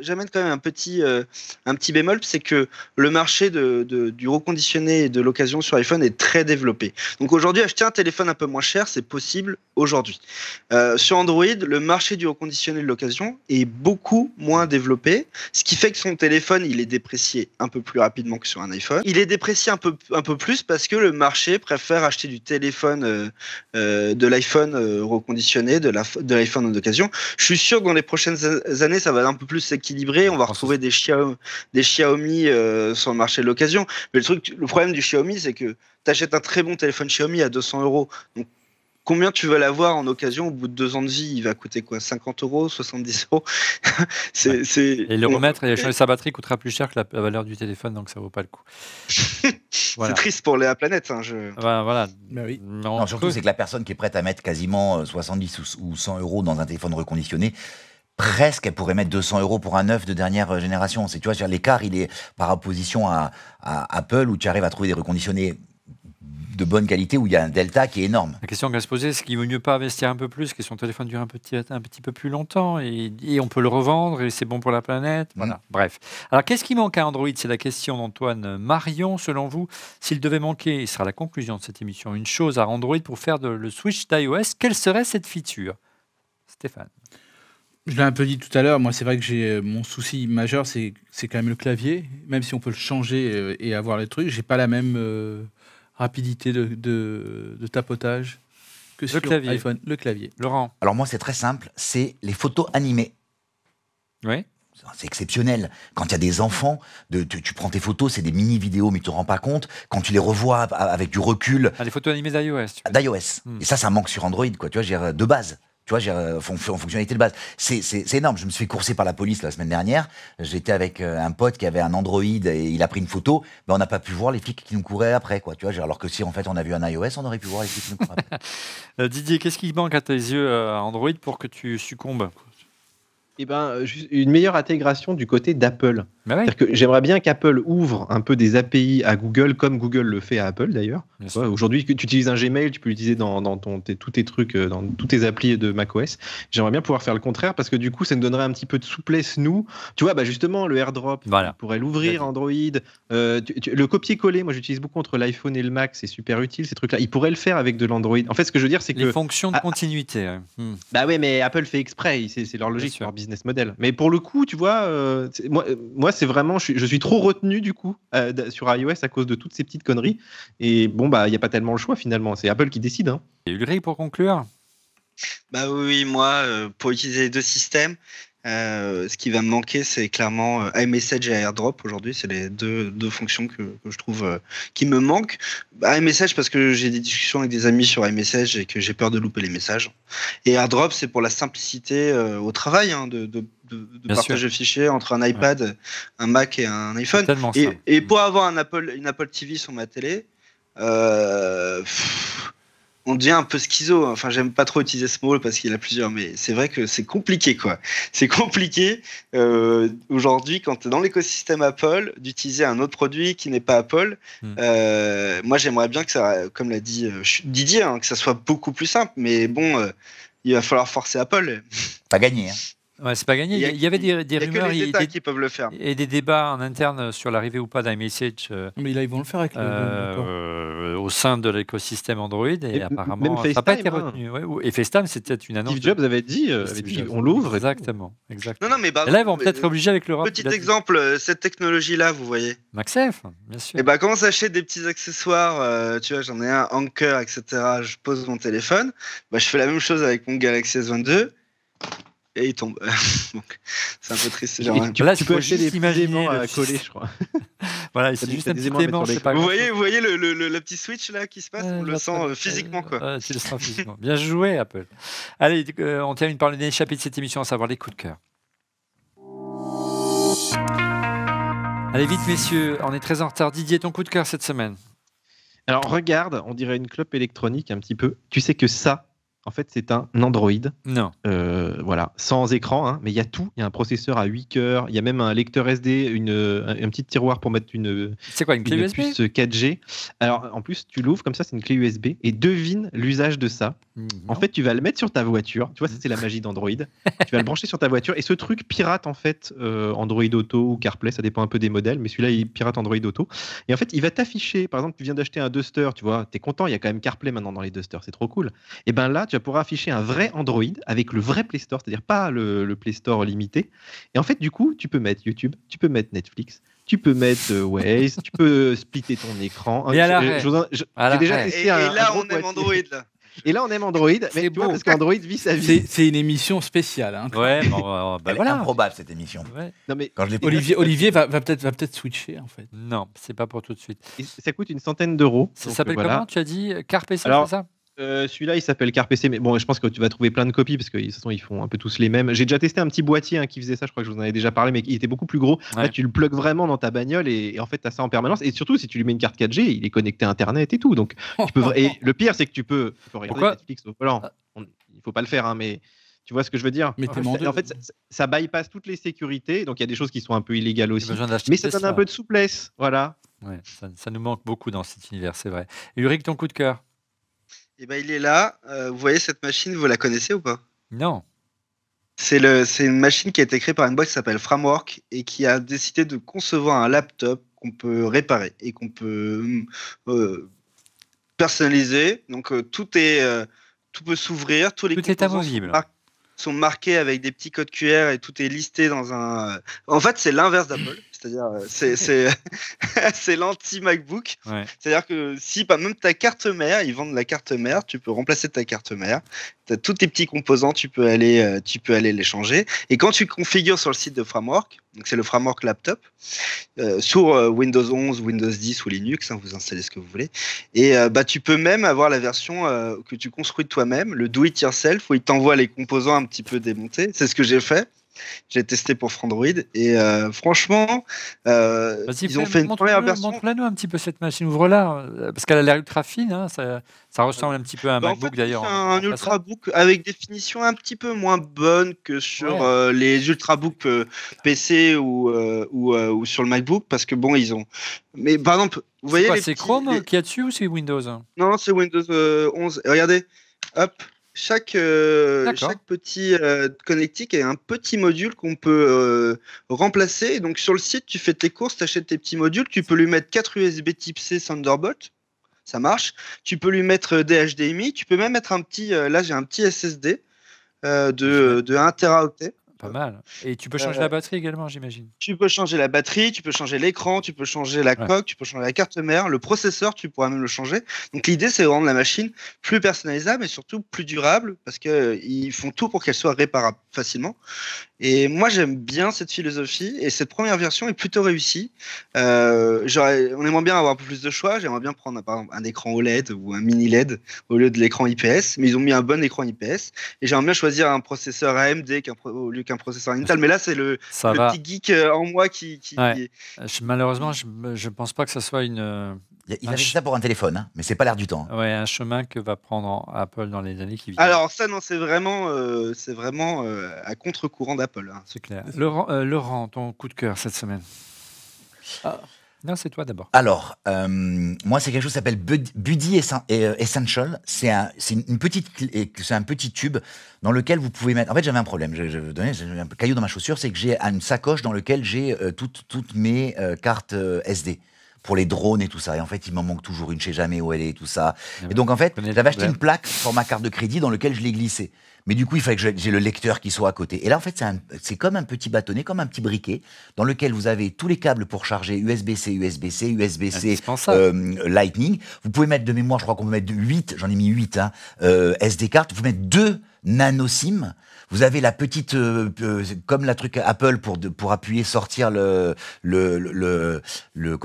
j'amène quand même un petit, euh, un petit bémol, c'est que le marché de, du reconditionné et de l'occasion sur iPhone est très développé. Donc aujourd'hui, acheter un téléphone un peu moins cher, c'est possible aujourd'hui. Euh, sur Android, le marché du reconditionné et de l'occasion est beaucoup moins développé, ce qui fait que son téléphone, il est déprécié un peu plus rapidement que sur un iPhone. Il est déprécié un peu, un peu plus parce que le marché préfère acheter du téléphone, euh, de l'iPhone reconditionné, de l'iPhone de d'occasion. Je suis sûr que dans les prochaines années, ça va un peu plus équilibré, On va retrouver des Xiaomi, des Xiaomi euh, sur le marché de l'occasion. Mais le truc, le problème du Xiaomi, c'est que tu achètes un très bon téléphone Xiaomi à 200 euros. Donc, combien tu vas l'avoir en occasion au bout de deux ans de vie Il va coûter quoi 50 euros 70 euros <laughs> c'est, Et le remettre et changer sa batterie coûtera plus cher que la, valeur du téléphone, donc ça vaut pas le coup. <laughs> C'est triste pour la planète. Hein, je... Voilà. Mais bah oui. non, surtout, c'est que la personne qui est prête à mettre quasiment 70 euh, ou 100 euros dans un téléphone reconditionné, presque, elle pourrait mettre 200 euros pour un neuf de dernière euh, génération. C'est, tu vois, l'écart, il est par opposition à, Apple, où tu arrives à trouver des reconditionnés de bonne qualité où il y a un delta qui est énorme. La question qu'on va se poser, est-ce qu'il vaut mieux pas investir un peu plus, que son téléphone dure un petit, un petit peu plus longtemps et, on peut le revendre et c'est bon pour la planète mm. Voilà, bref. Alors qu'est-ce qui manque à Android C'est la question d'Antoine Marion. Selon vous, s'il devait manquer, et sera la conclusion de cette émission, une chose à Android pour faire le switch d'iOS, quelle serait cette feature Stéphane je l'ai un peu dit tout à l'heure, moi c'est vrai que j'ai euh, mon souci majeur, c'est quand même le clavier. Même si on peut le changer euh, et avoir les trucs, j'ai pas la même euh, rapidité de, de, tapotage que sur clavier. IPhone. Le clavier. Laurent. Alors moi c'est très simple, c'est les photos animées. Oui. C'est exceptionnel. Quand il y a des enfants, de, tu, prends tes photos, c'est des mini-vidéos, mais tu ne te rends pas compte. Quand tu les revois avec du recul. Ah, les photos animées d'iOS. D'iOS. Hmm. Et ça, ça manque sur Android, quoi. Tu vois, de base. Tu vois, en euh, fonctionnalité de base. C'est énorme. Je me suis fait par la police la semaine dernière. J'étais avec euh, un pote qui avait un Android et il a pris une photo. mais ben, on n'a pas pu voir les flics qui nous couraient après, quoi. Tu vois, alors que si en fait on a vu un iOS, on aurait pu voir les flics qui nous couraient après. <laughs> Euh, Didier, qu'est-ce qui manque à tes yeux à Android pour que tu succombes Eh ben, une meilleure intégration du côté d'Apple. Bah que j'aimerais bien qu'Apple ouvre un peu des API à Google, comme Google le fait à Apple d'ailleurs. Ouais, Aujourd'hui, tu utilises un Gmail, tu peux l'utiliser dans, dans ton, tes, tous tes trucs, euh, dans toutes tes applis de macOS. J'aimerais bien pouvoir faire le contraire parce que du coup, ça nous donnerait un petit peu de souplesse, nous. Tu vois, bah justement, le airdrop, voilà. pourrait l'ouvrir, Android. Euh, le copier-coller, moi j'utilise beaucoup entre l'iPhone et le Mac, c'est super utile ces trucs-là. Ils pourraient le faire avec de l'Android. En fait, ce que je veux dire, c'est que. Les fonctions de ah, ah. continuité. Hmm. Bah oui, mais Apple fait exprès, c'est leur logique, leur business model. Mais pour le coup, tu vois, euh, moi c'est vraiment, je suis, trop retenu du coup euh, sur iOS à cause de toutes ces petites conneries. Et bon, bah, il n'y a pas tellement le choix finalement. C'est Apple qui décide. Hein. Et Ulrich, pour conclure Bah oui, moi, euh, pour utiliser les deux systèmes, euh, ce qui va me manquer, c'est clairement iMessage et AirDrop aujourd'hui. C'est les deux, fonctions que, je trouve qui me manquent. iMessage bah, parce que j'ai des discussions avec des amis sur iMessage et que j'ai peur de louper les messages. Et AirDrop, c'est pour la simplicité au travail hein, de de, partage de fichiers entre un iPad, un Mac et un iPhone. Et, pour avoir un Apple, une Apple TV sur ma télé, euh, on devient un peu schizo. Enfin, j'aime pas trop utiliser ce mot parce qu'il a plusieurs, mais c'est vrai que c'est compliqué, quoi. C'est compliqué euh, aujourd'hui quand tu es dans l'écosystème Apple d'utiliser un autre produit qui n'est pas Apple. Hmm. Euh, moi, j'aimerais bien que ça, comme l'a dit Didier, hein, que ça soit beaucoup plus simple. Mais bon, il va falloir forcer Apple. Pas gagné. Hein c'est pas gagné. Il y, avait des, rumeurs. des, qui peuvent le faire. Et des débats en interne sur l'arrivée ou pas d'iMessage. message euh, mais là, ils vont le faire avec euh, euh, Au sein de l'écosystème Android. Et, apparemment, ça n'a pas été hein. retenu. et FaceTime, c'était une annonce. Steve Jobs avait dit, on l'ouvre. Exactement. exactement. Non, non, mais bah, là, ils vont peut-être être obligés avec l'Europe. Petit exemple, cette technologie-là, vous voyez. MaxF, bien sûr. Et bah, quand j'achète des petits accessoires, tu vois, j'en ai un Anker, etc., je pose mon téléphone, bah, je fais la même chose avec mon Galaxy S22 et il tombe. <laughs> c'est un peu triste. là, tu peux acheter des à coller, je crois. <laughs> voilà, c'est juste un petit vous voyez, vous voyez le, petit switch là qui se passe On le bah, sent euh, physiquement. Quoi. le sens physiquement. Bien joué, Apple. Allez, euh, on termine par le dernier chapitre de cette émission, à savoir les coups de cœur. Allez, vite, messieurs, on est très en retard. Didier, ton coup de cœur cette semaine alors regarde, on dirait une clope électronique un petit peu. Tu sais que ça, en fait, c'est un Android. Non. Euh, voilà, sans écran, hein, mais il y a tout. Il y a un processeur à 8 cœurs, il y a même un lecteur SD, une, un, petit tiroir pour mettre une, c'est quoi, une, clé une USB puce 4G. Alors, en plus, tu l'ouvres comme ça, c'est une clé USB. Et devine l'usage de ça. En fait, tu vas le mettre sur ta voiture. Tu vois, c'est la magie d'Android. <laughs> tu vas le brancher sur ta voiture. Et ce truc pirate, en fait, euh, Android Auto ou CarPlay, ça dépend un peu des modèles, mais celui-là, il pirate Android Auto. Et en fait, il va t'afficher, par exemple, tu viens d'acheter un Duster, tu vois, tu es content, il y a quand même CarPlay maintenant dans les Dusters, c'est trop cool. Et ben là, tu vas pouvoir afficher un vrai Android avec le vrai Play Store, c'est-à-dire pas le, Play Store limité. Et en fait, du coup, tu peux mettre YouTube, tu peux mettre Netflix, tu peux mettre euh, Waze, tu peux <laughs> splitter ton écran. déjà et, là, on aime Android. Et là, on aime Android, mais bon. parce qu'Android vit sa vie. C'est une émission spéciale. Hein, ouais, mais euh, bah, voilà. improbable cette émission. Non, mais Quand je Olivier, va, peut-être switcher en fait. Non, c'est pas pour tout de suite. ça coûte une centaine d'euros. Ça s'appelle comment Tu as dit Carpe c'est ça euh, celui-là, il s'appelle CarPC, mais bon, je pense que tu vas trouver plein de copies parce que de toute façon, ils font un peu tous les mêmes. J'ai déjà testé un petit boîtier hein, qui faisait ça, je crois que je vous en avais déjà parlé, mais il était beaucoup plus gros. Là, tu le plugs vraiment dans ta bagnole et, en fait, tu as ça en permanence. Et surtout, si tu lui mets une carte 4G, il est connecté à Internet et tout. Donc, <laughs> Et le pire, c'est que tu peux, faire Netflix ah. Il faut pas le faire, hein, mais. Tu vois ce que je veux dire mais En fait, ça, ça, bypass toutes les sécurités, donc il y a des choses qui sont un peu illégales aussi. Mais ça donne un peu de souplesse, voilà. ça, nous manque beaucoup dans cet univers, c'est vrai. Et ton coup de cœur et eh ben il est là. Euh, vous voyez cette machine, vous la connaissez ou pas Non. C'est une machine qui a été créée par une boîte qui s'appelle Framework et qui a décidé de concevoir un laptop qu'on peut réparer et qu'on peut euh, personnaliser. Donc euh, tout est, tout peut s'ouvrir, tous les tout est Sont, sont marqués avec des petits codes QR et tout est listé dans un. En fait, c'est l'inverse d'Apple c'est-à-dire euh, c'est <laughs> c'est l'anti MacBook. C'est-à-dire que si pas bah, même ta carte mère, ils vendent la carte mère, tu peux remplacer ta carte mère. T'as tous tes petits composants, tu peux aller euh, tu peux aller les changer. Et quand tu configures sur le site de Framework, donc c'est le Framework Laptop euh, sur Windows 11, Windows 10 ou Linux, hein, vous installez ce que vous voulez. Et bah tu peux même avoir la version que tu construis toi-même, le do it yourself où il t'envoie les composants un petit peu démontés. C'est ce que j'ai fait. J'ai testé pour Frandroid et euh, franchement, euh, ils ont fait une première version. montre nous un petit peu cette machine, ouvre-la, euh, parce qu'elle a l'air ultra fine. Hein, ça, ressemble un petit peu à un bah, MacBook d'ailleurs. Un, hein, ultrabook avec définition un petit peu moins bonne que sur les ultrabooks PC ou, ou, sur le MacBook, parce que bon, ils ont. Mais par exemple, vous voyez. C'est Chrome qui a dessus ou c'est Windows Non, c'est Windows 11. regardez, hop. Euh, chaque, petit euh, connectique est un petit module qu'on peut euh, remplacer. Donc sur le site, tu fais tes courses, tu achètes tes petits modules, tu peux lui mettre 4 USB type C Thunderbolt, ça marche. Tu peux lui mettre des HDMI, tu peux même mettre un petit, là j'ai un petit SSD de, de 1 pas euh, mal. Et tu peux changer la batterie également, j'imagine. Tu peux changer la batterie, tu peux changer l'écran, tu peux changer la coque, tu peux changer la carte mère, le processeur, tu pourras même le changer. Donc l'idée, c'est de rendre la machine plus personnalisable et surtout plus durable parce qu'ils euh, ils font tout pour qu'elle soit réparable facilement. Et moi, j'aime bien cette philosophie et cette première version est plutôt réussie. Euh, on aimerait bien avoir un peu plus de choix. J'aimerais bien prendre par exemple, un écran OLED ou un mini LED au lieu de l'écran IPS, mais ils ont mis un bon écran IPS. Et j'aimerais bien choisir un processeur AMD au lieu qu'un un processeur Intel. Mais là, c'est le, petit geek euh, en moi qui. malheureusement, je pense pas que ça soit une. Il avait ça pour un téléphone, hein, mais c'est pas l'air du temps. Hein. Ouais, un chemin que va prendre Apple dans les années qui viennent. Alors ça, non, c'est vraiment, euh, c'est vraiment euh, à contre-courant d'Apple. Hein, c'est clair. Laurent, ton coup de cœur cette semaine. Ah. Non, c'est toi d'abord. Alors, euh, moi, c'est quelque chose qui s'appelle Buddy euh, Essential. C'est un, une petite, c'est un petit tube dans lequel vous pouvez mettre. En fait, j'avais un problème. Je, un caillou dans ma chaussure, c'est que j'ai une sacoche dans laquelle j'ai euh, toutes, toutes, mes cartes SD pour les drones et tout ça. Et en fait, il m'en manque toujours une, je sais jamais où elle est et tout ça. Ah et donc, en fait, j'avais acheté une plaque pour ma carte de crédit dans laquelle je l'ai glissée. Mais du coup, il fallait que j'ai le lecteur qui soit à côté. Et là, en fait, c'est comme un petit bâtonnet, comme un petit briquet, dans lequel vous avez tous les câbles pour charger USB-C, USB-C, USB-C, euh, Lightning. Vous pouvez mettre de mémoire, je crois qu'on peut mettre 8, j'en ai mis 8, hein, euh, SD cartes. Vous pouvez mettre deux nano SIM. Vous avez la petite, euh, euh, comme la truc Apple pour pour appuyer sortir le le le,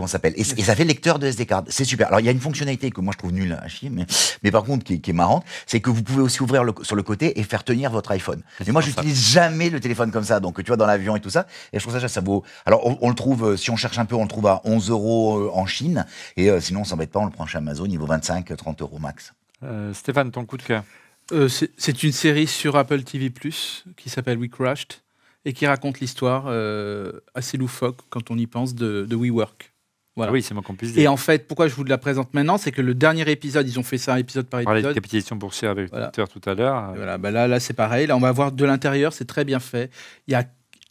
s'appelle et, ça fait lecteur de SD card. C'est super. Alors il y a une fonctionnalité que moi je trouve nulle à chier, mais mais par contre qui, est marrante, c'est que vous pouvez aussi ouvrir sur le côté et faire tenir votre iPhone. Mais moi j'utilise jamais le téléphone comme ça, donc tu vois dans l'avion et tout ça. Et je trouve ça ça vaut. Alors on, le trouve euh, si on cherche un peu, on le trouve à 11 euros en Chine et sinon on s'embête pas, on le prend chez Amazon, il vaut 25, 30 euros max. Stéphane, ton coup de cœur euh, c'est une série sur Apple TV qui s'appelle We Crashed et qui raconte l'histoire euh, assez loufoque quand on y pense de, de WeWork. Voilà. Oui, c'est mon qu'on Et en fait, pourquoi je vous la présente maintenant, c'est que le dernier épisode, ils ont fait ça épisode par épisode. On parlait de capitalisation boursière avec tout à l'heure. Voilà, bah là, là c'est pareil. Là, on va voir de l'intérieur, c'est très bien fait. Il y a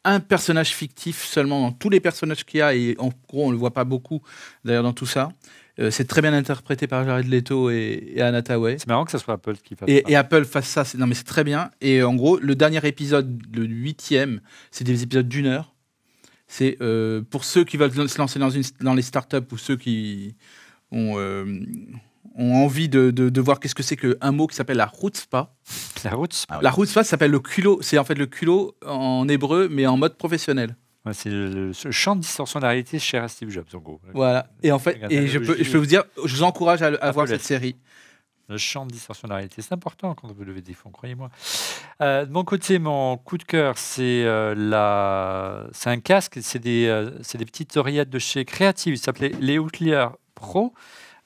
un personnage fictif seulement dans tous les personnages qu'il y a, et en gros, on ne le voit pas beaucoup d'ailleurs dans tout ça. Euh, c'est très bien interprété par Jared Leto et, anata Anna C'est marrant que ce soit Apple qui fasse et, ça. Et Apple fasse ça, non mais c'est très bien. Et en gros, le dernier épisode, le huitième, c'est des épisodes d'une heure. C'est euh, pour ceux qui veulent se lancer dans, une, dans les startups ou ceux qui ont, euh, ont envie de, voir qu'est-ce que c'est qu'un mot qui s'appelle la spa. La spa. La s'appelle le culot. C'est en fait le culot en hébreu, mais en mode professionnel c'est le, champ de distorsion de la réalité cher à Steve Jobs, en gros. Voilà. Et en fait, je, peux, vous dire, je vous encourage à, voir cette série. Le champ de distorsion de la réalité, c'est important quand vous lever des fonds, croyez-moi. Euh, de mon côté, mon coup de cœur, c'est euh, c'est un casque, c'est des, euh, des petites oreillettes de chez Creative, il s'appelait les Outlier Pro.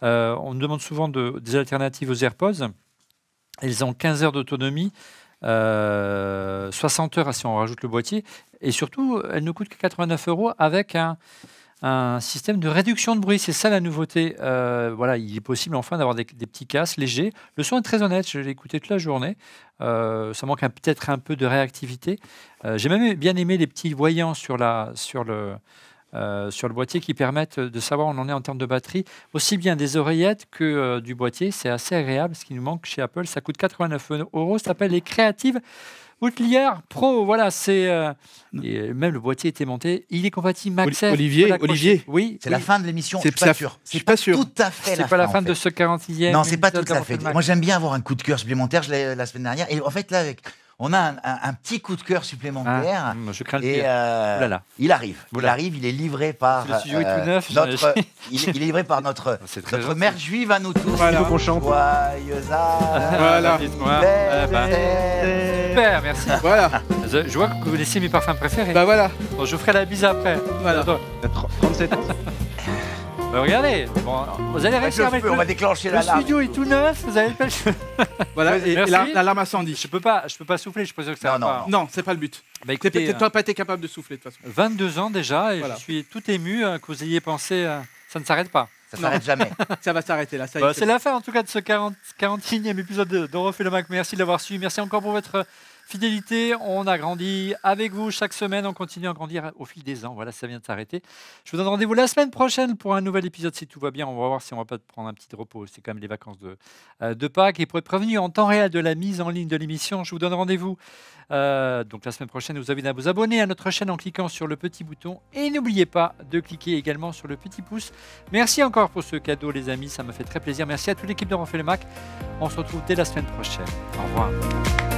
on me demande souvent des alternatives aux AirPods. Ils ont 15 heures d'autonomie. 60 heures si on rajoute le boîtier. Et surtout, elle ne coûte que 89 euros avec un, système de réduction de bruit. C'est ça la nouveauté. Euh, voilà, il est possible enfin d'avoir des, petits casques légers. Le son est très honnête, je l'ai écouté toute la journée. Euh, ça manque peut-être un peu de réactivité. Euh, j'ai même bien aimé les petits voyants sur, la, sur le... sur le boîtier qui permettent de savoir où on en est en termes de batterie, aussi bien des oreillettes que du boîtier. C'est assez agréable, ce qui nous manque chez Apple. Ça coûte 89 euros, ça s'appelle les créatives Outlier Pro, voilà, c'est. Euh, même le boîtier était monté. Il est compatible Max Olivier, Olivier. Oui. C'est la fin de l'émission. C'est pas sûr. C'est pas, sûr. Tout à fait. C'est pas la fin, de ce 46e. Non, c'est pas tout à fait. Moi, j'aime bien avoir un coup de cœur supplémentaire. Je l'ai euh, la semaine dernière. Et en fait, là, avec on a un, petit coup de cœur supplémentaire. Ah, je crains le et, euh, Il arrive. Il arrive, il est livré par. tout euh, neuf. Notre, <laughs> il, est livré par notre, ah, notre mère juive à nous tous. Voilà. qu'on chante. Voilà. Super, merci. Voilà. Je, vois que vous laissez mes parfums préférés. Bah voilà. je ferai la bise après. Voilà. 37 ans. <laughs> Bah, regardez, vous allez réussir avec, le, on va déclencher la Le studio est tout neuf, vous allez le <laughs> Voilà, et, la, la, incendie. Je peux pas, je peux pas souffler, je suppose que ça non, non. Pas... non, c'est pas le but. Bah, Toi n'as euh, pas été capable de souffler de toute façon. 22 ans déjà, et je suis tout ému euh, que vous ayez pensé, euh, ça ne s'arrête pas. Ça ne s'arrête jamais. <laughs> ça va s'arrêter là. Bah, c'est la fin en tout cas de ce 40, e épisode de, de Mac. Merci d'avoir suivi. Merci encore pour votre fidélité. On a grandi avec vous chaque semaine. On continue à grandir au fil des ans. Voilà, ça vient de s'arrêter. Je vous donne rendez-vous la semaine prochaine pour un nouvel épisode. Si tout va bien, on va voir si on ne va pas prendre un petit repos. C'est quand même les vacances de, euh, de Pâques. Et pour être prévenu en temps réel de la mise en ligne de l'émission, je vous donne rendez-vous euh, donc la semaine prochaine. Vous avez à vous abonner à notre chaîne en cliquant sur le petit bouton. Et n'oubliez pas de cliquer également sur le petit pouce. Merci encore pour ce cadeau, les amis. Ça me fait très plaisir. Merci à toute l'équipe de Renfait le Mac. On se retrouve dès la semaine prochaine. Au revoir.